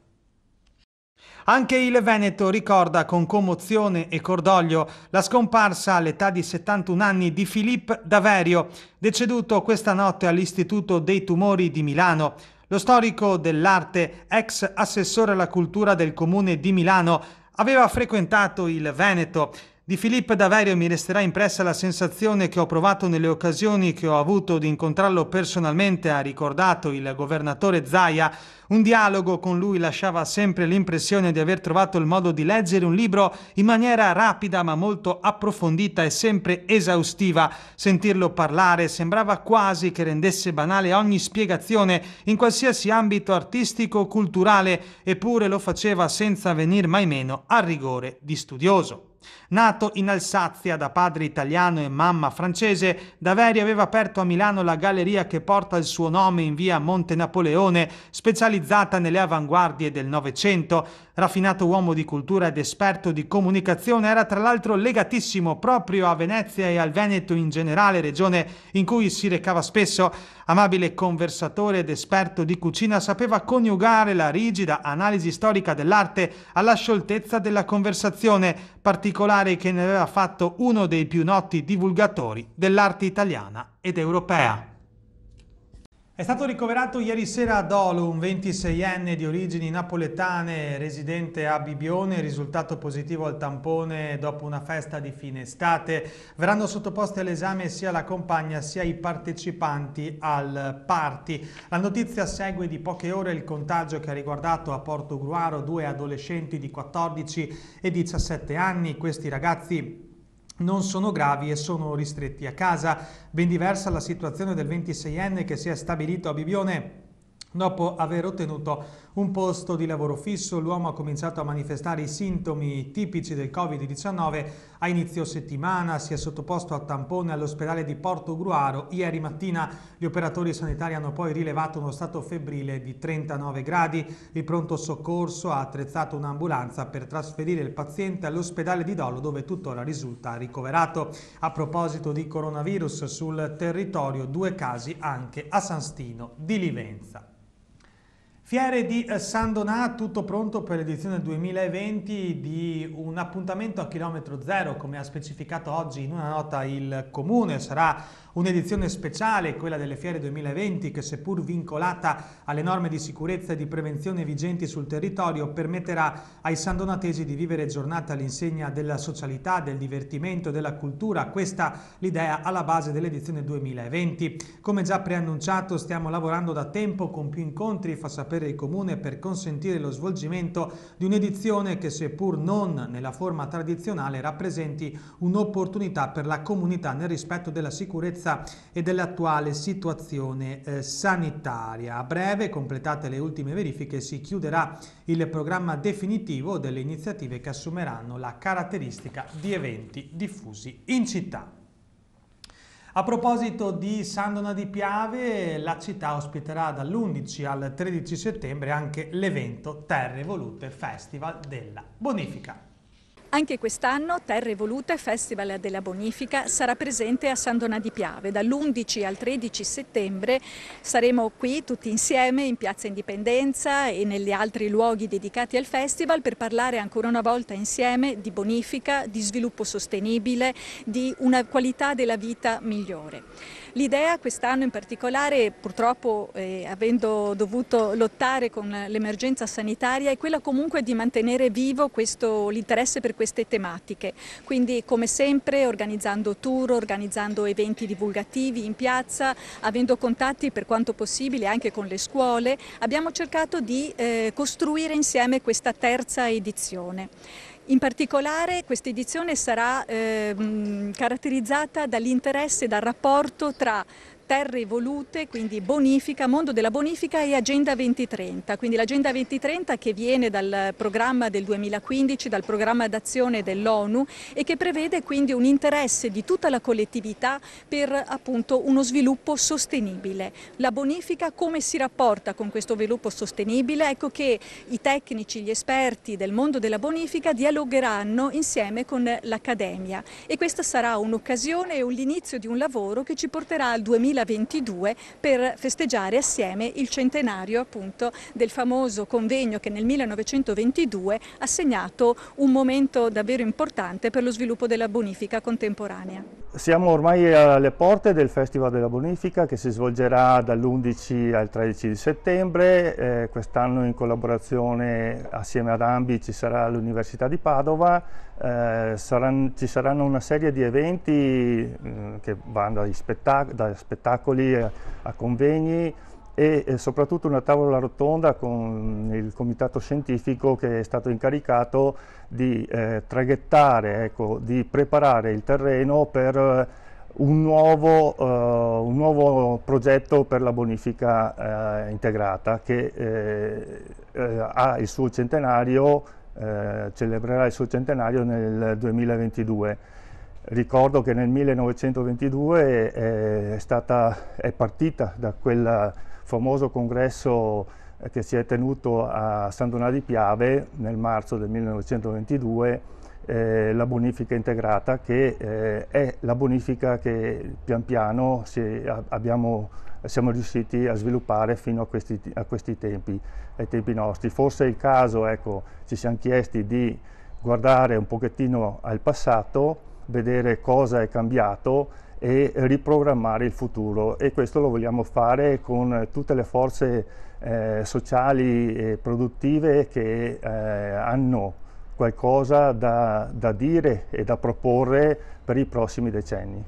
Speaker 3: Anche il Veneto ricorda con commozione e cordoglio la scomparsa all'età di 71 anni di Filippo Daverio, deceduto questa notte all'Istituto dei Tumori di Milano. Lo storico dell'arte, ex assessore alla cultura del comune di Milano, aveva frequentato il Veneto di Filippo Daverio mi resterà impressa la sensazione che ho provato nelle occasioni che ho avuto di incontrarlo personalmente, ha ricordato il governatore Zaia. Un dialogo con lui lasciava sempre l'impressione di aver trovato il modo di leggere un libro in maniera rapida ma molto approfondita e sempre esaustiva. Sentirlo parlare sembrava quasi che rendesse banale ogni spiegazione in qualsiasi ambito artistico o culturale, eppure lo faceva senza venir mai meno al rigore di studioso. Nato in Alsazia da padre italiano e mamma francese, Daveri aveva aperto a Milano la galleria che porta il suo nome in via Monte Napoleone, specializzata nelle avanguardie del Novecento. Raffinato uomo di cultura ed esperto di comunicazione, era tra l'altro legatissimo proprio a Venezia e al Veneto in generale, regione in cui si recava spesso. Amabile conversatore ed esperto di cucina, sapeva coniugare la rigida analisi storica dell'arte alla scioltezza della conversazione, particolarmente particolare che ne aveva fatto uno dei più noti divulgatori dell'arte italiana ed europea. È stato ricoverato ieri sera a Dolo un 26enne di origini napoletane residente a Bibione, risultato positivo al tampone dopo una festa di fine estate. Verranno sottoposti all'esame sia la compagna sia i partecipanti al party. La notizia segue di poche ore il contagio che ha riguardato a Porto Gruaro due adolescenti di 14 e 17 anni. Questi ragazzi non sono gravi e sono ristretti a casa. Ben diversa la situazione del 26enne che si è stabilito a Bibione Dopo aver ottenuto un posto di lavoro fisso, l'uomo ha cominciato a manifestare i sintomi tipici del Covid-19 a inizio settimana, si è sottoposto a tampone all'ospedale di Porto Gruaro. Ieri mattina gli operatori sanitari hanno poi rilevato uno stato febbrile di 39 gradi. Il pronto soccorso ha attrezzato un'ambulanza per trasferire il paziente all'ospedale di Dolo dove tuttora risulta ricoverato. A proposito di coronavirus, sul territorio due casi anche a San Stino di Livenza. Fiere di eh, San Donà, tutto pronto per l'edizione 2020 di un appuntamento a chilometro zero, come ha specificato oggi in una nota il Comune, sarà Un'edizione speciale, quella delle fiere 2020, che seppur vincolata alle norme di sicurezza e di prevenzione vigenti sul territorio, permetterà ai sandonatesi di vivere giornata all'insegna della socialità, del divertimento, della cultura. Questa l'idea alla base dell'edizione 2020. Come già preannunciato, stiamo lavorando da tempo con più incontri, fa sapere il Comune, per consentire lo svolgimento di un'edizione che seppur non nella forma tradizionale rappresenti un'opportunità per la comunità nel rispetto della sicurezza sicurezza e dell'attuale situazione eh, sanitaria. A breve, completate le ultime verifiche, si chiuderà il programma definitivo delle iniziative che assumeranno la caratteristica di eventi diffusi in città. A proposito di Sandona di Piave, la città ospiterà dall'11 al 13 settembre anche l'evento Terre Volute Festival della Bonifica.
Speaker 16: Anche quest'anno Terre Volute Festival della Bonifica sarà presente a San Donà di Piave. Dall'11 al 13 settembre saremo qui tutti insieme in Piazza Indipendenza e negli altri luoghi dedicati al festival per parlare ancora una volta insieme di bonifica, di sviluppo sostenibile, di una qualità della vita migliore. L'idea quest'anno in particolare, purtroppo eh, avendo dovuto lottare con l'emergenza sanitaria, è quella comunque di mantenere vivo l'interesse per queste tematiche. Quindi come sempre organizzando tour, organizzando eventi divulgativi in piazza, avendo contatti per quanto possibile anche con le scuole, abbiamo cercato di eh, costruire insieme questa terza edizione. In particolare questa edizione sarà eh, caratterizzata dall'interesse, dal rapporto tra terre evolute, quindi bonifica, mondo della bonifica e Agenda 2030. Quindi l'Agenda 2030 che viene dal programma del 2015, dal programma d'azione dell'ONU e che prevede quindi un interesse di tutta la collettività per appunto uno sviluppo sostenibile. La bonifica come si rapporta con questo sviluppo sostenibile? Ecco che i tecnici, gli esperti del mondo della bonifica dialogheranno insieme con l'Accademia e questa sarà un'occasione e l'inizio di un lavoro che ci porterà al 2030 2022 per festeggiare assieme il centenario appunto del famoso convegno che nel 1922 ha segnato un momento davvero importante per lo sviluppo della bonifica contemporanea.
Speaker 21: Siamo ormai alle porte del Festival della Bonifica che si svolgerà dall'11 al 13 settembre, eh, quest'anno in collaborazione assieme ad Ambi ci sarà l'Università di Padova, eh, saranno, ci saranno una serie di eventi mh, mm, che vanno dai spettac da spettacoli a, a convegni e, e, soprattutto una tavola rotonda con il comitato scientifico che è stato incaricato di eh, traghettare, ecco, di preparare il terreno per eh, un nuovo, uh, un nuovo, progetto per la bonifica uh, integrata che uh, ha il suo centenario eh, celebrerà il suo centenario nel 2022. Ricordo che nel 1922 è, stata, è partita da quel famoso congresso eh, che si è tenuto a San Donato di Piave nel marzo del 1922 eh, la bonifica integrata che eh, è la bonifica che pian piano si, a, abbiamo siamo riusciti a sviluppare fino a questi, a questi tempi, ai tempi nostri. Forse è il caso, ecco, ci siamo chiesti di guardare un pochettino al passato, vedere cosa è cambiato e riprogrammare il futuro e questo lo vogliamo fare con tutte le forze eh, sociali e produttive che eh, hanno qualcosa da, da dire e da proporre per i prossimi decenni.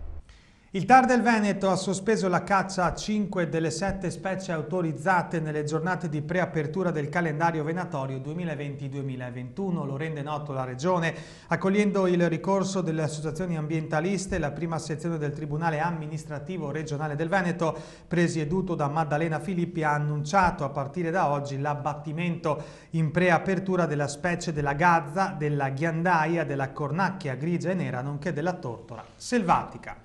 Speaker 3: Il TAR del Veneto ha sospeso la caccia a 5 delle 7 specie autorizzate nelle giornate di preapertura del calendario venatorio 2020-2021. Lo rende noto la Regione, accogliendo il ricorso delle associazioni ambientaliste, la prima sezione del Tribunale amministrativo regionale del Veneto, presieduto da Maddalena Filippi, ha annunciato a partire da oggi l'abbattimento in preapertura della specie della gazza, della ghiandaia, della cornacchia grigia e nera, nonché della tortora selvatica.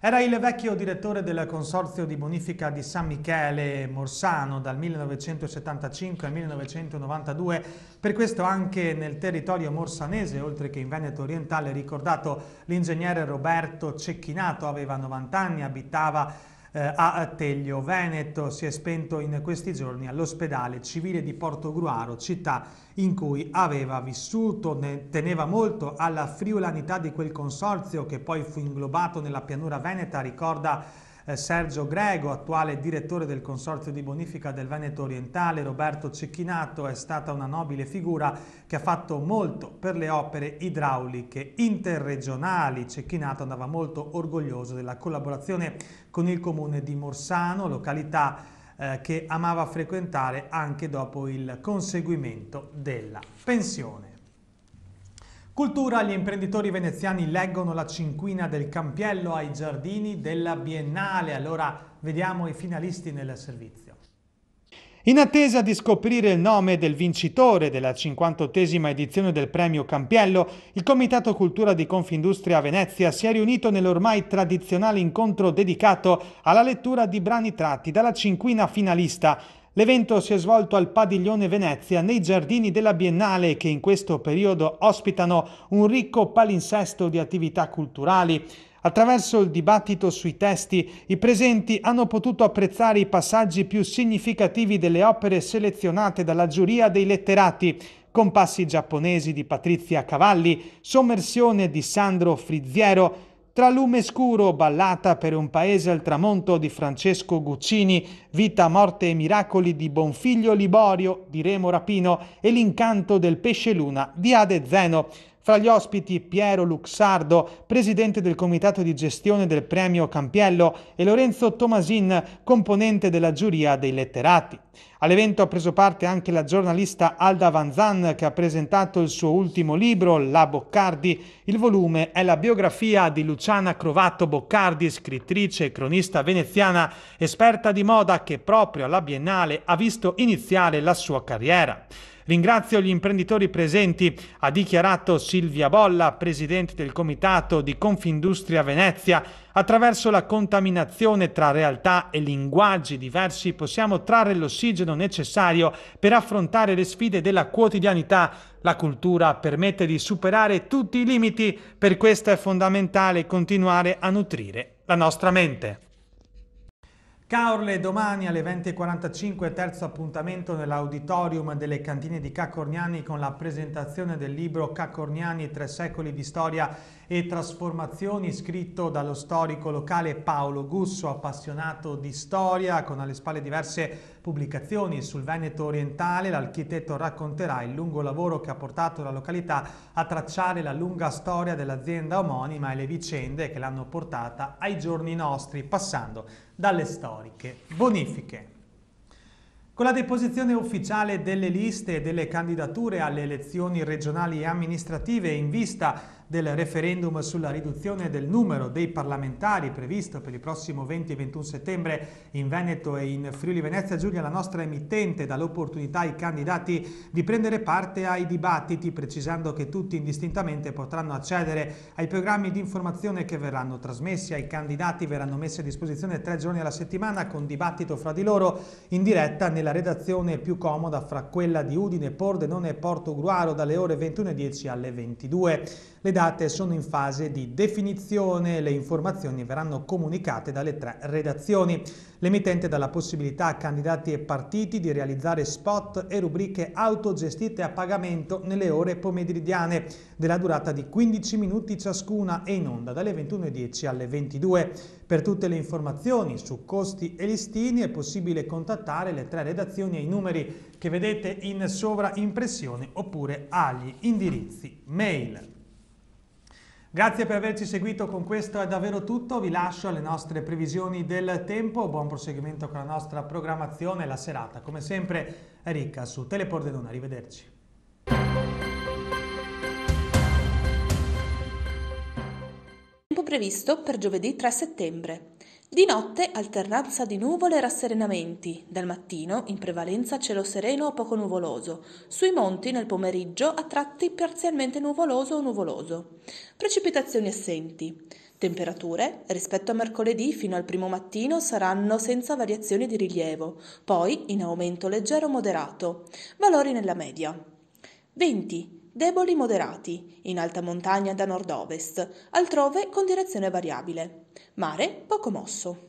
Speaker 3: Era il vecchio direttore del Consorzio di Bonifica di San Michele Morsano dal 1975 al 1992, per questo anche nel territorio morsanese, oltre che in Veneto orientale, ricordato l'ingegnere Roberto Cecchinato, aveva 90 anni, abitava eh, a Teglio Veneto. Si è spento in questi giorni all'ospedale civile di Portogruaro, città in cui aveva vissuto. Ne teneva molto alla friulanità di quel consorzio che poi fu inglobato nella pianura veneta, ricorda eh, Sergio Grego, attuale direttore del Consorzio di Bonifica del Veneto Orientale, Roberto Cecchinato è stata una nobile figura che ha fatto molto per le opere idrauliche interregionali. Cecchinato andava molto orgoglioso della collaborazione con il comune di Morsano, località eh, che amava frequentare anche dopo il conseguimento della pensione. Cultura, gli imprenditori veneziani leggono la cinquina del Campiello ai giardini della Biennale. Allora vediamo i finalisti nel servizio. In attesa di scoprire il nome del vincitore della 58esima edizione del premio Campiello, il Comitato Cultura di Confindustria Venezia si è riunito nell'ormai tradizionale incontro dedicato alla lettura di brani tratti dalla cinquina finalista. L'evento si è svolto al Padiglione Venezia nei giardini della Biennale che in questo periodo ospitano un ricco palinsesto di attività culturali. Attraverso il dibattito sui testi, i presenti hanno potuto apprezzare i passaggi più significativi delle opere selezionate dalla giuria dei letterati, compassi giapponesi di Patrizia Cavalli, sommersione di Sandro Frizziero, tra lume scuro, ballata per un paese al tramonto di Francesco Guccini, Vita, morte e miracoli di Bonfiglio Liborio di Remo Rapino e l'incanto del pesce luna di Ade Zeno. Fra gli ospiti Piero Luxardo, presidente del comitato di gestione del premio Campiello, e Lorenzo Tomasin, componente della giuria dei letterati. All'evento ha preso parte anche la giornalista Alda Vanzan che ha presentato il suo ultimo libro, La Boccardi. Il volume è la biografia di Luciana Crovato Boccardi, scrittrice e cronista veneziana, esperta di moda che proprio alla Biennale ha visto iniziare la sua carriera. Ringrazio gli imprenditori presenti, ha dichiarato Silvia Bolla, presidente del comitato di Confindustria Venezia. Attraverso la contaminazione tra realtà e linguaggi diversi possiamo trarre l'ossigeno necessario per affrontare le sfide della quotidianità. La cultura permette di superare tutti i limiti, per questo è fondamentale continuare a nutrire la nostra mente. Caorle domani alle 20.45 terzo appuntamento nell'auditorium delle cantine di Cacorniani con la presentazione del libro Cacorniani, tre secoli di storia e trasformazioni scritto dallo storico locale Paolo Gusso, appassionato di storia, con alle spalle diverse pubblicazioni sul Veneto orientale, l'architetto racconterà il lungo lavoro che ha portato la località a tracciare la lunga storia dell'azienda omonima e le vicende che l'hanno portata ai giorni nostri, passando dalle storiche bonifiche. Con la deposizione ufficiale delle liste e delle candidature alle elezioni regionali e amministrative in vista del referendum sulla riduzione del numero dei parlamentari previsto per il prossimo 20 e 21 settembre in Veneto e in Friuli Venezia Giulia, la nostra emittente dà l'opportunità ai candidati di prendere parte ai dibattiti, precisando che tutti indistintamente potranno accedere ai programmi di informazione che verranno trasmessi. Ai candidati verranno messi a disposizione tre giorni alla settimana con dibattito fra di loro in diretta nella redazione più comoda fra quella di Udine, Pordenone e Porto Gruaro dalle ore 21.10 alle 22. Le date sono in fase di definizione, e le informazioni verranno comunicate dalle tre redazioni. L'emittente dà la possibilità a candidati e partiti di realizzare spot e rubriche autogestite a pagamento nelle ore pomeridiane, della durata di 15 minuti ciascuna e in onda dalle 21.10 alle 22. Per tutte le informazioni su costi e listini è possibile contattare le tre redazioni ai numeri che vedete in sovraimpressione oppure agli indirizzi mail. Grazie per averci seguito, con questo è davvero tutto, vi lascio alle nostre previsioni del tempo, buon proseguimento con la nostra programmazione, la serata come sempre è ricca su Telepordenone, arrivederci.
Speaker 5: Tempo previsto per giovedì 3 settembre. Di notte alternanza di nuvole e rasserenamenti, dal mattino in prevalenza cielo sereno o poco nuvoloso, sui monti nel pomeriggio a tratti parzialmente nuvoloso o nuvoloso. Precipitazioni assenti. Temperature, rispetto a mercoledì fino al primo mattino, saranno senza variazioni di rilievo, poi in aumento leggero o moderato, valori nella media. 20 deboli moderati, in alta montagna da nord-ovest, altrove con direzione variabile. Mare poco mosso.